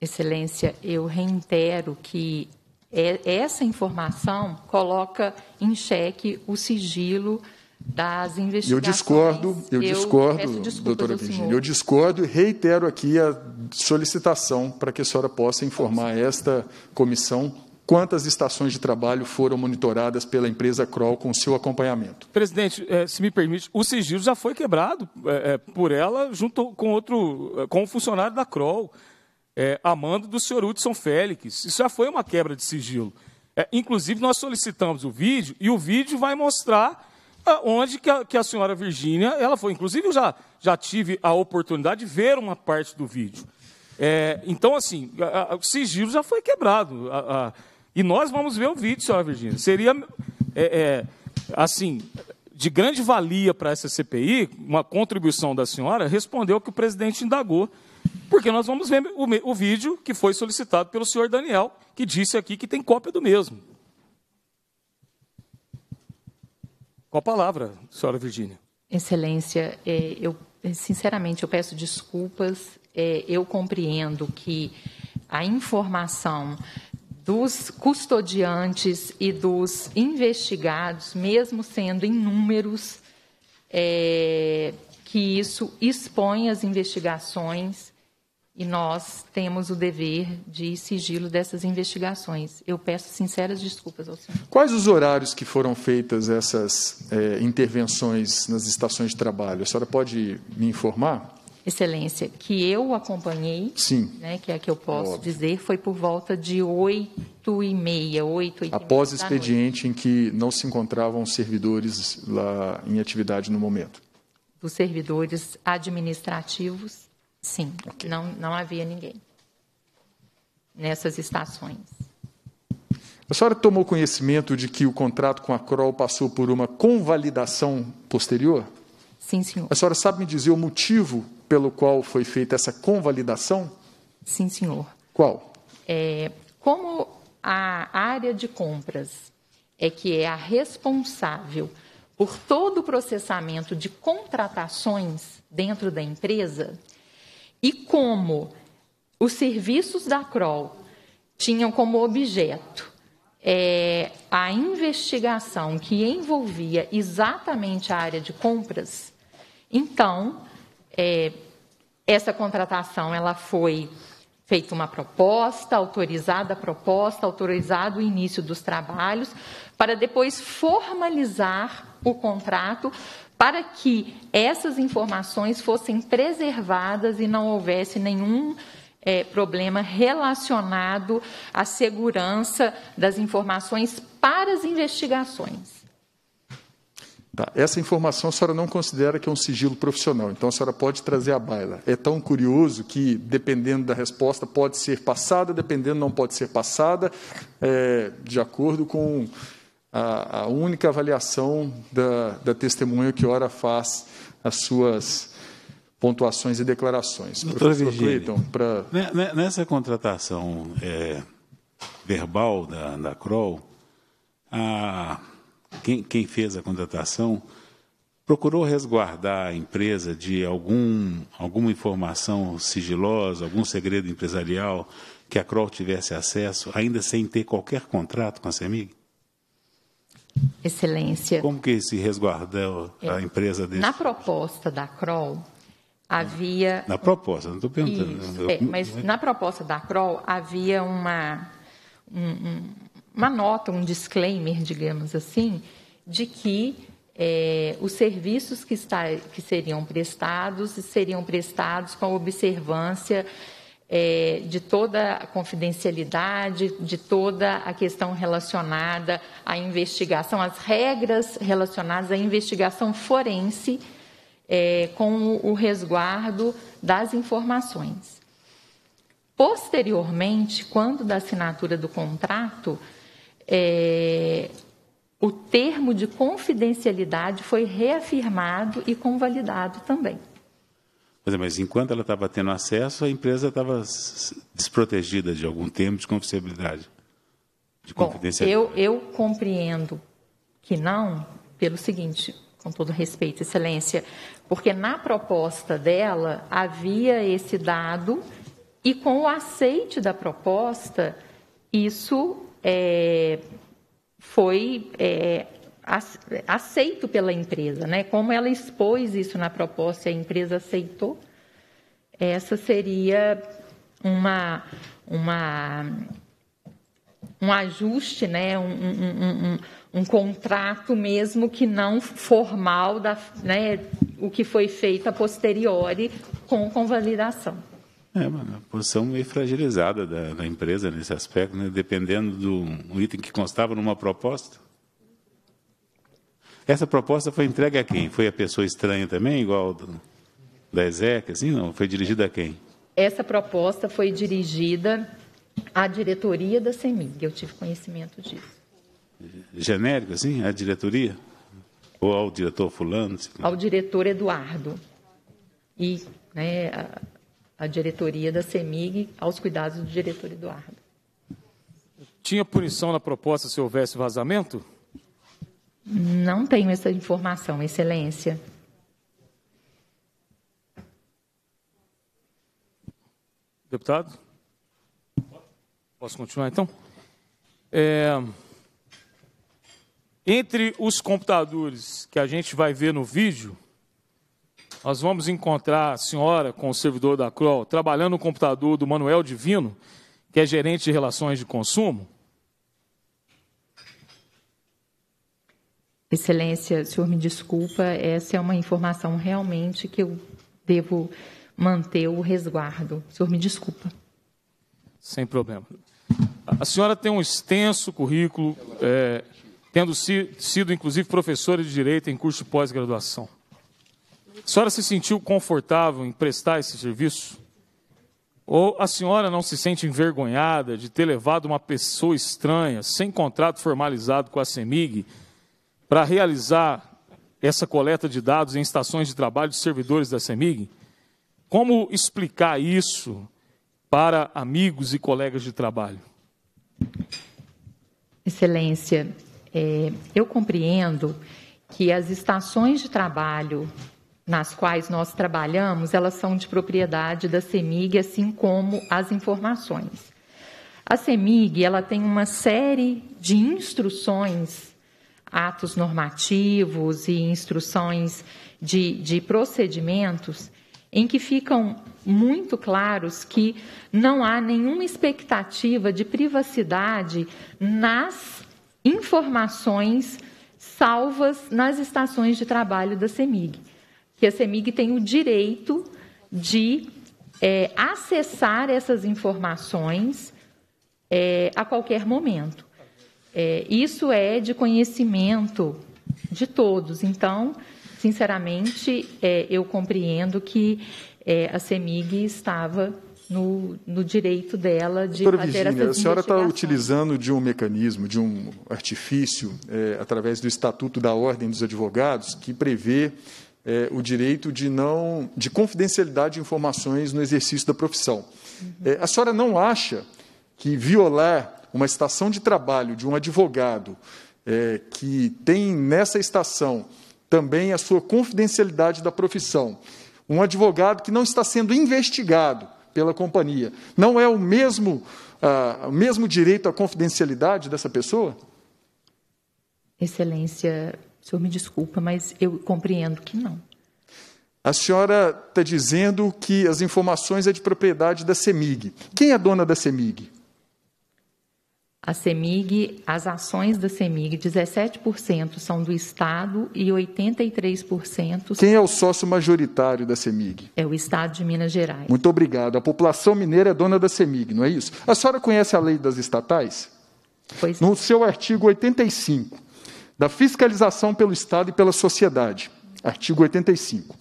Excelência, eu reitero que é, essa informação coloca em xeque o sigilo das investigações. Eu discordo, eu, eu discordo, doutora Virginia, eu discordo e reitero aqui a solicitação para que a senhora possa informar esta comissão quantas estações de trabalho foram monitoradas pela empresa Kroll com seu acompanhamento. Presidente, eh, se me permite, o sigilo já foi quebrado eh, eh, por ela junto com outro, com o um funcionário da Kroll é, a mando do senhor Hudson Félix. Isso já foi uma quebra de sigilo. É, inclusive, nós solicitamos o vídeo e o vídeo vai mostrar ah, onde que a, que a senhora Virgínia ela foi. Inclusive, eu já, já tive a oportunidade de ver uma parte do vídeo. É, então, assim, a, a, o sigilo já foi quebrado. e nós vamos ver o vídeo, senhora Virgínia. Seria, é, é assim, de grande valia para essa CPI, uma contribuição da senhora, respondeu o que o presidente indagou porque nós vamos ver o, o vídeo que foi solicitado pelo senhor Daniel, que disse aqui que tem cópia do mesmo. Com a palavra, senhora Virgínia? Excelência, é, eu é, sinceramente eu peço desculpas. É, eu compreendo que a informação dos custodiantes e dos investigados, mesmo sendo em números, é, que isso expõe as investigações e nós temos o dever de sigilo dessas investigações. Eu peço sinceras desculpas ao senhor. Quais os horários que foram feitas essas é, intervenções nas estações de trabalho? A senhora pode me informar? Excelência, que eu acompanhei, Sim. Né, que é que eu posso Óbvio. dizer, foi por volta de 8 e meia, oito e. Após expediente noite. em que não se encontravam servidores lá em atividade no momento. Dos servidores administrativos Sim, okay. não, não havia ninguém nessas estações. A senhora tomou conhecimento de que o contrato com a Kroll passou por uma convalidação posterior? Sim, senhor. A senhora sabe me dizer o motivo pelo qual foi feita essa convalidação? Sim, senhor. Qual? É, como a área de compras é que é a responsável por todo o processamento de contratações dentro da empresa, e como os serviços da CROL tinham como objeto é, a investigação que envolvia exatamente a área de compras, então é, essa contratação ela foi feita uma proposta, autorizada a proposta, autorizado o início dos trabalhos, para depois formalizar o contrato para que essas informações fossem preservadas e não houvesse nenhum é, problema relacionado à segurança das informações para as investigações. Tá. Essa informação a senhora não considera que é um sigilo profissional, então a senhora pode trazer à baila. É tão curioso que, dependendo da resposta, pode ser passada, dependendo, não pode ser passada, é, de acordo com a, a única avaliação da, da testemunha que ora faz as suas pontuações e declarações. Doutora Virginia, Clayton, pra... Né, né, nessa contratação é, verbal da, da Kroll, a, quem, quem, fez a contratação procurou resguardar a empresa de algum, alguma informação sigilosa, algum segredo empresarial que a Kroll tivesse acesso, ainda sem ter qualquer contrato com a CEMIG? Excelência. Como que se resguardou a é, empresa desse? Na proposta da CROL, havia... Na proposta, não estou perguntando. Isso, é, mas na proposta da CROL havia uma, um, uma nota, um disclaimer, digamos assim, de que é, os serviços que, está, que seriam prestados seriam prestados com observância é, de toda a confidencialidade, de toda a questão relacionada à investigação, as regras relacionadas à investigação forense é, com o resguardo das informações. Posteriormente, quando da assinatura do contrato, é, o termo de confidencialidade foi reafirmado e convalidado também. É, mas enquanto ela estava tendo acesso, a empresa estava desprotegida de algum tempo de confiabilidade. De Bom, eu, eu compreendo que não, pelo seguinte, com todo respeito, Excelência, porque na proposta dela havia esse dado e com o aceite da proposta, isso é, foi é, aceito pela empresa, né? Como ela expôs isso na proposta e a empresa aceitou, essa seria uma, uma um ajuste, né? Um, um, um, um, contrato mesmo que não formal da, né? O que foi feito a posteriori com convalidação. É, uma a posição meio fragilizada da, da empresa nesse aspecto, né? dependendo do item que constava numa proposta, essa proposta foi entregue a quem? Foi a pessoa estranha também, igual do, da ESEC, assim? Não, foi dirigida a quem? Essa proposta foi dirigida à diretoria da CEMIG, eu tive conhecimento disso. Genérico, assim? À diretoria? Ou ao diretor fulano? Ao diretor Eduardo. E né, a, a diretoria da CEMIG aos cuidados do diretor Eduardo. Tinha punição na proposta se houvesse vazamento? Não tenho essa informação, Excelência. Deputado? Posso continuar então? É, entre os computadores que a gente vai ver no vídeo, nós vamos encontrar a senhora com o servidor da CROL trabalhando no computador do Manuel Divino, que é gerente de relações de consumo. Excelência, o senhor me desculpa, essa é uma informação realmente que eu devo manter o resguardo. O senhor me desculpa. Sem problema. A senhora tem um extenso currículo, é, tendo sido inclusive professora de direito em curso de pós-graduação. A senhora se sentiu confortável em prestar esse serviço? Ou a senhora não se sente envergonhada de ter levado uma pessoa estranha, sem contrato formalizado com a CEMIG, para realizar essa coleta de dados em estações de trabalho de servidores da CEMIG, como explicar isso para amigos e colegas de trabalho? Excelência, é, eu compreendo que as estações de trabalho nas quais nós trabalhamos, elas são de propriedade da CEMIG, assim como as informações. A CEMIG, ela tem uma série de instruções atos normativos e instruções de, de procedimentos, em que ficam muito claros que não há nenhuma expectativa de privacidade nas informações salvas nas estações de trabalho da CEMIG. Que a CEMIG tem o direito de é, acessar essas informações é, a qualquer momento. É, isso é de conhecimento de todos. Então, sinceramente, é, eu compreendo que é, a CEMIG estava no, no, direito dela de Doutora fazer Virginia, A senhora tá está utilizando de um mecanismo, de um artifício, é, através do Estatuto da Ordem dos Advogados, que prevê é, o direito de não de confidencialidade de informações no exercício da profissão. Uhum. É, a senhora não acha que violar uma estação de trabalho de um advogado é, que tem nessa estação também a sua confidencialidade da profissão, um advogado que não está sendo investigado pela companhia, não é o mesmo, ah, o mesmo direito à confidencialidade dessa pessoa? Excelência, o senhor me desculpa, mas eu compreendo que não. A senhora está dizendo que as informações é de propriedade da CEMIG. Quem é dona da CEMIG? A CEMIG, as ações da CEMIG, 17% são do Estado e 83%. Quem é o sócio majoritário da CEMIG? É o Estado de Minas Gerais. Muito obrigado. A população mineira é dona da CEMIG, não é isso? A senhora conhece a lei das estatais? Pois. No seu artigo 85, da fiscalização pelo Estado e pela sociedade. Artigo 85.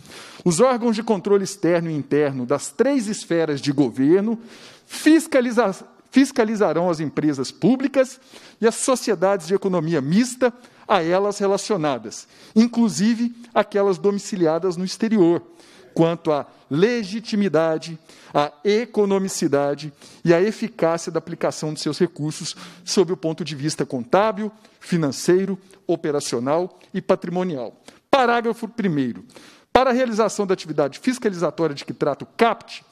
Os órgãos de controle externo e interno das três esferas de governo fiscaliza fiscalizarão as empresas públicas e as sociedades de economia mista a elas relacionadas, inclusive aquelas domiciliadas no exterior, quanto à legitimidade, à economicidade e à eficácia da aplicação de seus recursos sob o ponto de vista contábil, financeiro, operacional e patrimonial. Parágrafo 1. Para a realização da atividade fiscalizatória de que trata o CAPT,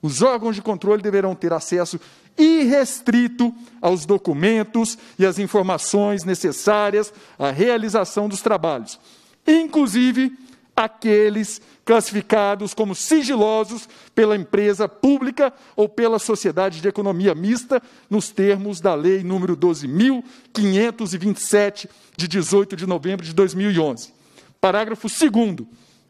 os órgãos de controle deverão ter acesso irrestrito aos documentos e às informações necessárias à realização dos trabalhos, inclusive aqueles classificados como sigilosos pela empresa pública ou pela sociedade de economia mista, nos termos da Lei número 12527 de 18 de novembro de 2011. Parágrafo 2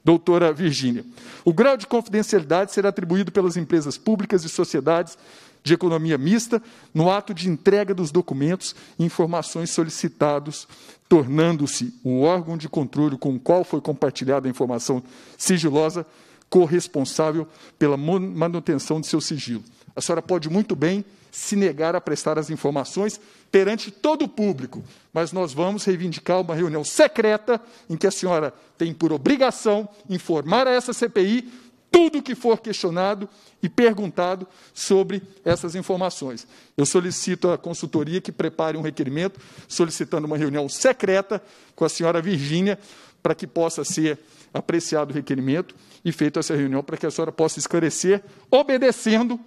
doutora Virgínia. O grau de confidencialidade será atribuído pelas empresas públicas e sociedades de economia mista no ato de entrega dos documentos e informações solicitados, tornando-se o órgão de controle com o qual foi compartilhada a informação sigilosa corresponsável pela manutenção de seu sigilo. A senhora pode muito bem se negar a prestar as informações perante todo o público, mas nós vamos reivindicar uma reunião secreta em que a senhora tem por obrigação informar a essa CPI tudo que for questionado e perguntado sobre essas informações. Eu solicito à consultoria que prepare um requerimento solicitando uma reunião secreta com a senhora Virgínia para que possa ser apreciado o requerimento e feita essa reunião para que a senhora possa esclarecer, obedecendo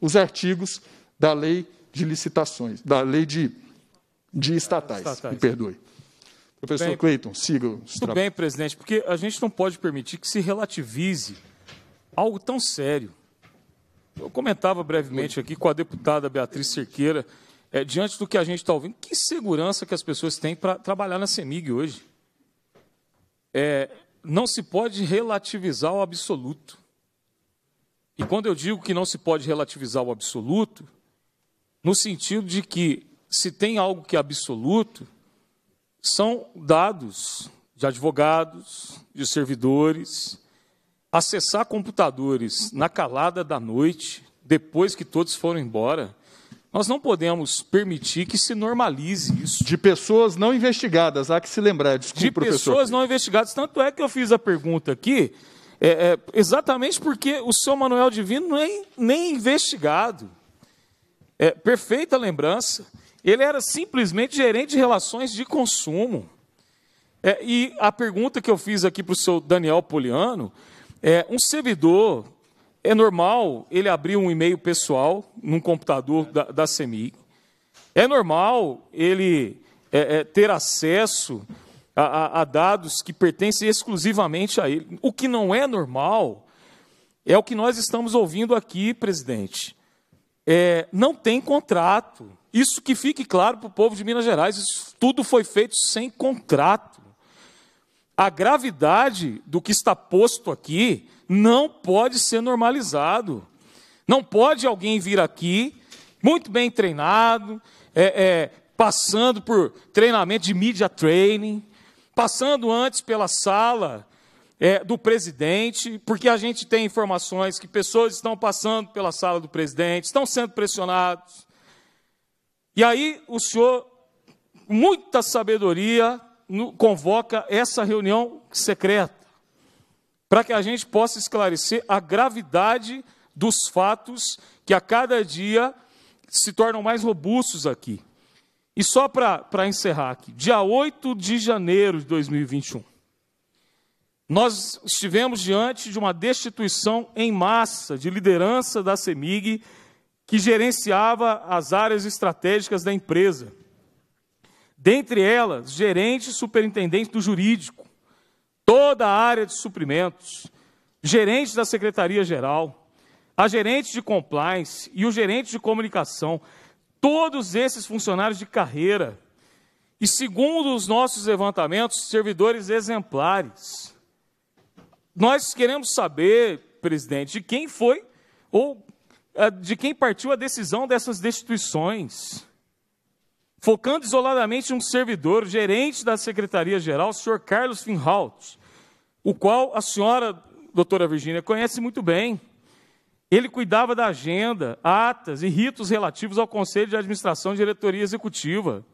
os artigos da lei de licitações, da lei de, de estatais, estatais. Me perdoe. Professor Cleiton, siga os Tudo bem, presidente, porque a gente não pode permitir que se relativize algo tão sério. Eu comentava brevemente aqui com a deputada Beatriz Cerqueira, é, diante do que a gente está ouvindo, que segurança que as pessoas têm para trabalhar na CEMIG hoje. É, não se pode relativizar o absoluto. E quando eu digo que não se pode relativizar o absoluto, no sentido de que se tem algo que é absoluto, são dados de advogados, de servidores, acessar computadores na calada da noite, depois que todos foram embora, nós não podemos permitir que se normalize isso. De pessoas não investigadas, há que se lembrar. disso. de professor. pessoas não investigadas. Tanto é que eu fiz a pergunta aqui, é, é, exatamente porque o seu Manuel Divino nem, nem investigado. É, perfeita lembrança. Ele era simplesmente gerente de relações de consumo. É, e a pergunta que eu fiz aqui para o seu Daniel Poliano é, um servidor, é normal ele abrir um e-mail pessoal num computador da, da CEMIG. É normal ele é, é, ter acesso a, a, a dados que pertencem exclusivamente a ele. O que não é normal é o que nós estamos ouvindo aqui, presidente. É, não tem contrato. Isso que fique claro para o povo de Minas Gerais, isso tudo foi feito sem contrato. A gravidade do que está posto aqui não pode ser normalizado. Não pode alguém vir aqui, muito bem treinado, é, é, passando por treinamento de media training, passando antes pela sala é, do presidente, porque a gente tem informações que pessoas estão passando pela sala do presidente, estão sendo pressionados. E aí o senhor, muita sabedoria, convoca essa reunião secreta para que a gente possa esclarecer a gravidade dos fatos que a cada dia se tornam mais robustos aqui. E só para encerrar aqui, dia 8 de janeiro de 2021, nós estivemos diante de uma destituição em massa de liderança da CEMIG que gerenciava as áreas estratégicas da empresa. Dentre elas, gerente e superintendente do jurídico, toda a área de suprimentos, gerentes da secretaria-geral, a gerente de compliance e o gerente de comunicação, todos esses funcionários de carreira. E segundo os nossos levantamentos, servidores exemplares. Nós queremos saber, presidente, de quem foi ou eh, de quem partiu a decisão dessas destituições focando isoladamente em um servidor, gerente da Secretaria-Geral, o senhor Carlos Finhalt, o qual a senhora, doutora Virgínia, conhece muito bem. Ele cuidava da agenda, atas e ritos relativos ao Conselho de Administração e Diretoria Executiva.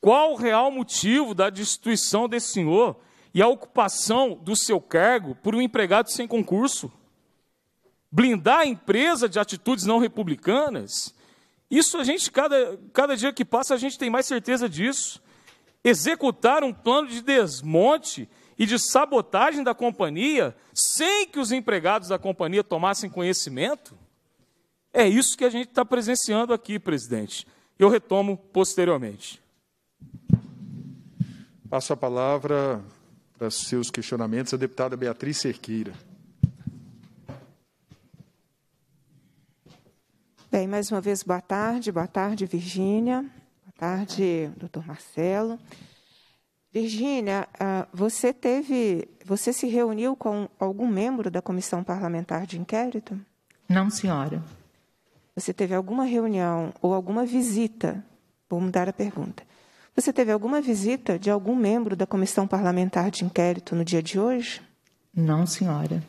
Qual o real motivo da destituição desse senhor e a ocupação do seu cargo por um empregado sem concurso? Blindar a empresa de atitudes não republicanas? Isso a gente, cada, cada dia que passa, a gente tem mais certeza disso. Executar um plano de desmonte e de sabotagem da companhia sem que os empregados da companhia tomassem conhecimento? É isso que a gente está presenciando aqui, presidente. Eu retomo posteriormente. Passo a palavra para seus questionamentos a deputada Beatriz Cerqueira. Bem, mais uma vez, boa tarde. Boa tarde, Virgínia. Boa tarde, doutor Marcelo. Virgínia, ah, você teve. Você se reuniu com algum membro da comissão parlamentar de inquérito? Não, senhora. Você teve alguma reunião ou alguma visita? Vou mudar a pergunta. Você teve alguma visita de algum membro da comissão parlamentar de inquérito no dia de hoje? Não, senhora.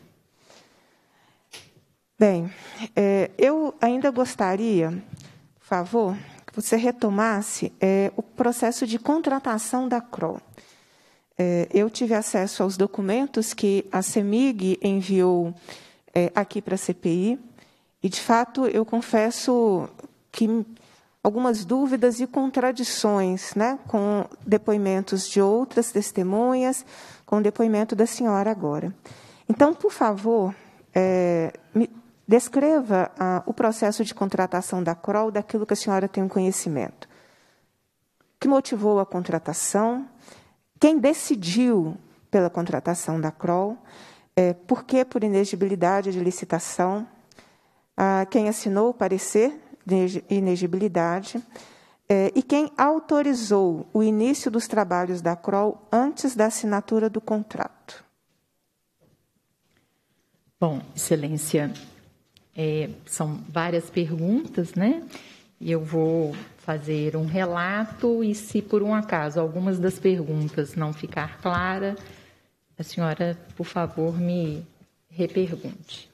Bem, é, eu ainda gostaria, por favor, que você retomasse é, o processo de contratação da CRO. É, eu tive acesso aos documentos que a CEMIG enviou é, aqui para a CPI, e, de fato, eu confesso que algumas dúvidas e contradições né, com depoimentos de outras testemunhas, com o depoimento da senhora agora. Então, por favor, é, me Descreva ah, o processo de contratação da Kroll daquilo que a senhora tem conhecimento. O que motivou a contratação? Quem decidiu pela contratação da Kroll? É, por que por inegibilidade de licitação? Ah, quem assinou o parecer de inegibilidade? É, e quem autorizou o início dos trabalhos da Kroll antes da assinatura do contrato? Bom, Excelência, é, são várias perguntas, né? E eu vou fazer um relato e se por um acaso algumas das perguntas não ficar clara, a senhora, por favor, me repergunte.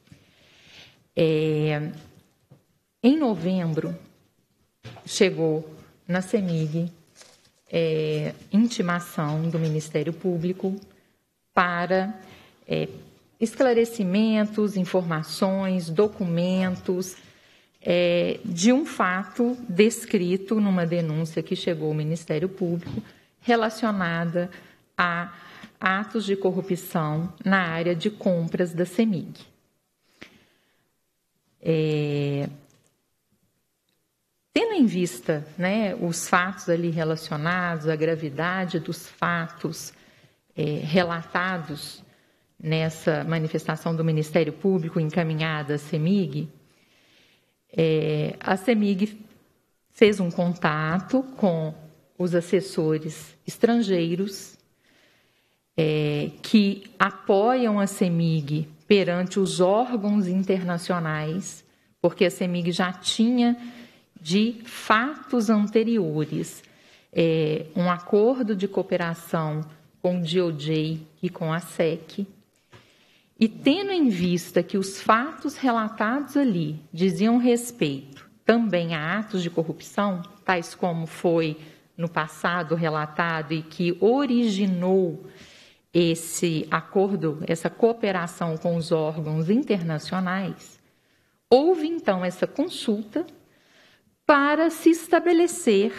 É, em novembro, chegou na CEMIG é, intimação do Ministério Público para é, esclarecimentos, informações, documentos é, de um fato descrito numa denúncia que chegou ao Ministério Público relacionada a atos de corrupção na área de compras da CEMIG. É, tendo em vista né, os fatos ali relacionados, a gravidade dos fatos é, relatados nessa manifestação do Ministério Público encaminhada à CEMIG, é, a CEMIG fez um contato com os assessores estrangeiros é, que apoiam a CEMIG perante os órgãos internacionais, porque a CEMIG já tinha, de fatos anteriores, é, um acordo de cooperação com o DOJ e com a SEC, e tendo em vista que os fatos relatados ali diziam respeito também a atos de corrupção, tais como foi no passado relatado e que originou esse acordo, essa cooperação com os órgãos internacionais, houve então essa consulta para se estabelecer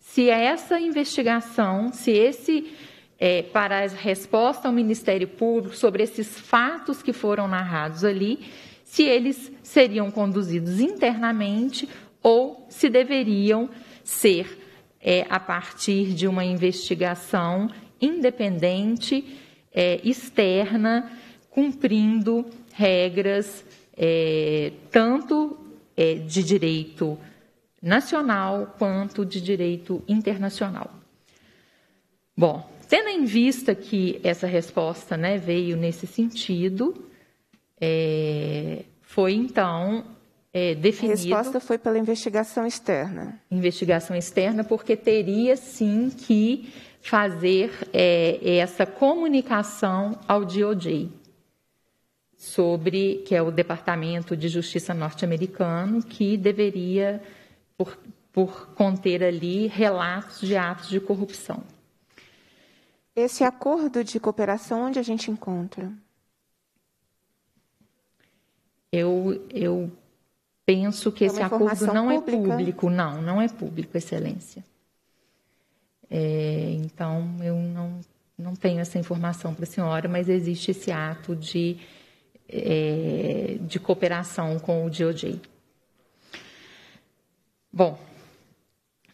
se essa investigação, se esse é, para a resposta ao Ministério Público sobre esses fatos que foram narrados ali, se eles seriam conduzidos internamente ou se deveriam ser é, a partir de uma investigação independente, é, externa, cumprindo regras é, tanto é, de direito nacional quanto de direito internacional. Bom, Tendo em vista que essa resposta né, veio nesse sentido, é, foi então é, definido. A resposta foi pela investigação externa. Investigação externa, porque teria sim que fazer é, essa comunicação ao DOJ sobre que é o Departamento de Justiça norte-americano que deveria por, por conter ali relatos de atos de corrupção esse acordo de cooperação onde a gente encontra? Eu, eu penso que é esse acordo não é pública. é público. Não, não é público, Excelência. É, então, eu não, não tenho essa informação para a senhora, mas existe esse ato de, é, de cooperação com o DOJ. Bom,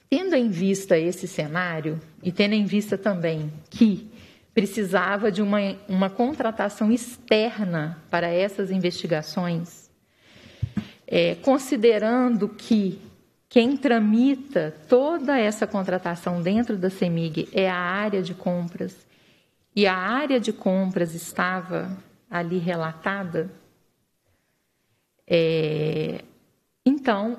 tendo em vista esse cenário, e tendo em vista também que precisava de uma, uma contratação externa para essas investigações, é, considerando que quem tramita toda essa contratação dentro da CEMIG é a área de compras, e a área de compras estava ali relatada, é, então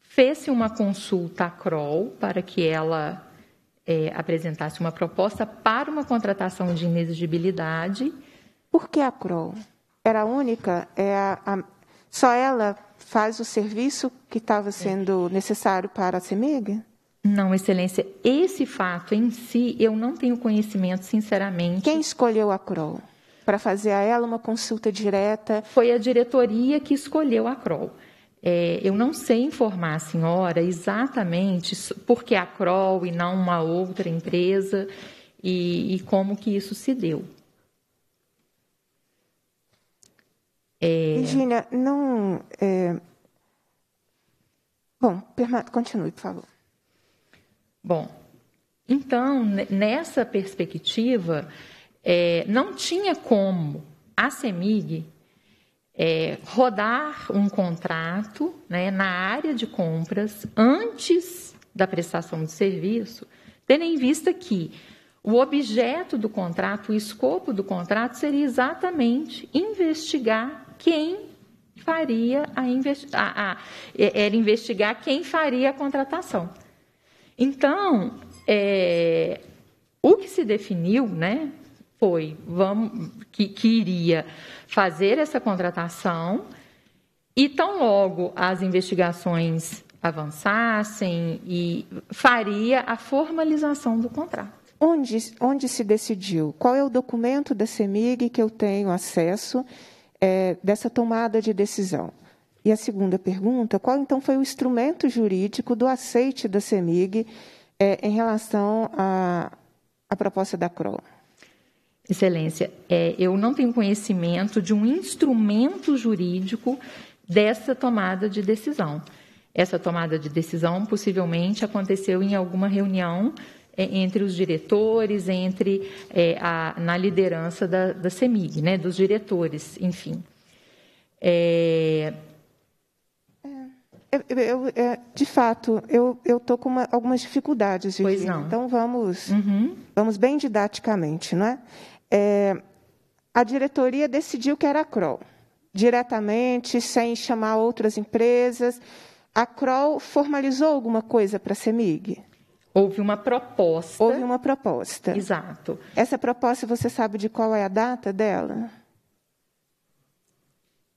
fez-se uma consulta à CROL para que ela é, apresentasse uma proposta para uma contratação de inexigibilidade. Por que a CROL? Era única? É a, a, só ela faz o serviço que estava é. sendo necessário para a CEMIG? Não, Excelência. Esse fato em si, eu não tenho conhecimento, sinceramente. Quem escolheu a CROL? Para fazer a ela uma consulta direta? Foi a diretoria que escolheu a CROL. É, eu não sei informar a senhora exatamente por que a Kroll e não uma outra empresa e, e como que isso se deu. É... Regina, não. É... Bom, continue, por favor. Bom, então, nessa perspectiva, é, não tinha como a CEMIG é, rodar um contrato né, na área de compras antes da prestação de serviço, tendo em vista que o objeto do contrato, o escopo do contrato seria exatamente investigar quem faria a, investi a, a é, era investigar quem faria a contratação. Então, é, o que se definiu, né, foi vamos, que, iria fazer essa contratação e tão logo as investigações avançassem e faria a formalização do contrato. Onde, onde se decidiu? Qual é o documento da CEMIG que eu tenho acesso é, dessa tomada de decisão? E a segunda pergunta, qual então foi o instrumento jurídico do aceite da CEMIG é, em relação à proposta da CROA? Excelência, é, eu não tenho conhecimento de um instrumento jurídico dessa tomada de decisão. Essa tomada de decisão possivelmente aconteceu em alguma reunião é, entre os diretores, entre é, a, na liderança da, da CEMIG, né, dos diretores, enfim. É, é, eu, eu, é, de fato, eu estou com uma, algumas dificuldades. Pois não. Então, vamos, uhum. vamos bem didaticamente, não é? é, a diretoria decidiu que era a Kroll, diretamente, sem chamar outras empresas. A Kroll formalizou alguma coisa para a CEMIG? Houve uma proposta. Houve uma proposta. Exato. Essa proposta, você sabe de qual é a data dela?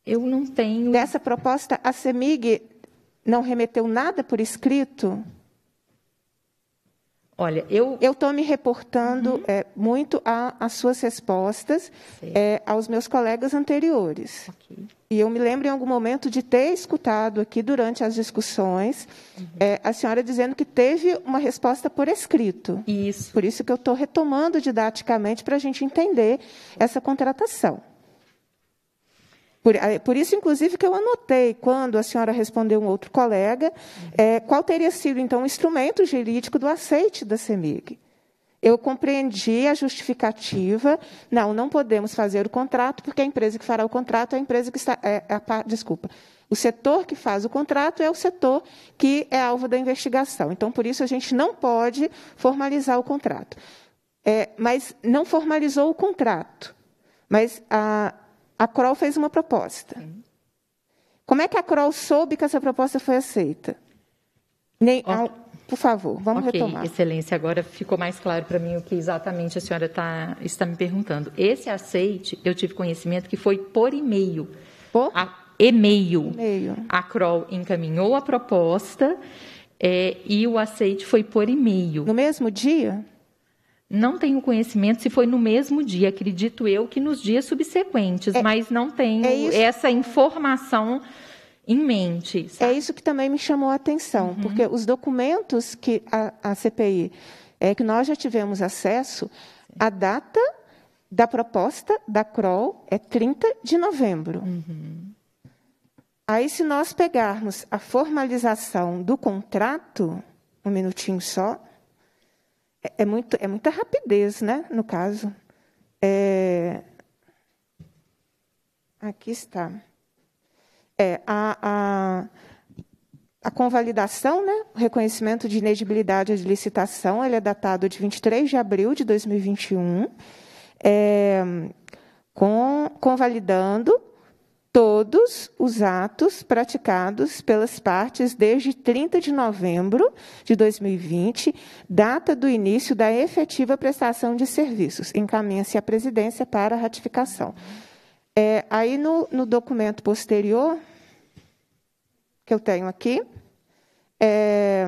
Eu não tenho. Nessa proposta, a CEMIG não remeteu nada por escrito? Olha, eu estou me reportando uhum. é, muito às suas respostas é, aos meus colegas anteriores. Okay. E eu me lembro em algum momento de ter escutado aqui durante as discussões uhum. é, a senhora dizendo que teve uma resposta por escrito. Isso. Por isso que eu estou retomando didaticamente para a gente entender essa contratação. Por, eh, por, isso, inclusive, que eu anotei, quando a senhora respondeu um outro colega, é, qual teria sido, então, o instrumento jurídico do aceite da CEMIG. Eu compreendi a justificativa, não, não podemos fazer o contrato, porque a empresa que fará o contrato é a empresa que está. É, é a, desculpa. O setor que faz o contrato é o setor que é alvo da investigação. Então, por isso, a gente não pode formalizar o contrato. É, mas não formalizou o contrato. Mas a, a Kroll fez uma proposta. Como é que a Kroll soube que essa proposta foi aceita? Nem, okay. ao, por favor, vamos okay, retomar. Excelência, agora ficou mais claro para mim o que exatamente a senhora tá, está me perguntando. Esse aceite, eu tive conhecimento que foi por e-mail. Por? A, e-mail. e-mail. A Kroll encaminhou a proposta é, e o aceite foi por e-mail. No mesmo dia? Não tenho conhecimento se foi no mesmo dia, acredito eu, que nos dias subsequentes, é, mas não tenho é essa informação em mente. É sabe? É isso que também me chamou a atenção, uhum. porque os documentos que a, a, CPI, é, que nós já tivemos acesso, a data da proposta da CROL é 30 de novembro. Uhum. Aí, se nós pegarmos a formalização do contrato, um minutinho só, é, é, muito, é muita rapidez, né? No caso. É, aqui está. É, a, a, a convalidação, né? o reconhecimento de inedibilidade de licitação, ele é datado de 23 de abril de 2021, é, com, convalidando todos os atos praticados pelas partes desde 30 de novembro de 2020, data do início da efetiva prestação de serviços. Encaminha-se à presidência para ratificação. É, aí, no, no, documento posterior, que eu tenho aqui, é,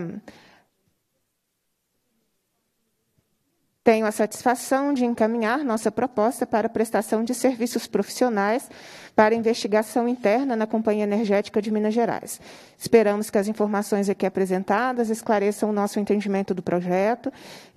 tenho a satisfação de encaminhar nossa proposta para prestação de serviços profissionais para investigação interna na Companhia Energética de Minas Gerais. Esperamos que as informações aqui apresentadas esclareçam o nosso entendimento do projeto,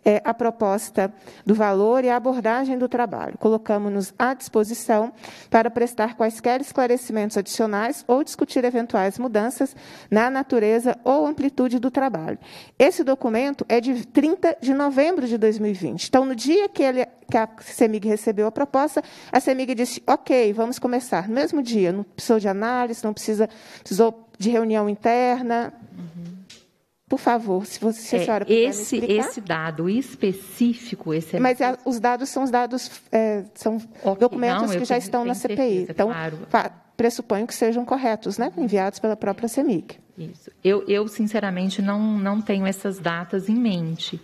é, a proposta do valor e a abordagem do trabalho. Colocamos-nos à disposição para prestar quaisquer esclarecimentos adicionais ou discutir eventuais mudanças na natureza ou amplitude do trabalho. Esse documento é de 30 de novembro de 2020. Então, no dia que ele que a CEMIG recebeu a proposta, a CEMIG disse, ok, vamos começar. No mesmo dia, não precisou de análise, não precisa, precisou de reunião interna. Uhum. Por favor, se você se a é, senhora é, puder esse, esse dado específico, esse é Mas a, é, os dados são os dados, é, são okay, documentos não, que já estão na CPI. Certeza, então, claro. pressuponho que sejam corretos, né? Enviados pela própria CEMIG. Isso. Eu, eu sinceramente, não, não tenho essas datas em mente.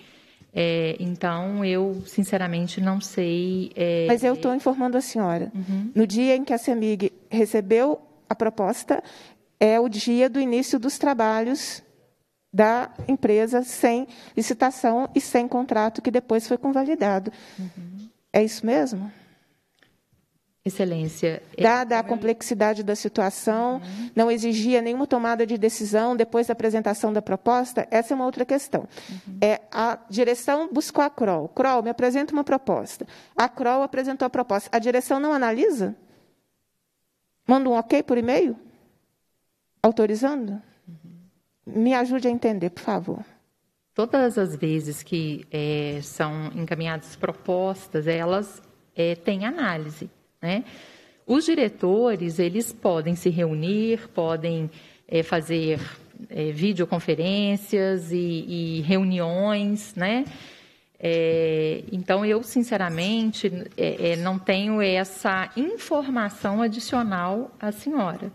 É, então, eu, sinceramente, não sei. É... Mas eu estou informando a senhora. Uhum. No dia em que a CEMIG recebeu a proposta, é o dia do início dos trabalhos da empresa sem licitação e sem contrato, que depois foi convalidado. Uhum. É isso mesmo? Excelência. É, Dada a complexidade da situação, uhum. não exigia nenhuma tomada de decisão depois da apresentação da proposta, essa é uma outra questão. Uhum. É, a direção buscou a CROL. CROL, me apresenta uma proposta. A CROL apresentou a proposta. A direção não analisa? Manda um ok por e-mail? Autorizando? Uhum. Me ajude a entender, por favor. Todas as vezes que é, são encaminhadas propostas, elas é, têm análise. Né? Os diretores, eles podem se reunir, podem é, fazer é, videoconferências e, e reuniões, né? É, então, eu, sinceramente, é, não tenho essa informação adicional à senhora.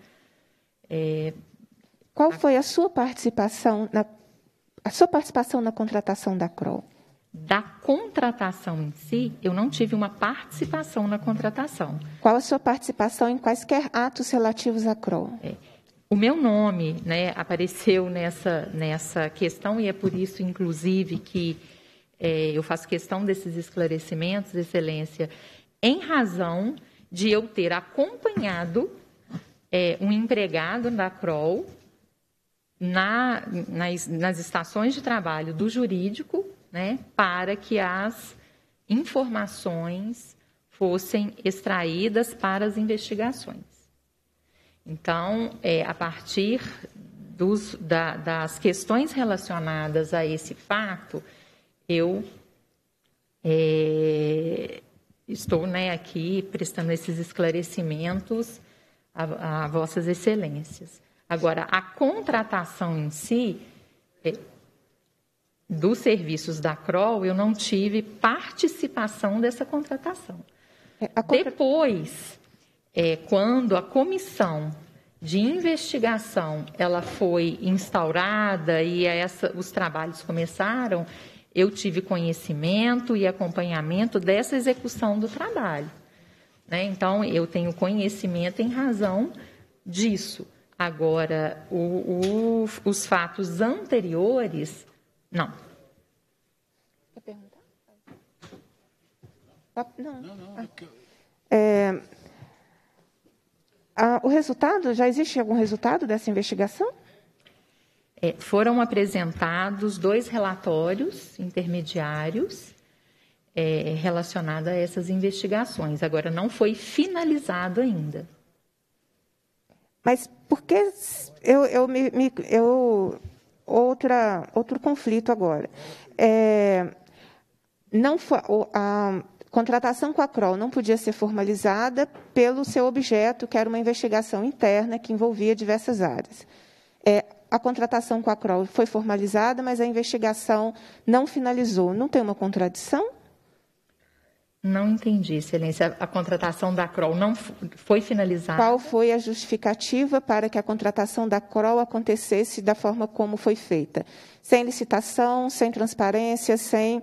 É, Qual foi a sua participação na, a sua participação na contratação da Cro da contratação em si, eu não tive uma participação na contratação. Qual a sua participação em quaisquer atos relativos à CRO? É. O meu nome né, apareceu nessa, nessa questão e é por isso, inclusive, que é, eu faço questão desses esclarecimentos, Excelência, em razão de eu ter acompanhado é, um empregado da CROL na, nas, nas estações de trabalho do jurídico né, para que as informações fossem extraídas para as investigações. Então, é, a partir dos, da, das questões relacionadas a esse fato, eu é, estou né, aqui prestando esses esclarecimentos a, a vossas excelências. Agora, a contratação em si, é, dos serviços da CROL, eu não tive participação dessa contratação. É, contra... Depois, é, quando a comissão de investigação ela foi instaurada e essa, os trabalhos começaram, eu tive conhecimento e acompanhamento dessa execução do trabalho. Né? Então, eu tenho conhecimento em razão disso. Agora, o, o, os fatos anteriores não. Quer perguntar? Tá, não, não. não ah. é, é o resultado, já existe algum resultado dessa investigação? É, foram apresentados dois relatórios intermediários é, relacionados a essas investigações. Agora, não foi finalizado ainda. Mas por que eu, eu, me, me, eu outra, outro conflito agora. É, não a contratação com a Crol não podia ser formalizada pelo seu objeto, que era uma investigação interna que envolvia diversas áreas. É, a contratação com a Crol foi formalizada, mas a investigação não finalizou. Não tem uma contradição? Não entendi, Excelência. A contratação da Crol não foi finalizada? Qual foi a justificativa para que a contratação da Crol acontecesse da forma como foi feita? Sem licitação, sem transparência, sem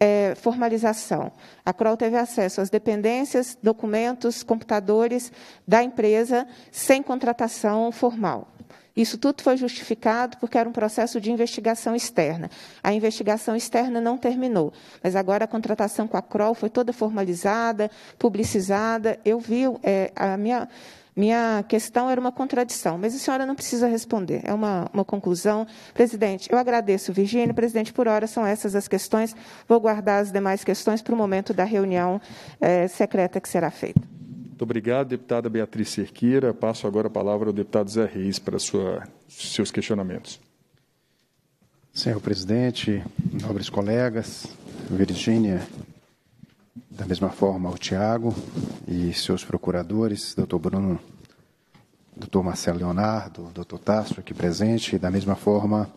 é, formalização. A Crol teve acesso às dependências, documentos, computadores da empresa sem contratação formal. Isso tudo foi justificado porque era um processo de investigação externa. A investigação externa não terminou, mas agora a contratação com a Crol foi toda formalizada, publicizada. Eu vi é, a minha minha questão era uma contradição, mas a senhora não precisa responder. É uma, uma conclusão. Presidente, eu agradeço, Virgínia. Presidente, por hora são essas as questões. Vou guardar as demais questões para o momento da reunião é, secreta que será feita. Muito obrigado, deputada Beatriz Cerqueira. Passo agora a palavra ao deputado Zé Reis para sua, seus questionamentos. Senhor presidente, nobres colegas, Virgínia, da mesma forma o Tiago e seus procuradores, doutor Bruno, doutor Marcelo Leonardo, doutor Tasso aqui presente, e da mesma forma,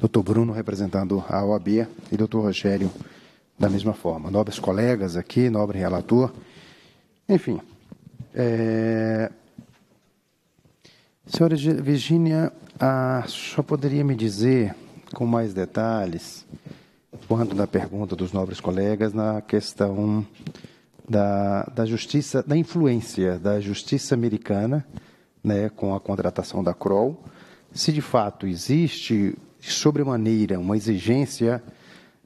doutor Bruno representando a OAB e doutor Rogério da mesma forma. Nobres colegas aqui, nobre relator, enfim, é... Senhora Virginia, a senhora poderia me dizer com mais detalhes quanto da pergunta dos nobres colegas na questão da, da justiça, da influência da justiça americana né, com a contratação da Kroll, se de fato existe sobremaneira uma exigência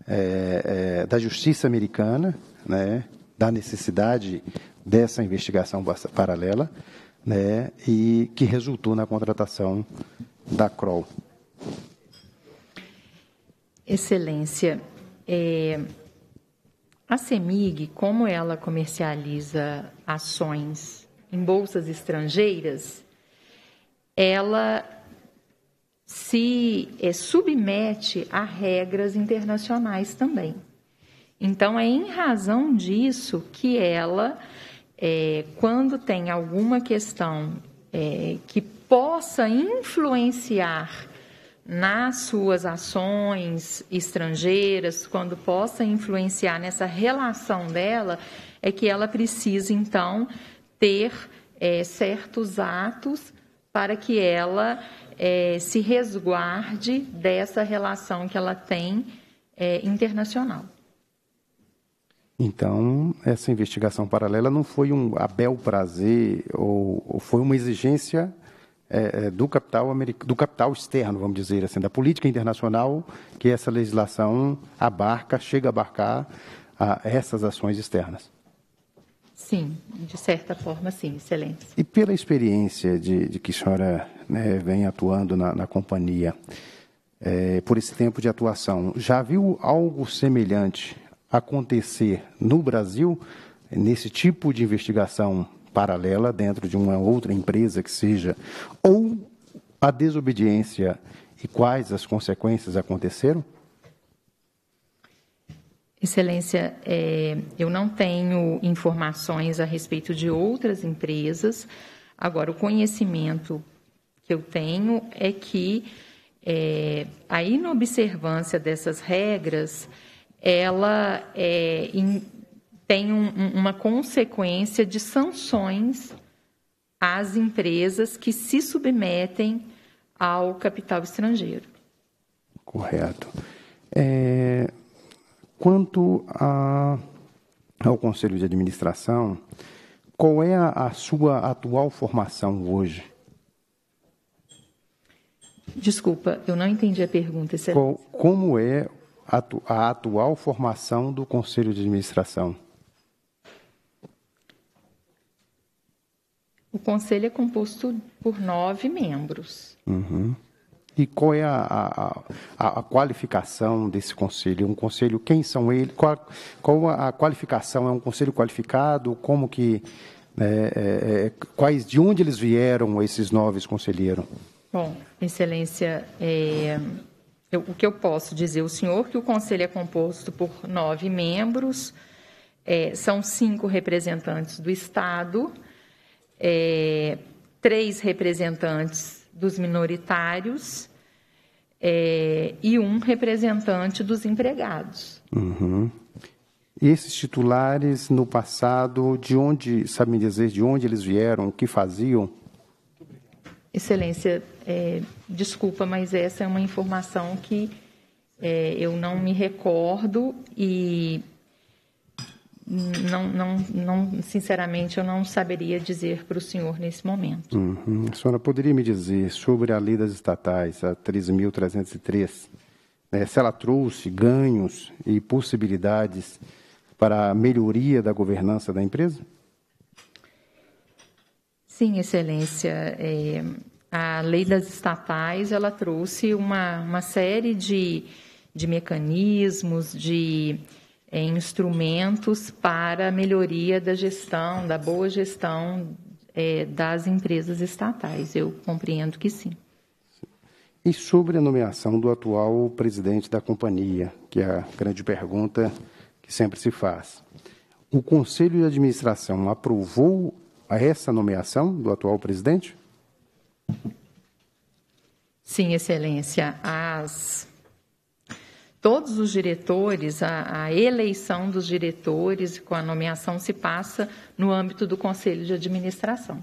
é, é, da justiça americana, né, da necessidade dessa investigação paralela, né, e que resultou na contratação da CROL. Excelência, é, a CEMIG, como ela comercializa ações em bolsas estrangeiras, ela se é, submete a regras internacionais também. Então, é em razão disso que ela é, quando tem alguma questão é, que possa influenciar nas suas ações estrangeiras, quando possa influenciar nessa relação dela, é que ela precisa, então, ter é, certos atos para que ela é, se resguarde dessa relação que ela tem é, internacional. Então, essa investigação paralela não foi um a bel prazer ou, ou foi uma exigência é, é do capital do capital externo, vamos dizer assim, da política internacional que essa legislação abarca, chega a abarcar a essas ações externas. Sim, de certa forma, sim, excelência. E pela experiência de, de que a senhora né, vem atuando na, na companhia, é, por esse tempo de atuação, já viu algo semelhante acontecer no Brasil, nesse tipo de investigação paralela dentro de uma outra empresa que seja, ou a desobediência e quais as consequências aconteceram? Excelência, é, eu não tenho informações a respeito de outras empresas. Agora, o conhecimento que eu tenho é que é, a inobservância dessas regras ela é, in, tem um, uma consequência de sanções às empresas que se submetem ao capital estrangeiro. Correto. É, quanto a, ao Conselho de Administração, qual é a, a sua atual formação hoje? Desculpa, eu não entendi a pergunta. Qual, como é atu, a atual formação do Conselho de Administração? O Conselho é composto por nove membros. Uhum. E qual é a, a, a, qualificação desse conselho? Um conselho, quem são eles? Qual, qual a qualificação? É um conselho qualificado? Como que. Né, é, é, é, quais, de onde eles vieram, esses novos conselheiros? Bom, Excelência, é, eu, o que eu posso dizer ao senhor que o conselho é composto por nove membros, é, são cinco representantes do Estado, é, três representantes dos minoritários é, e um representante dos empregados. Uhum. Esses titulares no passado, de onde, sabe me dizer de onde eles vieram, o que faziam? Excelência, é, desculpa, mas essa é uma informação que é, eu não me recordo e não, não, não, sinceramente, eu não saberia dizer para o senhor nesse momento. Uhum. A senhora poderia me dizer sobre a lei das estatais, a 13.303, né, se ela trouxe ganhos e possibilidades para a melhoria da governança da empresa? Sim, Excelência. É, a lei das estatais ela trouxe uma, uma série de, de mecanismos, de é, instrumentos para a melhoria da gestão, da boa gestão é, das empresas estatais. Eu compreendo que sim. E sobre a nomeação do atual presidente da companhia, que é a grande pergunta que sempre se faz. O Conselho de Administração aprovou a essa nomeação do atual presidente? Sim, Excelência. As todos os diretores, a, a, eleição dos diretores com a nomeação se passa no âmbito do Conselho de Administração.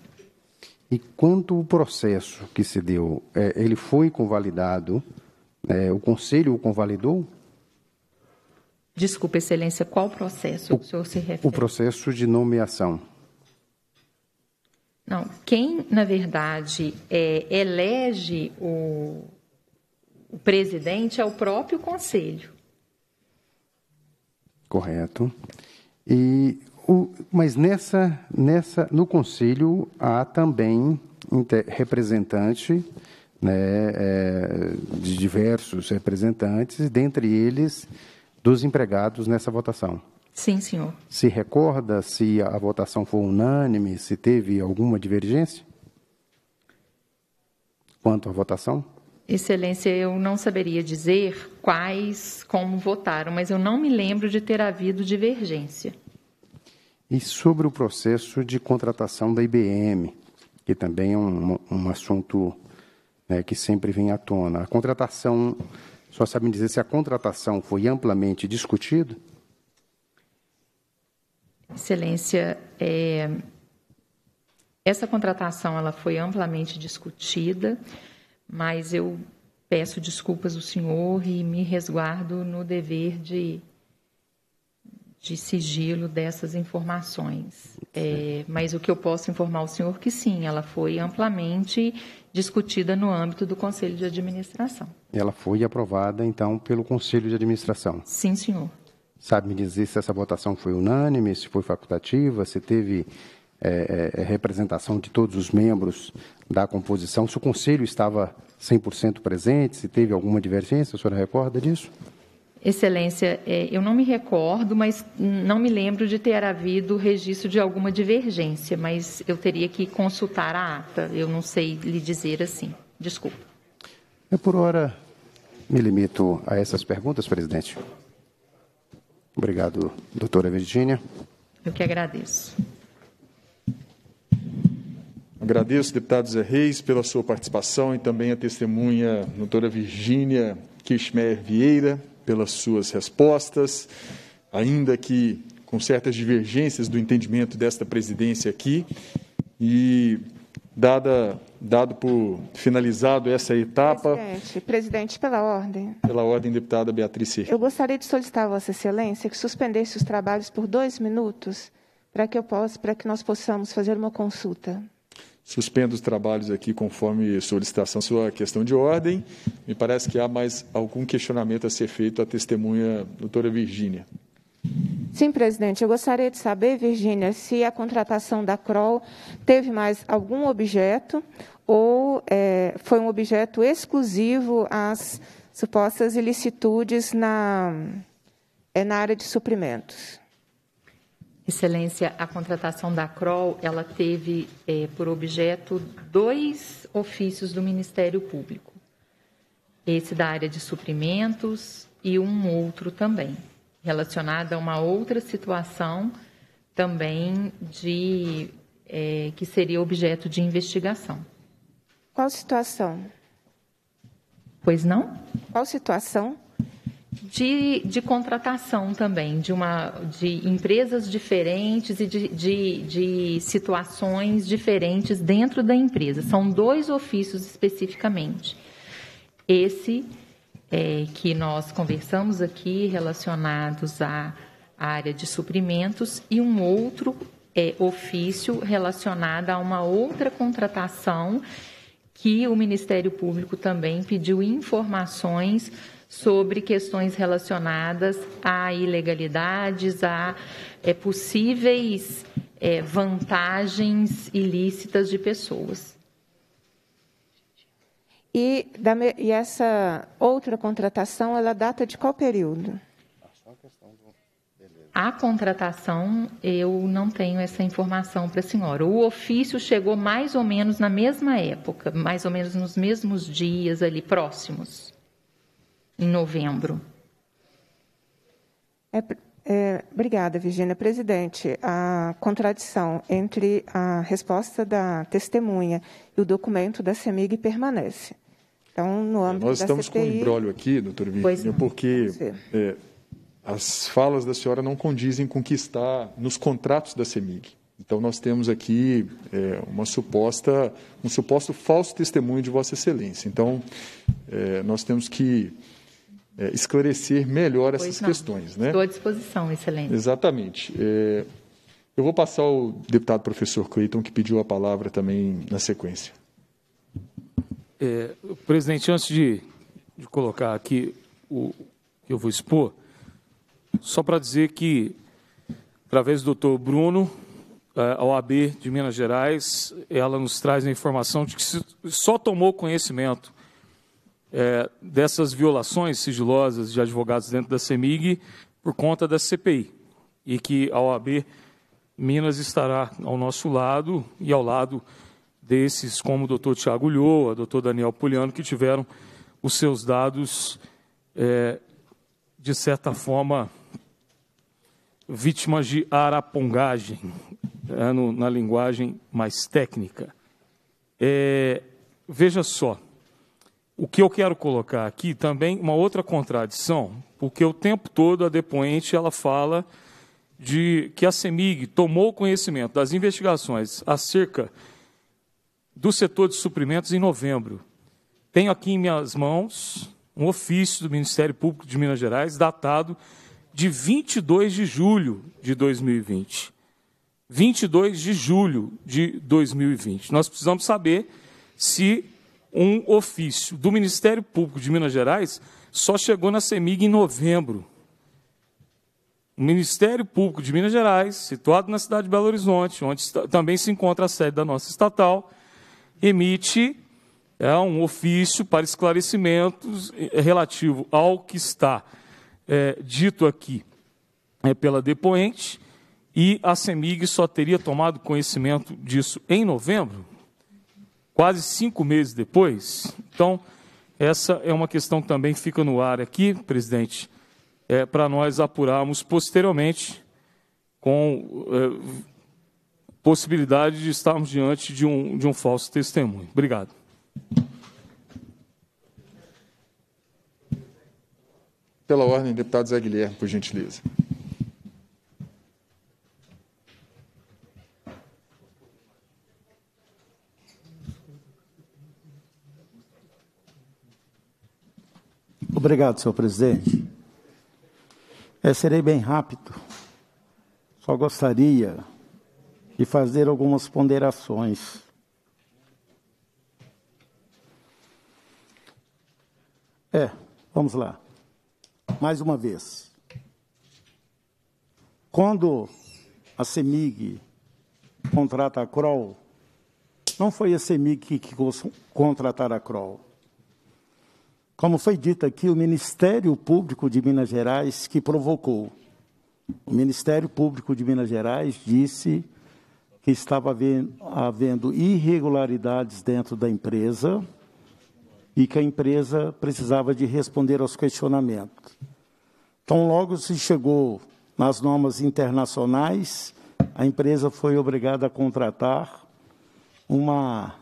E quanto o processo que se deu, é, ele foi convalidado? É, o Conselho o convalidou? Desculpa, Excelência, qual processo o, o senhor se refere? O processo de nomeação. Não, quem, na verdade, é, elege o, o presidente é o próprio conselho. Correto. E o, mas nessa, nessa, no conselho há também representante né, é, de diversos representantes, dentre eles dos empregados nessa votação. Sim, senhor. Se recorda se a votação foi unânime, se teve alguma divergência? Quanto à votação? Excelência, eu não saberia dizer quais, como votaram, mas eu não me lembro de ter havido divergência. E sobre o processo de contratação da IBM, que também é um, um assunto né, que sempre vem à tona. A contratação, só sabem dizer se a contratação foi amplamente discutida? Excelência, é, essa contratação ela foi amplamente discutida, mas eu peço desculpas ao senhor e me resguardo no dever de, de sigilo dessas informações. É, mas o que eu posso informar ao senhor que sim, ela foi amplamente discutida no âmbito do Conselho de Administração. Ela foi aprovada, então, pelo Conselho de Administração? Sim, senhor sabe me dizer se essa votação foi unânime, se foi facultativa, se teve é, é, é representação de todos os membros da composição, se o Conselho estava 100% presente, se teve alguma divergência, a senhora recorda disso? Excelência, é, eu não me recordo, mas não me lembro de ter havido registro de alguma divergência, mas eu teria que consultar a ata, eu não sei lhe dizer assim. Desculpa. Eu, por hora, me limito a essas perguntas, presidente. Obrigado, doutora Virgínia. Eu que agradeço. Agradeço, deputado Zé Reis, pela sua participação e também a testemunha doutora Virgínia Kirchner Vieira, pelas suas respostas, ainda que com certas divergências do entendimento desta presidência aqui. E Dada, dado por finalizado essa etapa. Presidente, presidente, pela ordem. Pela ordem, deputada Beatriz Cirque. Eu gostaria de solicitar a Vossa Excelência que suspendesse os trabalhos por dois minutos para que eu possa, para que nós possamos fazer uma consulta. Suspendo os trabalhos aqui conforme solicitação sua questão de ordem. Me parece que há mais algum questionamento a ser feito à testemunha doutora Virgínia. Sim, presidente. Eu gostaria de saber, Virgínia, se a contratação da CROL teve mais algum objeto ou é, foi um objeto exclusivo às supostas ilicitudes na, é, na área de suprimentos. Excelência, a contratação da CROL, ela teve é, por objeto dois ofícios do Ministério Público. Esse da área de suprimentos e um outro também relacionada a uma outra situação também de é, que seria objeto de investigação. Qual situação? Pois não? Qual situação? De, de contratação também, de, uma, de empresas diferentes e de, de, de situações diferentes dentro da empresa. São dois ofícios especificamente. Esse é, que nós conversamos aqui relacionados à área de suprimentos e um outro é, ofício relacionado a uma outra contratação que o Ministério Público também pediu informações sobre questões relacionadas a ilegalidades, a é, possíveis é, vantagens ilícitas de pessoas. E, da, e essa outra contratação, ela data de qual período? Ah, a contratação, eu não tenho essa informação para a senhora. O ofício chegou mais ou menos na mesma época, mais ou menos nos mesmos dias ali próximos, em novembro. É, é, obrigada, Virginia. Presidente, a contradição entre a resposta da testemunha e o documento da CEMIG permanece. Então, no é, âmbito é, Nós estamos CPI... com um embrólio aqui, doutor Virginia, porque é, as falas da senhora não condizem com o que está nos contratos da CEMIG. Então, nós temos aqui é, uma suposta, um suposto falso testemunho de Vossa Excelência. Então, é, nós temos que é, esclarecer melhor pois essas não. questões. Né? Estou à disposição, excelente. Exatamente. É, eu vou passar ao deputado professor Cleiton, que pediu a palavra também na sequência. É, presidente, antes de, de colocar aqui o que eu vou expor, só para dizer que, através do doutor Bruno, é, a OAB de Minas Gerais, ela nos traz a informação de que só tomou conhecimento é, dessas violações sigilosas de advogados dentro da CEMIG por conta da CPI. E que a OAB Minas estará ao nosso lado e ao lado desses, como o doutor Tiago Lhoa, doutor Daniel Puliano, que tiveram os seus dados, é, de certa forma, vítimas de arapongagem, é, no, na linguagem mais técnica. É, veja só. O que eu quero colocar aqui também uma outra contradição, porque o tempo todo a depoente ela fala de que a CEMIG tomou conhecimento das investigações acerca do setor de suprimentos em novembro. Tenho aqui em minhas mãos um ofício do Ministério Público de Minas Gerais datado de 22 de julho de 2020. 22 de julho de 2020. Nós precisamos saber se um ofício do Ministério Público de Minas Gerais, só chegou na CEMIG em novembro. O Ministério Público de Minas Gerais, situado na cidade de Belo Horizonte, onde também se encontra a sede da nossa estatal, emite é, um ofício para esclarecimentos eh, relativo ao que está é, dito aqui é, pela depoente, e a CEMIG só teria tomado conhecimento disso em novembro? quase cinco meses depois. Então, essa é uma questão que também fica no ar aqui, presidente, é, para nós apurarmos posteriormente com é, possibilidade de estarmos diante de um, de um falso testemunho. Obrigado. Pela ordem, deputado Zé Guilherme, por gentileza. Obrigado, senhor presidente. Eu é, serei bem rápido. Só gostaria de fazer algumas ponderações. É, vamos lá. Mais uma vez. Quando a CEMIG contrata a CROL, não foi a CEMIG que, contratou contratar a CROL como foi dito aqui, o Ministério Público de Minas Gerais que provocou. O Ministério Público de Minas Gerais disse que estava havendo irregularidades dentro da empresa e que a empresa precisava de responder aos questionamentos. Então, logo se chegou nas normas internacionais, a empresa foi obrigada a contratar uma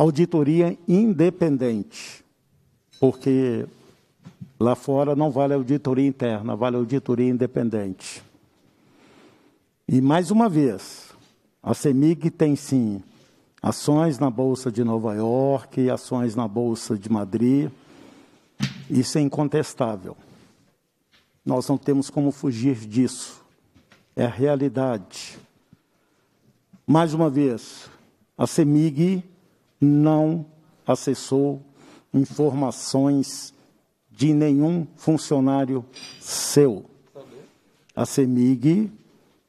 auditoria independente, porque lá fora não vale auditoria interna, vale auditoria independente. E mais uma vez, a CEMIG tem sim ações na Bolsa de Nova York, ações na Bolsa de Madrid, isso é incontestável. Nós não temos como fugir disso. É a realidade. Mais uma vez, a CEMIG não acessou informações de nenhum funcionário seu. A CEMIG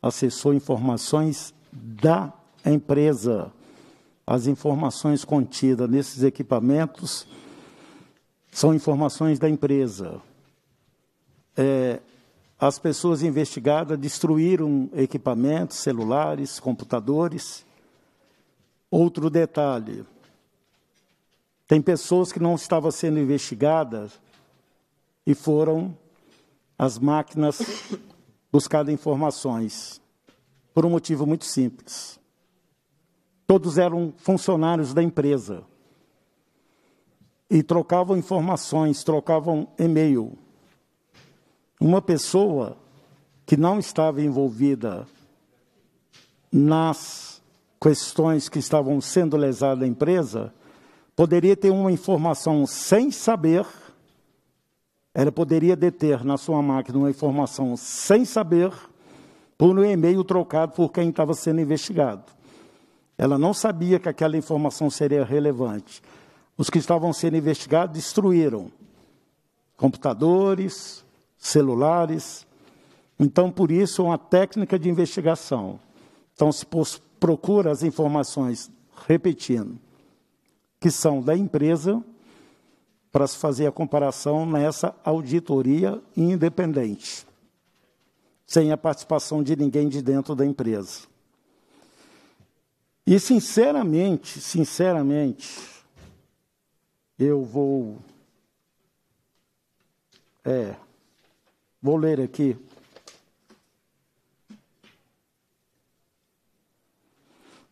acessou informações da empresa. As informações contidas nesses equipamentos são informações da empresa. É, as pessoas investigadas destruíram equipamentos, celulares, computadores. Outro detalhe: tem pessoas que não estavam sendo investigadas e foram as máquinas buscar informações por um motivo muito simples. Todos eram funcionários da empresa e trocavam informações, trocavam e-mail. Uma pessoa que não estava envolvida nas questões que estavam sendo lesadas da empresa poderia ter uma informação sem saber, ela poderia deter na sua máquina uma informação sem saber por um e-mail trocado por quem estava sendo investigado. Ela não sabia que aquela informação seria relevante. Os que estavam sendo investigados destruíram computadores, celulares. Então, por isso, é uma técnica de investigação. Então, se procura as informações, repetindo, que são da empresa, para se fazer a comparação nessa auditoria independente, sem a participação de ninguém de dentro da empresa. E, sinceramente, sinceramente, eu vou. É, vou ler aqui.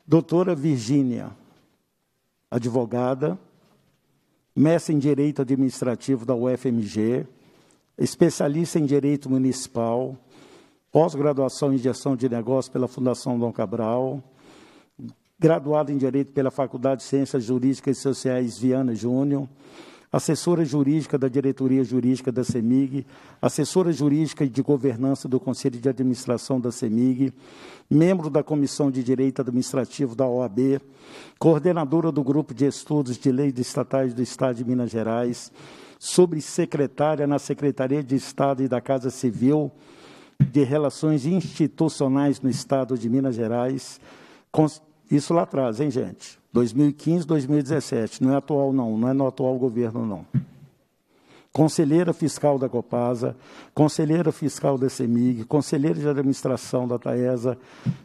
Doutora Virgínia advogada, mestre em Direito Administrativo da UFMG, especialista em Direito Municipal, pós-graduação em Gestão de Negócios pela Fundação Dom Cabral, graduada em Direito pela Faculdade de Ciências Jurídicas e Sociais Viana Júnior, assessora jurídica da diretoria jurídica da CEMIG, assessora jurídica de governança do Conselho de Administração da CEMIG, membro da Comissão de Direito Administrativo da OAB, coordenadora do Grupo de Estudos de Leis Estatais do Estado de Minas Gerais, subsecretária na Secretaria de Estado e da Casa Civil de Relações Institucionais no Estado de Minas Gerais. Isso lá atrás, hein, gente? 2015, 2017. Não é atual, não. Não é no atual governo, não. Conselheira fiscal da Copasa, conselheira fiscal da CEMIG, conselheira de administração da TAESA,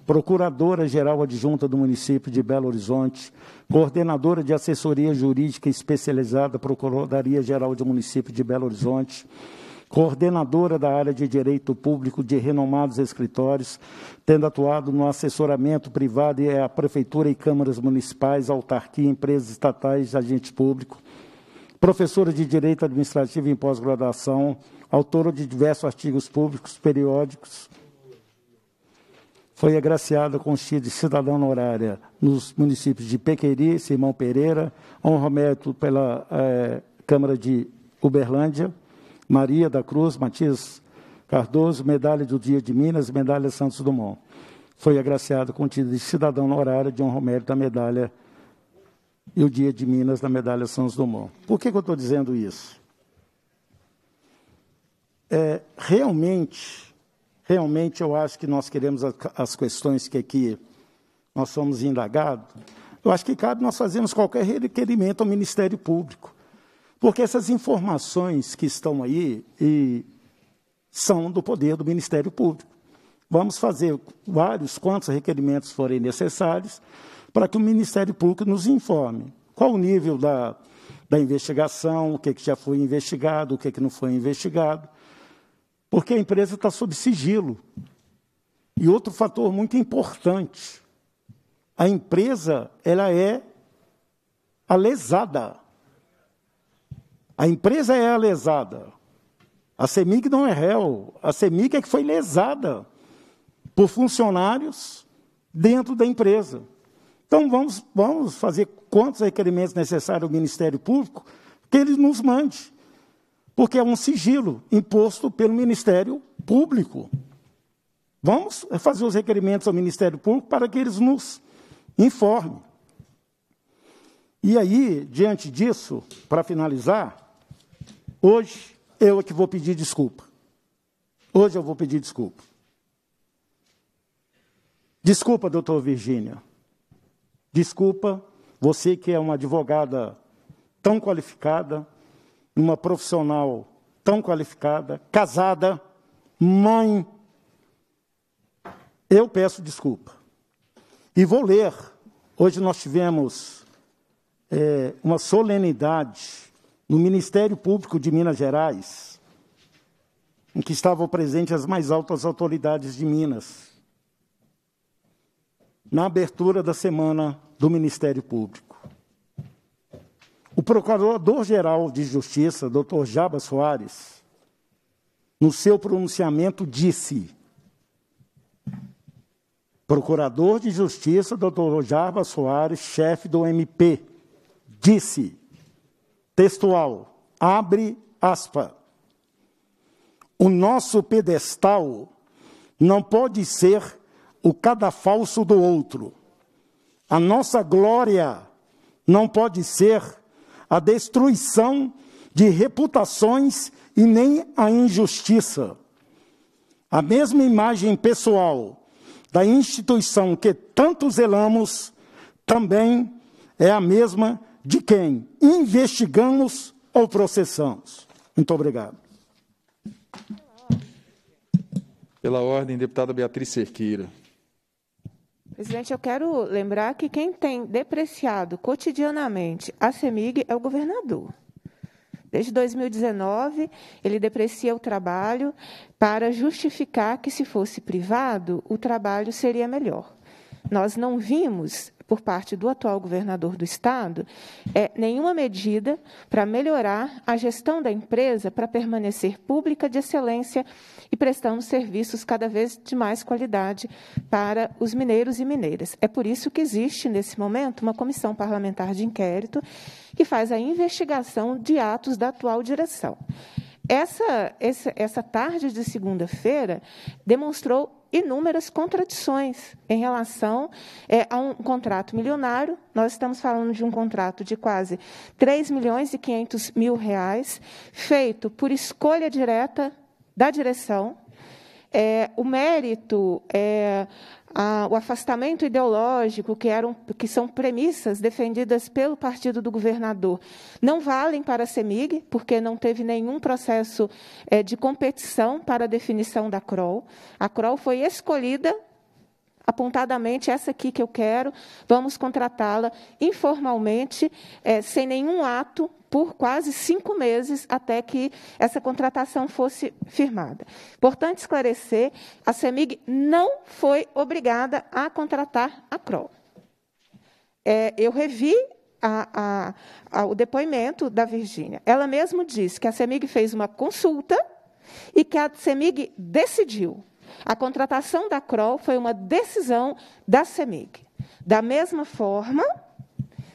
procuradora-geral adjunta do município de Belo Horizonte, coordenadora de assessoria jurídica especializada, Procuradoria-Geral do município de Belo Horizonte, coordenadora da área de direito público de renomados escritórios, tendo atuado no assessoramento privado e à prefeitura e câmaras municipais, autarquia, empresas estatais, agente público. Professora de direito administrativo em pós-graduação, autora de diversos artigos públicos periódicos. Foi agraciada com o de cidadão honorária nos municípios de Pequeri, Simão Pereira, honra mérito pela eh, Câmara de Uberlândia, Maria da Cruz Matias Cardoso, medalha do Dia de Minas, medalha Santos Dumont. Foi agraciado com o título de cidadão honorário de João Romero da medalha e o Dia de Minas da medalha Santos Dumont. Por que, que eu estou dizendo isso? É, realmente, realmente eu acho que nós queremos as questões que aqui nós somos indagados, eu acho que cabe nós fazermos qualquer requerimento ao Ministério Público. Porque essas informações que estão aí são do poder do Ministério Público. Vamos fazer vários, quantos requerimentos forem necessários, para que o Ministério Público nos informe qual o nível da, da investigação, o que, é que já foi investigado, o que, é que não foi investigado, porque a empresa está sob sigilo. E outro fator muito importante, a empresa ela é a lesada. A empresa é a lesada. A CEMIG não é réu. A CEMIG é que foi lesada por funcionários dentro da empresa. Então, vamos, vamos fazer quantos requerimentos necessários ao Ministério Público que ele nos mande. Porque é um sigilo imposto pelo Ministério Público. Vamos fazer os requerimentos ao Ministério Público para que eles nos informem. E aí, diante disso, para finalizar, Hoje eu é que vou pedir desculpa. Hoje eu vou pedir desculpa. Desculpa, doutor Virgínia. Desculpa, você que é uma advogada tão qualificada, uma profissional tão qualificada, casada, mãe. Eu peço desculpa. E vou ler. Hoje nós tivemos é, uma solenidade no Ministério Público de Minas Gerais, em que estavam presentes as mais altas autoridades de Minas, na abertura da semana do Ministério Público. O Procurador-Geral de Justiça, Dr. Jaba Soares, no seu pronunciamento disse: Procurador de Justiça, Dr. Jaba Soares, chefe do MP, disse textual, abre aspa. O nosso pedestal não pode ser o cadafalso do outro. A nossa glória não pode ser a destruição de reputações e nem a injustiça. A mesma imagem pessoal da instituição que tanto zelamos também é a mesma de quem investigamos ou processamos. Muito obrigado. Pela ordem, deputada Beatriz Cerqueira. Presidente, eu quero lembrar que quem tem depreciado cotidianamente a CEMIG é o governador. Desde 2019, ele deprecia o trabalho para justificar que, se fosse privado, o trabalho seria melhor. Nós não vimos por parte do atual governador do Estado é nenhuma medida para melhorar a gestão da empresa para permanecer pública de excelência e prestando serviços cada vez de mais qualidade para os mineiros e mineiras. É por isso que existe, nesse momento, uma comissão parlamentar de inquérito que faz a investigação de atos da atual direção. Essa, essa, essa tarde de segunda-feira demonstrou inúmeras contradições em relação é, a um contrato milionário. Nós estamos falando de um contrato de quase 3 milhões e 500 mil reais, feito por escolha direta da direção. É, o mérito, é, ah, o afastamento ideológico, que, eram, que são premissas defendidas pelo partido do governador, não valem para a CEMIG, porque não teve nenhum processo eh, de competição para a definição da CROL. A CROL foi escolhida apontadamente essa aqui que eu quero, vamos contratá-la informalmente, é, sem nenhum ato, por quase cinco meses até que essa contratação fosse firmada. Importante esclarecer: a CEMIG não foi obrigada a contratar a CROL. É, eu revi a, a, a, o depoimento da Virgínia. Ela mesma disse que a CEMIG fez uma consulta e que a CEMIG decidiu a contratação da CROL foi uma decisão da CEMIG. Da mesma forma,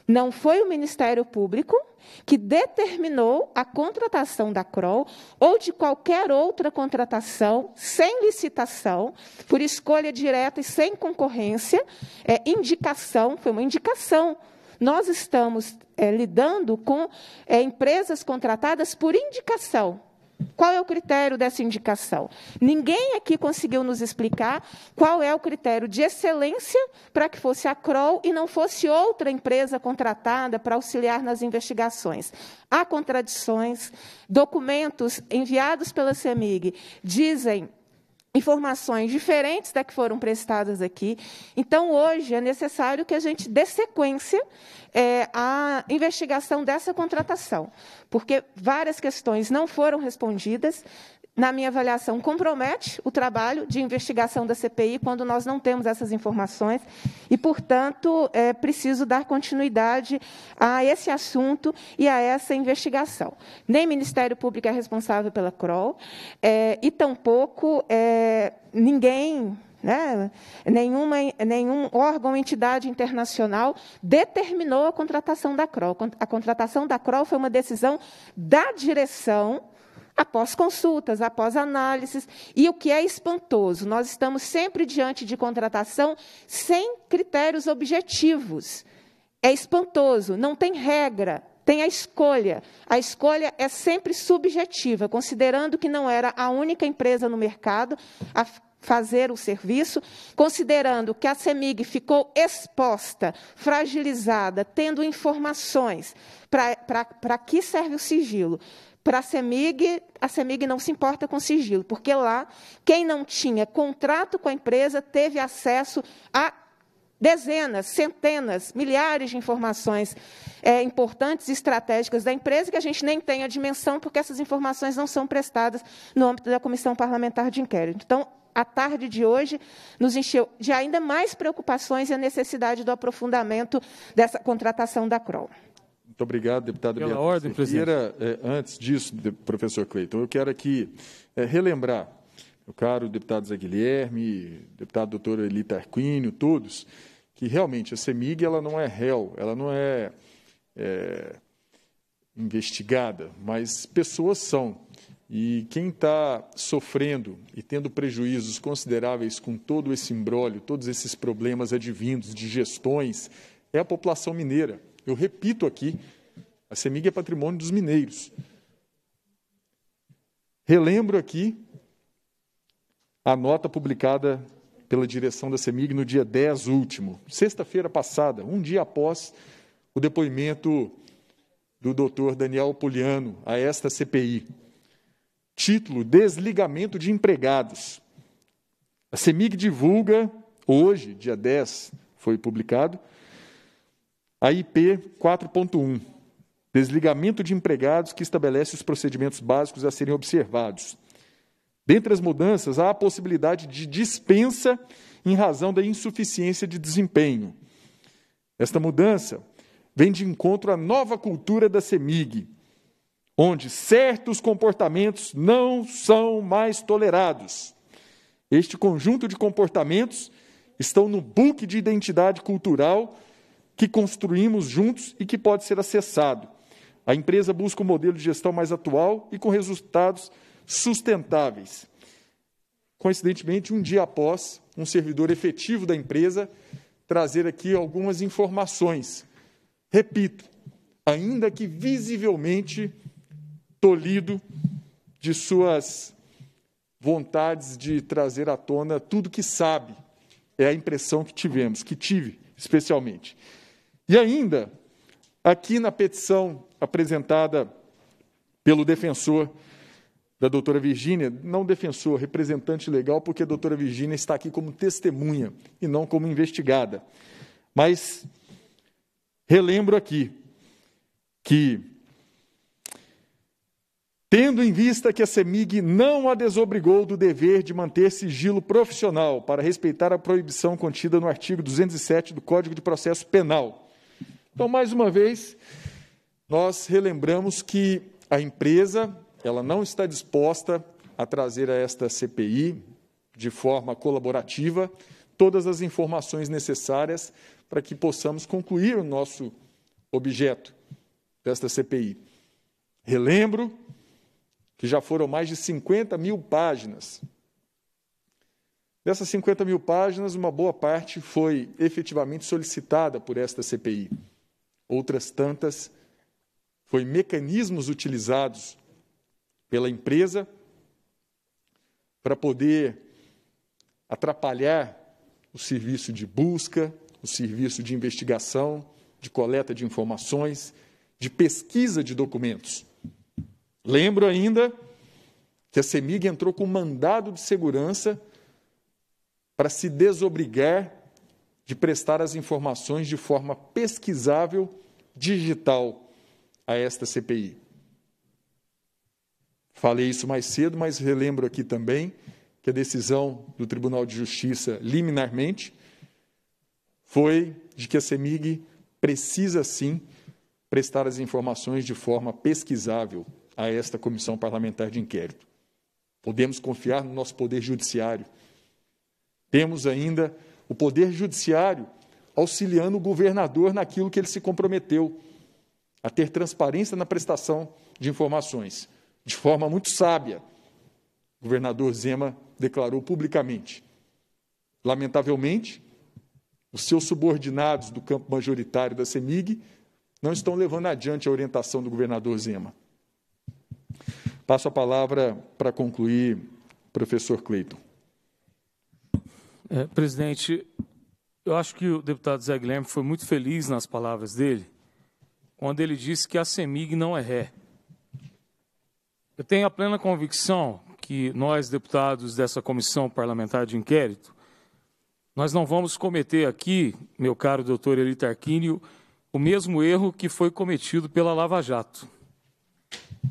não foi o Ministério Público que determinou a contratação da CROL ou de qualquer outra contratação sem licitação, por escolha direta e sem concorrência, é, indicação, foi uma indicação. Nós estamos é, lidando com é, empresas contratadas por indicação. Qual é o critério dessa indicação? Ninguém aqui conseguiu nos explicar qual é o critério de excelência para que fosse a Crol e não fosse outra empresa contratada para auxiliar nas investigações. Há contradições, documentos enviados pela CEMIG dizem informações diferentes da que foram prestadas aqui. Então, hoje, é necessário que a gente dê sequência é, à investigação dessa contratação, porque várias questões não foram respondidas, na minha avaliação, compromete o trabalho de investigação da CPI quando nós não temos essas informações e, portanto, é preciso dar continuidade a esse assunto e a essa investigação. Nem Ministério Público é responsável pela CROL é, e tampouco é, ninguém né? Nenhuma, nenhum órgão, entidade internacional determinou a contratação da CROL. A contratação da CROL foi uma decisão da direção após consultas, após análises. E o que é espantoso, nós estamos sempre diante de contratação sem critérios objetivos. É espantoso, não tem regra, tem a escolha. A escolha é sempre subjetiva, considerando que não era a única empresa no mercado a fazer o serviço, considerando que a CEMIG ficou exposta, fragilizada, tendo informações. Para que serve o sigilo? Para a CEMIG, a CEMIG não se importa com sigilo, porque lá quem não tinha contrato com a empresa teve acesso a dezenas, centenas, milhares de informações é, importantes e estratégicas da empresa que a gente nem tem a dimensão, porque essas informações não são prestadas no âmbito da Comissão Parlamentar de Inquérito. Então, a tarde de hoje nos encheu de ainda mais preocupações e a necessidade do aprofundamento dessa contratação da CROL. Muito obrigado, deputado Pela Beatriz. ordem, presidente. É, antes disso, professor Cleiton, eu quero aqui é, relembrar, meu caro deputado Zé Guilherme, deputado doutor Eli Tarquínio, todos, que realmente a CEMIG ela não é réu, ela não é, é investigada, mas pessoas são. E quem está sofrendo e tendo prejuízos consideráveis com todo esse embrólio, todos esses problemas advindos de gestões, é a população mineira. Eu repito aqui, a CEMIG é patrimônio dos mineiros. Relembro aqui a nota publicada pela direção da CEMIG no dia 10 último, sexta-feira passada, um dia após o depoimento do doutor Daniel Poliano a esta CPI. Título: Desligamento de empregados. A CEMIG divulga hoje, dia 10, foi publicado, a IP 4.1, desligamento de empregados que estabelece os procedimentos básicos a serem observados. Dentre as mudanças, há a possibilidade de dispensa em razão da insuficiência de desempenho. Esta mudança vem de encontro à nova cultura da CEMIG, onde certos comportamentos não são mais tolerados. Este conjunto de comportamentos estão no book de identidade cultural que construímos juntos e que pode ser acessado. A empresa busca um modelo de gestão mais atual e com resultados sustentáveis. Coincidentemente, um dia após, um servidor efetivo da empresa trazer aqui algumas informações. Repito, ainda que visivelmente tolhido de suas vontades de trazer à tona tudo que sabe. É a impressão que tivemos, que tive, especialmente. E ainda, aqui na petição apresentada pelo defensor da doutora Virgínia, não defensor, representante legal, porque a doutora Virgínia está aqui como testemunha e não como investigada. Mas relembro aqui que, tendo em vista que a CEMIG não a desobrigou do dever de manter sigilo profissional para respeitar a proibição contida no artigo 207 do Código de Processo Penal, então, mais uma vez, nós relembramos que a empresa ela não está disposta a trazer a esta CPI de forma colaborativa todas as informações necessárias para que possamos concluir o nosso objeto desta CPI. Relembro que já foram mais de 50 mil páginas. Dessas 50 mil páginas, uma boa parte foi efetivamente solicitada por esta CPI. Outras tantas foi mecanismos utilizados pela empresa para poder atrapalhar o serviço de busca, o serviço de investigação, de coleta de informações, de pesquisa de documentos. Lembro ainda que a CEMIG entrou com mandado de segurança para se desobrigar de prestar as informações de forma pesquisável, digital, a esta CPI. Falei isso mais cedo, mas relembro aqui também que a decisão do Tribunal de Justiça, liminarmente, foi de que a CEMIG precisa sim prestar as informações de forma pesquisável a esta comissão parlamentar de inquérito. Podemos confiar no nosso poder judiciário. Temos ainda o Poder Judiciário auxiliando o governador naquilo que ele se comprometeu a ter transparência na prestação de informações, de forma muito sábia. O governador Zema declarou publicamente. Lamentavelmente, os seus subordinados do campo majoritário da CEMIG não estão levando adiante a orientação do governador Zema. Passo a palavra para concluir, professor Cleiton. É, presidente, eu acho que o deputado Zé Guilherme foi muito feliz nas palavras dele, quando ele disse que a CEMIG não é ré. Eu tenho a plena convicção que nós, deputados dessa comissão parlamentar de inquérito, nós não vamos cometer aqui, meu caro doutor Eli o mesmo erro que foi cometido pela Lava Jato.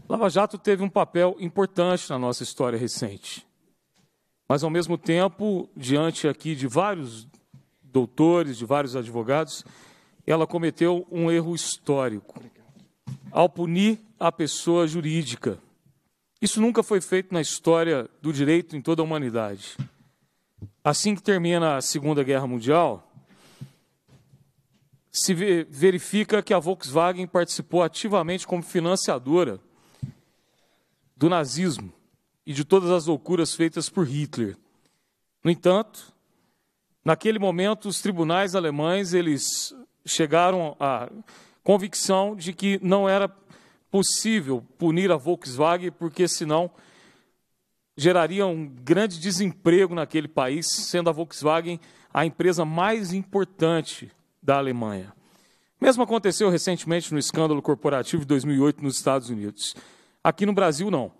Lava Jato teve um papel importante na nossa história recente. Mas, ao mesmo tempo, diante aqui de vários doutores, de vários advogados, ela cometeu um erro histórico ao punir a pessoa jurídica. Isso nunca foi feito na história do direito em toda a humanidade. Assim que termina a Segunda Guerra Mundial, se verifica que a Volkswagen participou ativamente como financiadora do nazismo e de todas as loucuras feitas por Hitler. No entanto, naquele momento, os tribunais alemães eles chegaram à convicção de que não era possível punir a Volkswagen, porque senão geraria um grande desemprego naquele país, sendo a Volkswagen a empresa mais importante da Alemanha. Mesmo aconteceu recentemente no escândalo corporativo de 2008 nos Estados Unidos. Aqui no Brasil, não.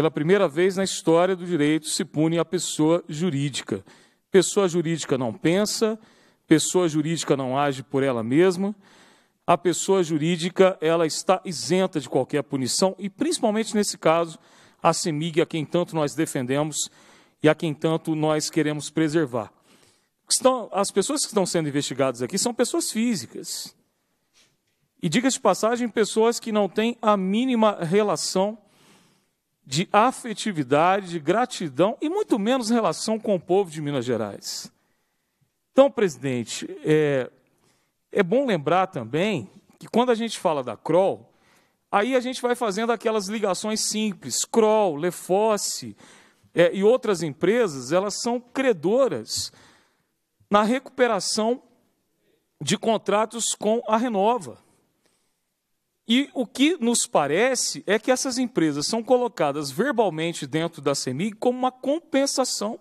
Pela primeira vez na história do direito se pune a pessoa jurídica. Pessoa jurídica não pensa, pessoa jurídica não age por ela mesma. A pessoa jurídica ela está isenta de qualquer punição e principalmente nesse caso a CEMIG a quem tanto nós defendemos e a quem tanto nós queremos preservar. Estão, as pessoas que estão sendo investigadas aqui são pessoas físicas. E diga-se de passagem, pessoas que não têm a mínima relação de afetividade, de gratidão e muito menos relação com o povo de Minas Gerais. Então, presidente, é, é bom lembrar também que quando a gente fala da Croll, aí a gente vai fazendo aquelas ligações simples. Croll, Lefosse é, e outras empresas, elas são credoras na recuperação de contratos com a Renova. E o que nos parece é que essas empresas são colocadas verbalmente dentro da CEMIG como uma compensação.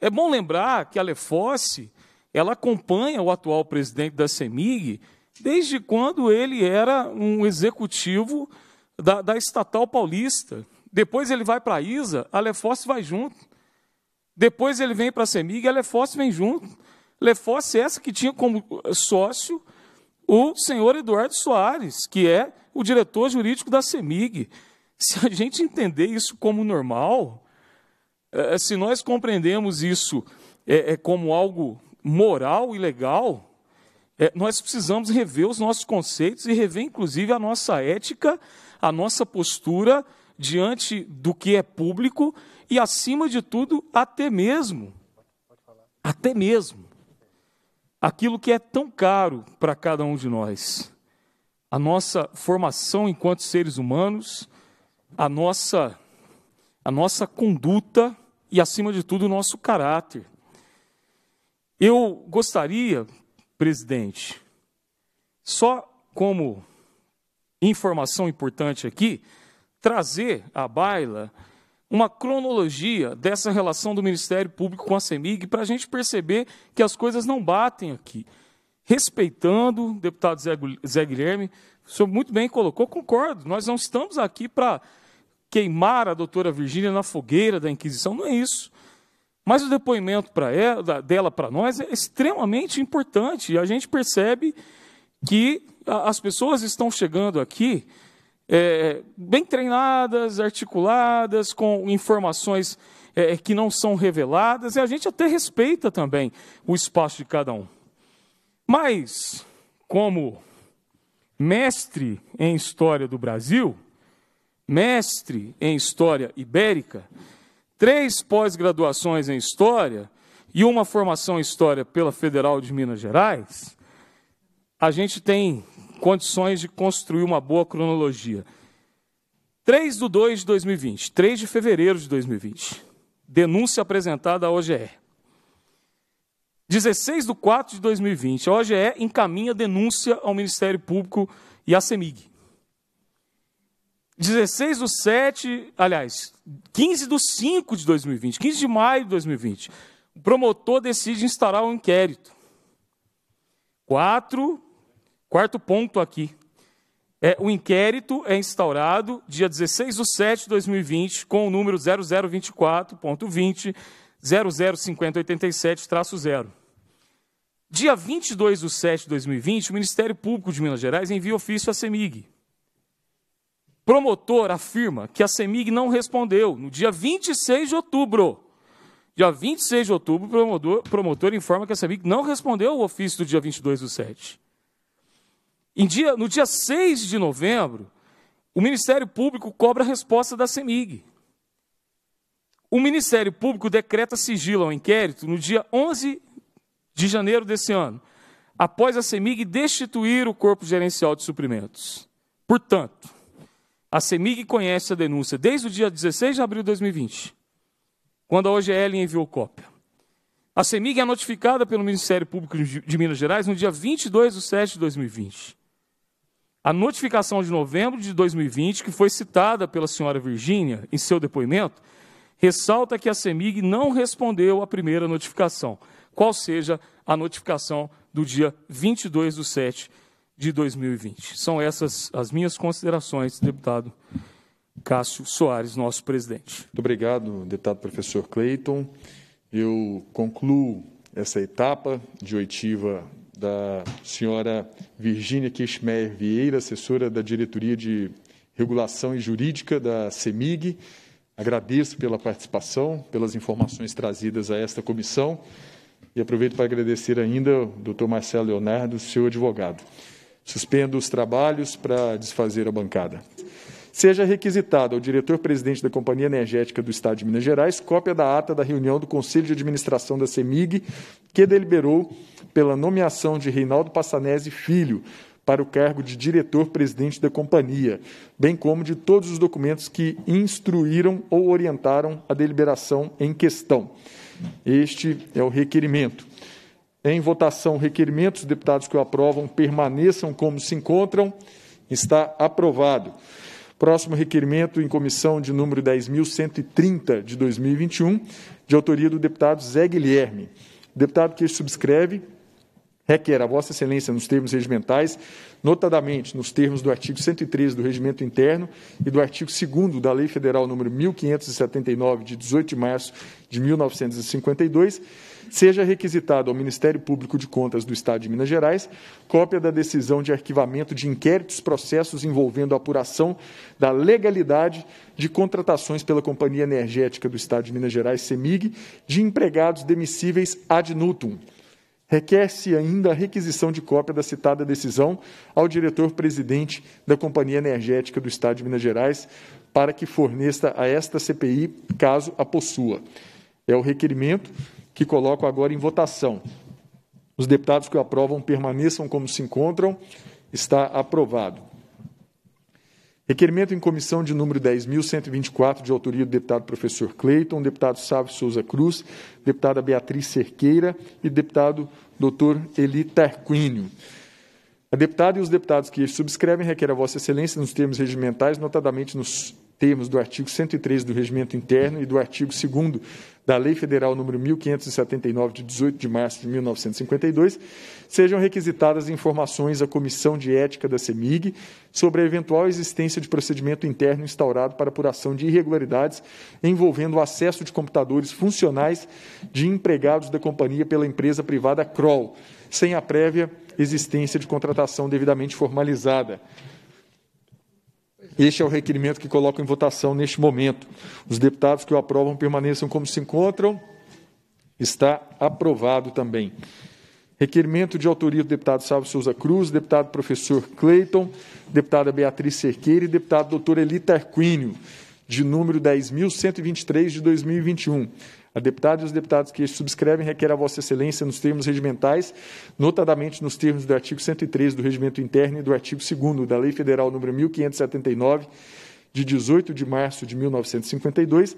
É bom lembrar que a Lefosse, ela acompanha o atual presidente da CEMIG desde quando ele era um executivo da, da estatal paulista. Depois ele vai para a ISA, a Lefosse vai junto. Depois ele vem para a CEMIG, a Lefosse vem junto. Lefosse é essa que tinha como sócio o senhor Eduardo Soares, que é o diretor jurídico da CEMIG. Se a gente entender isso como normal, é, é, se nós compreendemos isso é, como algo moral e legal, nós precisamos rever os nossos conceitos e rever, inclusive, a nossa ética, a nossa postura diante do que é público e, acima de tudo, até mesmo, até mesmo aquilo que é tão caro para cada um de nós. A nossa formação enquanto seres humanos, a nossa a nossa conduta e acima de tudo o nosso caráter. Eu gostaria, presidente, só como informação importante aqui, trazer à baila uma cronologia dessa relação do Ministério Público com a CEMIG para a gente perceber que as coisas não batem aqui. Respeitando, deputado Zé Guilherme, o senhor muito bem colocou, concordo, nós não estamos aqui para queimar a doutora Virgínia na fogueira da Inquisição, não é isso. Mas o depoimento ela, é, dela para nós é extremamente importante. E a gente percebe que as pessoas estão chegando aqui é, bem treinadas, articuladas, com informações é, que não são reveladas, e a gente até respeita também o espaço de cada um. Mas, como mestre em história do Brasil, mestre em história ibérica, três pós-graduações em história e uma formação em história pela Federal de Minas Gerais, a gente tem condições de construir uma boa cronologia. 3 de 2 de 2020, 3 de fevereiro de 2020, denúncia apresentada à OGE. 16 de 4 de 2020, a OGE encaminha denúncia ao Ministério Público e à CEMIG. 16 do 7, aliás, 15 do 5 de 2020, 15 de maio de 2020, o promotor decide instaurar um inquérito. 4 Quarto ponto aqui. É, o inquérito é instaurado dia 16 de setembro de 2020 com o número 002420005087 0 Dia 22 de setembro de 2020, o Ministério Público de Minas Gerais envia ofício à CEMIG. Promotor afirma que a CEMIG não respondeu no dia 26 de outubro. Dia 26 de outubro, o promotor, promotor informa que a CEMIG não respondeu o ofício do dia 22 de setembro. Dia, no dia 6 de novembro, o Ministério Público cobra a resposta da CEMIG. O Ministério Público decreta sigilo ao inquérito no dia 11 de janeiro desse ano, após a CEMIG destituir o Corpo Gerencial de Suprimentos. Portanto, a CEMIG conhece a denúncia desde o dia 16 de abril de 2020, quando a OGL enviou cópia. A CEMIG é notificada pelo Ministério Público de Minas Gerais no dia 22 de setembro de 2020. A notificação de novembro de 2020, que foi citada pela senhora Virgínia em seu depoimento, ressalta que a CEMIG não respondeu à primeira notificação, qual seja a notificação do dia 22 de setembro de 2020. São essas as minhas considerações, deputado Cássio Soares, nosso presidente. Muito obrigado, deputado professor Clayton. Eu concluo essa etapa de oitiva da senhora Virginia Kirchmeier Vieira, assessora da Diretoria de Regulação e Jurídica da CEMIG. Agradeço pela participação, pelas informações trazidas a esta comissão e aproveito para agradecer ainda ao doutor Marcelo Leonardo, seu advogado. Suspendo os trabalhos para desfazer a bancada. Seja requisitado ao diretor-presidente da Companhia Energética do Estado de Minas Gerais cópia da ata da reunião do Conselho de Administração da CEMIG, que deliberou pela nomeação de Reinaldo Passanese Filho para o cargo de diretor-presidente da companhia, bem como de todos os documentos que instruíram ou orientaram a deliberação em questão. Este é o requerimento. Em votação, requerimento, os deputados que o aprovam permaneçam como se encontram. Está aprovado. Próximo requerimento em comissão de número 10.130 de 2021, de autoria do deputado Zé Guilherme. Deputado que subscreve requer a Vossa Excelência, nos termos regimentais, notadamente nos termos do artigo 113 do Regimento Interno e do artigo 2 da Lei Federal nº 1579, de 18 de março de 1952, seja requisitado ao Ministério Público de Contas do Estado de Minas Gerais cópia da decisão de arquivamento de inquéritos processos envolvendo a apuração da legalidade de contratações pela Companhia Energética do Estado de Minas Gerais, CEMIG, de empregados demissíveis ad nutum requer-se ainda a requisição de cópia da citada decisão ao diretor-presidente da Companhia Energética do Estado de Minas Gerais para que forneça a esta CPI, caso a possua. É o requerimento que coloco agora em votação. Os deputados que o aprovam permaneçam como se encontram. Está aprovado. Requerimento em comissão de número 10.124, de autoria do deputado professor Cleiton, deputado Sávio Souza Cruz, deputada Beatriz Cerqueira e deputado doutor Eli Tarquínio. A deputada e os deputados que subscrevem requer a Vossa Excelência, nos termos regimentais, notadamente nos termos do artigo 103 do Regimento Interno e do artigo 2 da Lei Federal número 1579 de 18 de março de 1952, sejam requisitadas informações à Comissão de Ética da CEMIG sobre a eventual existência de procedimento interno instaurado para apuração de irregularidades envolvendo o acesso de computadores funcionais de empregados da companhia pela empresa privada Kroll, sem a prévia existência de contratação devidamente formalizada. Este é o requerimento que coloco em votação neste momento. Os deputados que o aprovam permaneçam como se encontram. Está aprovado também. Requerimento de autoria do deputado Salvo Souza Cruz, deputado professor Cleiton, deputada Beatriz Cerqueira e deputado doutor Elita Arquínio, de número 10.123 de 2021. A deputada e os deputados que subscrevem requer a Vossa Excelência, nos termos regimentais, notadamente nos termos do artigo 103 do Regimento Interno e do artigo 2 da Lei Federal nº 1579, de 18 de março de 1952,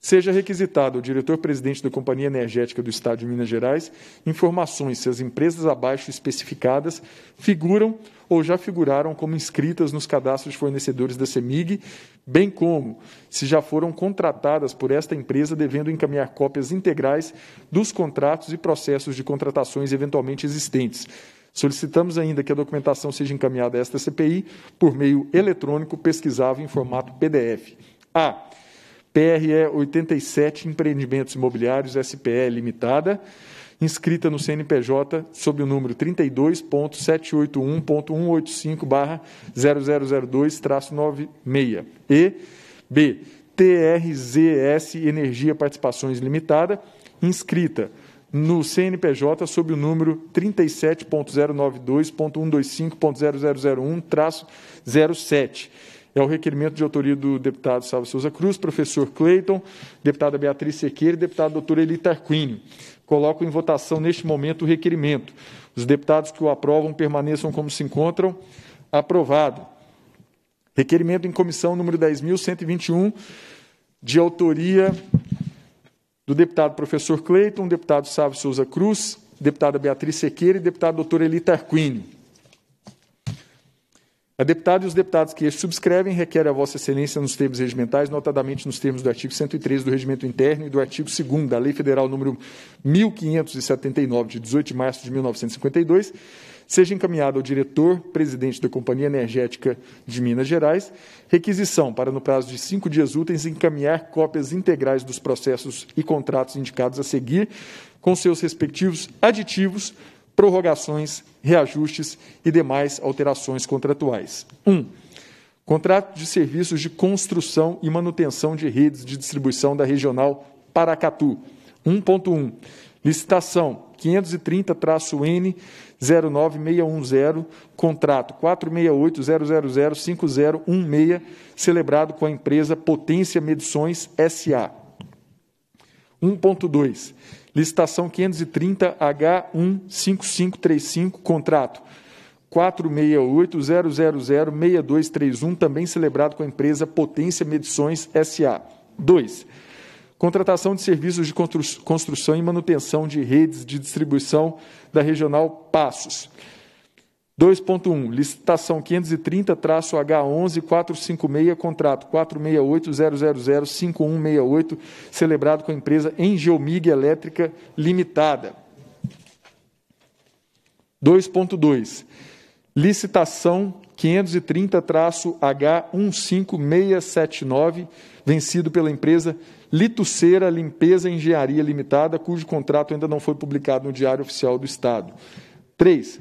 seja requisitado ao diretor-presidente da Companhia Energética do Estado de Minas Gerais informações se as empresas abaixo especificadas figuram ou já figuraram como inscritas nos cadastros de fornecedores da CEMIG bem como se já foram contratadas por esta empresa, devendo encaminhar cópias integrais dos contratos e processos de contratações eventualmente existentes. Solicitamos ainda que a documentação seja encaminhada a esta CPI por meio eletrônico pesquisável em formato PDF. A. PRE 87 Empreendimentos Imobiliários SPE Limitada inscrita no CNPJ sob o número 32.781.185/0002-96 e B. TRZS Energia Participações Limitada, inscrita no CNPJ sob o número 37.092.125.0001-07. É o requerimento de autoria do deputado Salvo Souza Cruz, professor Cleiton, deputada Beatriz Sequeira e deputado doutor Eli Tarquini Coloco em votação neste momento o requerimento. Os deputados que o aprovam permaneçam como se encontram. Aprovado. Requerimento em comissão número 10.121, de autoria do deputado professor Cleiton, deputado Sávio Souza Cruz, deputada Beatriz Sequeira e deputado doutor Elita Tarquínio. A deputada e os deputados que este subscrevem requerem a Vossa Excelência nos termos regimentais, notadamente nos termos do artigo 103 do Regimento Interno e do artigo 2 da Lei Federal número 1579, de 18 de março de 1952, seja encaminhada ao diretor, presidente da Companhia Energética de Minas Gerais, requisição para, no prazo de cinco dias úteis, encaminhar cópias integrais dos processos e contratos indicados a seguir, com seus respectivos aditivos, prorrogações, reajustes e demais alterações contratuais. 1. Um, contrato de serviços de construção e manutenção de redes de distribuição da regional Paracatu. 1.1. Licitação 530-N09610, contrato 468-000-5016, celebrado com a empresa Potência Medições SA. 1.2 Licitação 530H15535, contrato 4680006231, também celebrado com a empresa Potência Medições SA. 2. Contratação de serviços de construção e manutenção de redes de distribuição da Regional Passos. 2.1, licitação 530-H11456, contrato 468-000-5168, celebrado com a empresa Engeomig Elétrica Limitada. 2.2, licitação 530-H15679, vencido pela empresa Lituceira Limpeza Engenharia Limitada, cujo contrato ainda não foi publicado no Diário Oficial do Estado. 3.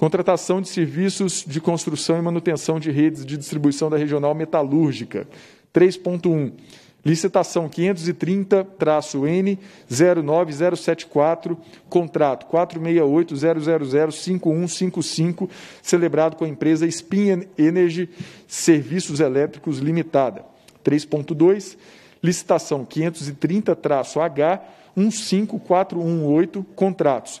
Contratação de serviços de construção e manutenção de redes de distribuição da regional metalúrgica. 3.1. Licitação 530-N 09074, contrato 468-000-5155, celebrado com a empresa Spin Energy Serviços Elétricos Limitada. 3.2. Licitação 530-H 15418, contratos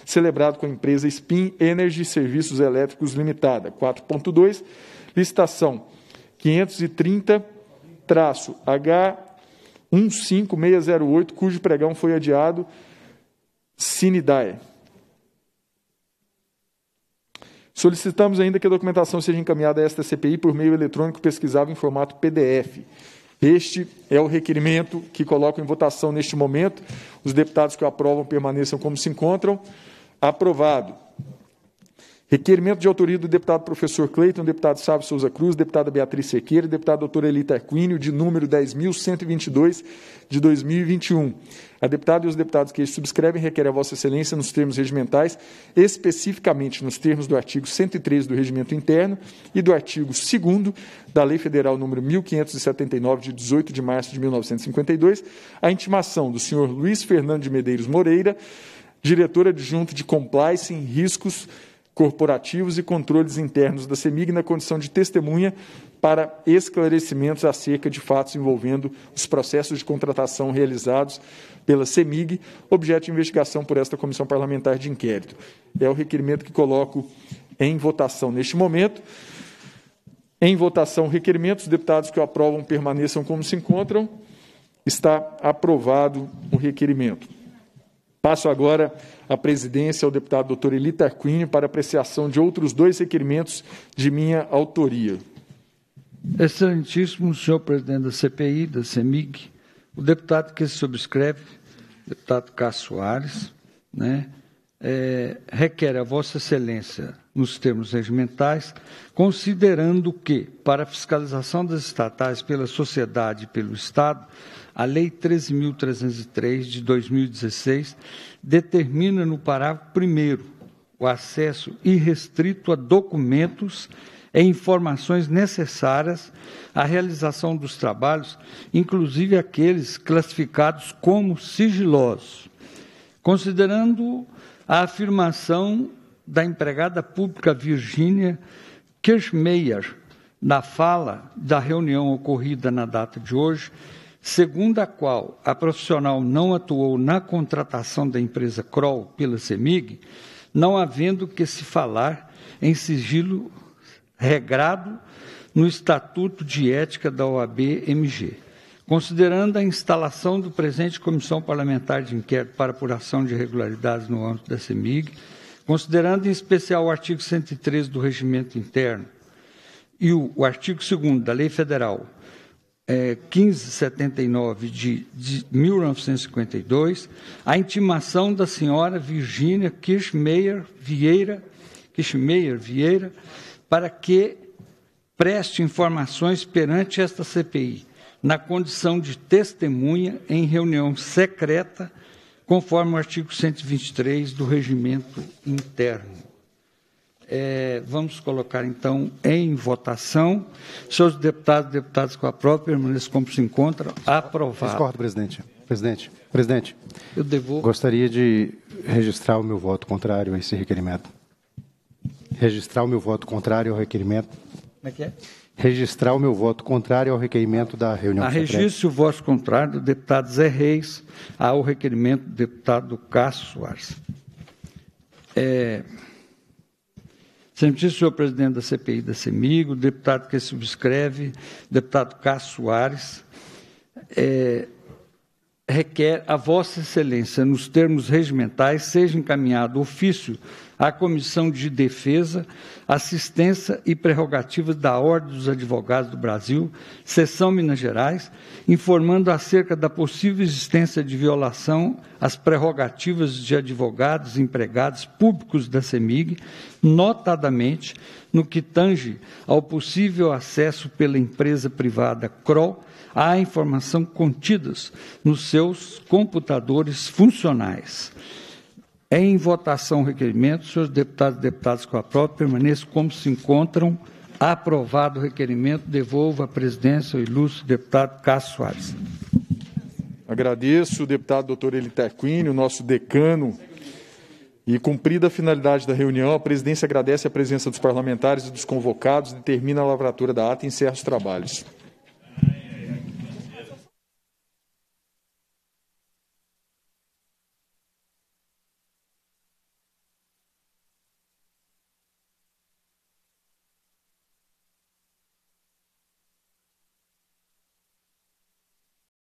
celebrado com a empresa Spin Energy Serviços Elétricos Limitada. 4.2, licitação 530 H15608, cujo pregão foi adiado, Sinidae. Solicitamos ainda que a documentação seja encaminhada a esta CPI por meio eletrônico pesquisável em formato PDF. Este é o requerimento que coloco em votação neste momento. Os deputados que o aprovam permaneçam como se encontram. Aprovado. Requerimento de autoria do deputado professor Cleiton, deputado Sábio Souza Cruz, deputada Beatriz Sequeira e deputada doutora Elita Aquínio, de número 10.122, de 2021. A deputada e os deputados que subscrevem requerem a Vossa Excelência, nos termos regimentais, especificamente nos termos do artigo 103 do Regimento Interno e do artigo 2 da Lei Federal número 1579, de 18 de março de 1952, a intimação do senhor Luiz Fernando de Medeiros Moreira, diretor adjunto de Compliance em Riscos Corporativos e Controles Internos da CEMIG, na condição de testemunha para esclarecimentos acerca de fatos envolvendo os processos de contratação realizados pela CEMIG, objeto de investigação por esta Comissão Parlamentar de Inquérito. É o requerimento que coloco em votação neste momento. Em votação, requerimento. Os deputados que o aprovam permaneçam como se encontram. Está aprovado o requerimento. Passo agora a presidência ao deputado doutor Eli Tarquini para apreciação de outros dois requerimentos de minha autoria. Excelentíssimo senhor presidente da CPI, da CEMIG, o deputado que se subscreve, deputado Cássio Soares, né, é, requer a Vossa Excelência, nos termos regimentais, considerando que, para a fiscalização das estatais pela sociedade e pelo Estado, a Lei 13.303 de 2016 determina no parágrafo 1 o acesso irrestrito a documentos e informações necessárias à realização dos trabalhos, inclusive aqueles classificados como sigilosos. Considerando a afirmação da empregada pública Virginia Kirchmeier na fala da reunião ocorrida na data de hoje, segundo a qual a profissional não atuou na contratação da empresa Kroll pela CEMIG, não havendo que se falar em sigilo regrado no Estatuto de Ética da OAB-MG. Considerando a instalação do presente Comissão Parlamentar de Inquérito para apuração de irregularidades no âmbito da CEMIG, considerando em especial o artigo 113 do Regimento Interno e o, o artigo 2 da Lei Federal é, 1579 de, de 1952, a intimação da senhora Virgínia Kirchmeier Vieira, Kirchmeier Vieira para que preste informações perante esta CPI, na condição de testemunha em reunião secreta, conforme o artigo 123 do regimento interno. É, vamos colocar, então, em votação. Senhores deputados, deputados com a própria, permaneçam como se encontram. Aprovado. Discordo, presidente. Presidente, presidente. Eu devo. Gostaria de registrar o meu voto contrário a esse requerimento. Registrar o meu voto contrário ao requerimento. Como é que é? Registrar o meu voto contrário ao requerimento da reunião. A o voto contrário do deputado Zé Reis ao requerimento do deputado Cássio Soares. É... Sempre disse senhor presidente da CPI da CEMIG, deputado que subscreve, deputado Cássio Soares, é, requer a Vossa Excelência, nos termos regimentais, seja encaminhado ofício à Comissão de Defesa, Assistência e Prerrogativas da Ordem dos Advogados do Brasil, Seção Minas Gerais, informando acerca da possível existência de violação às prerrogativas de advogados e empregados públicos da CEMIG, notadamente no que tange ao possível acesso pela empresa privada CROL à informação contidas nos seus computadores funcionais. Em votação requerimento, senhores deputados e deputadas com a própria permaneçam como se encontram. Aprovado o requerimento, devolvo à presidência o ilustre deputado Cássio Soares. Agradeço o deputado doutor Eliter Quínio, nosso decano. E cumprida a finalidade da reunião, a presidência agradece a presença dos parlamentares e dos convocados, determina a lavratura da ata e encerra os trabalhos.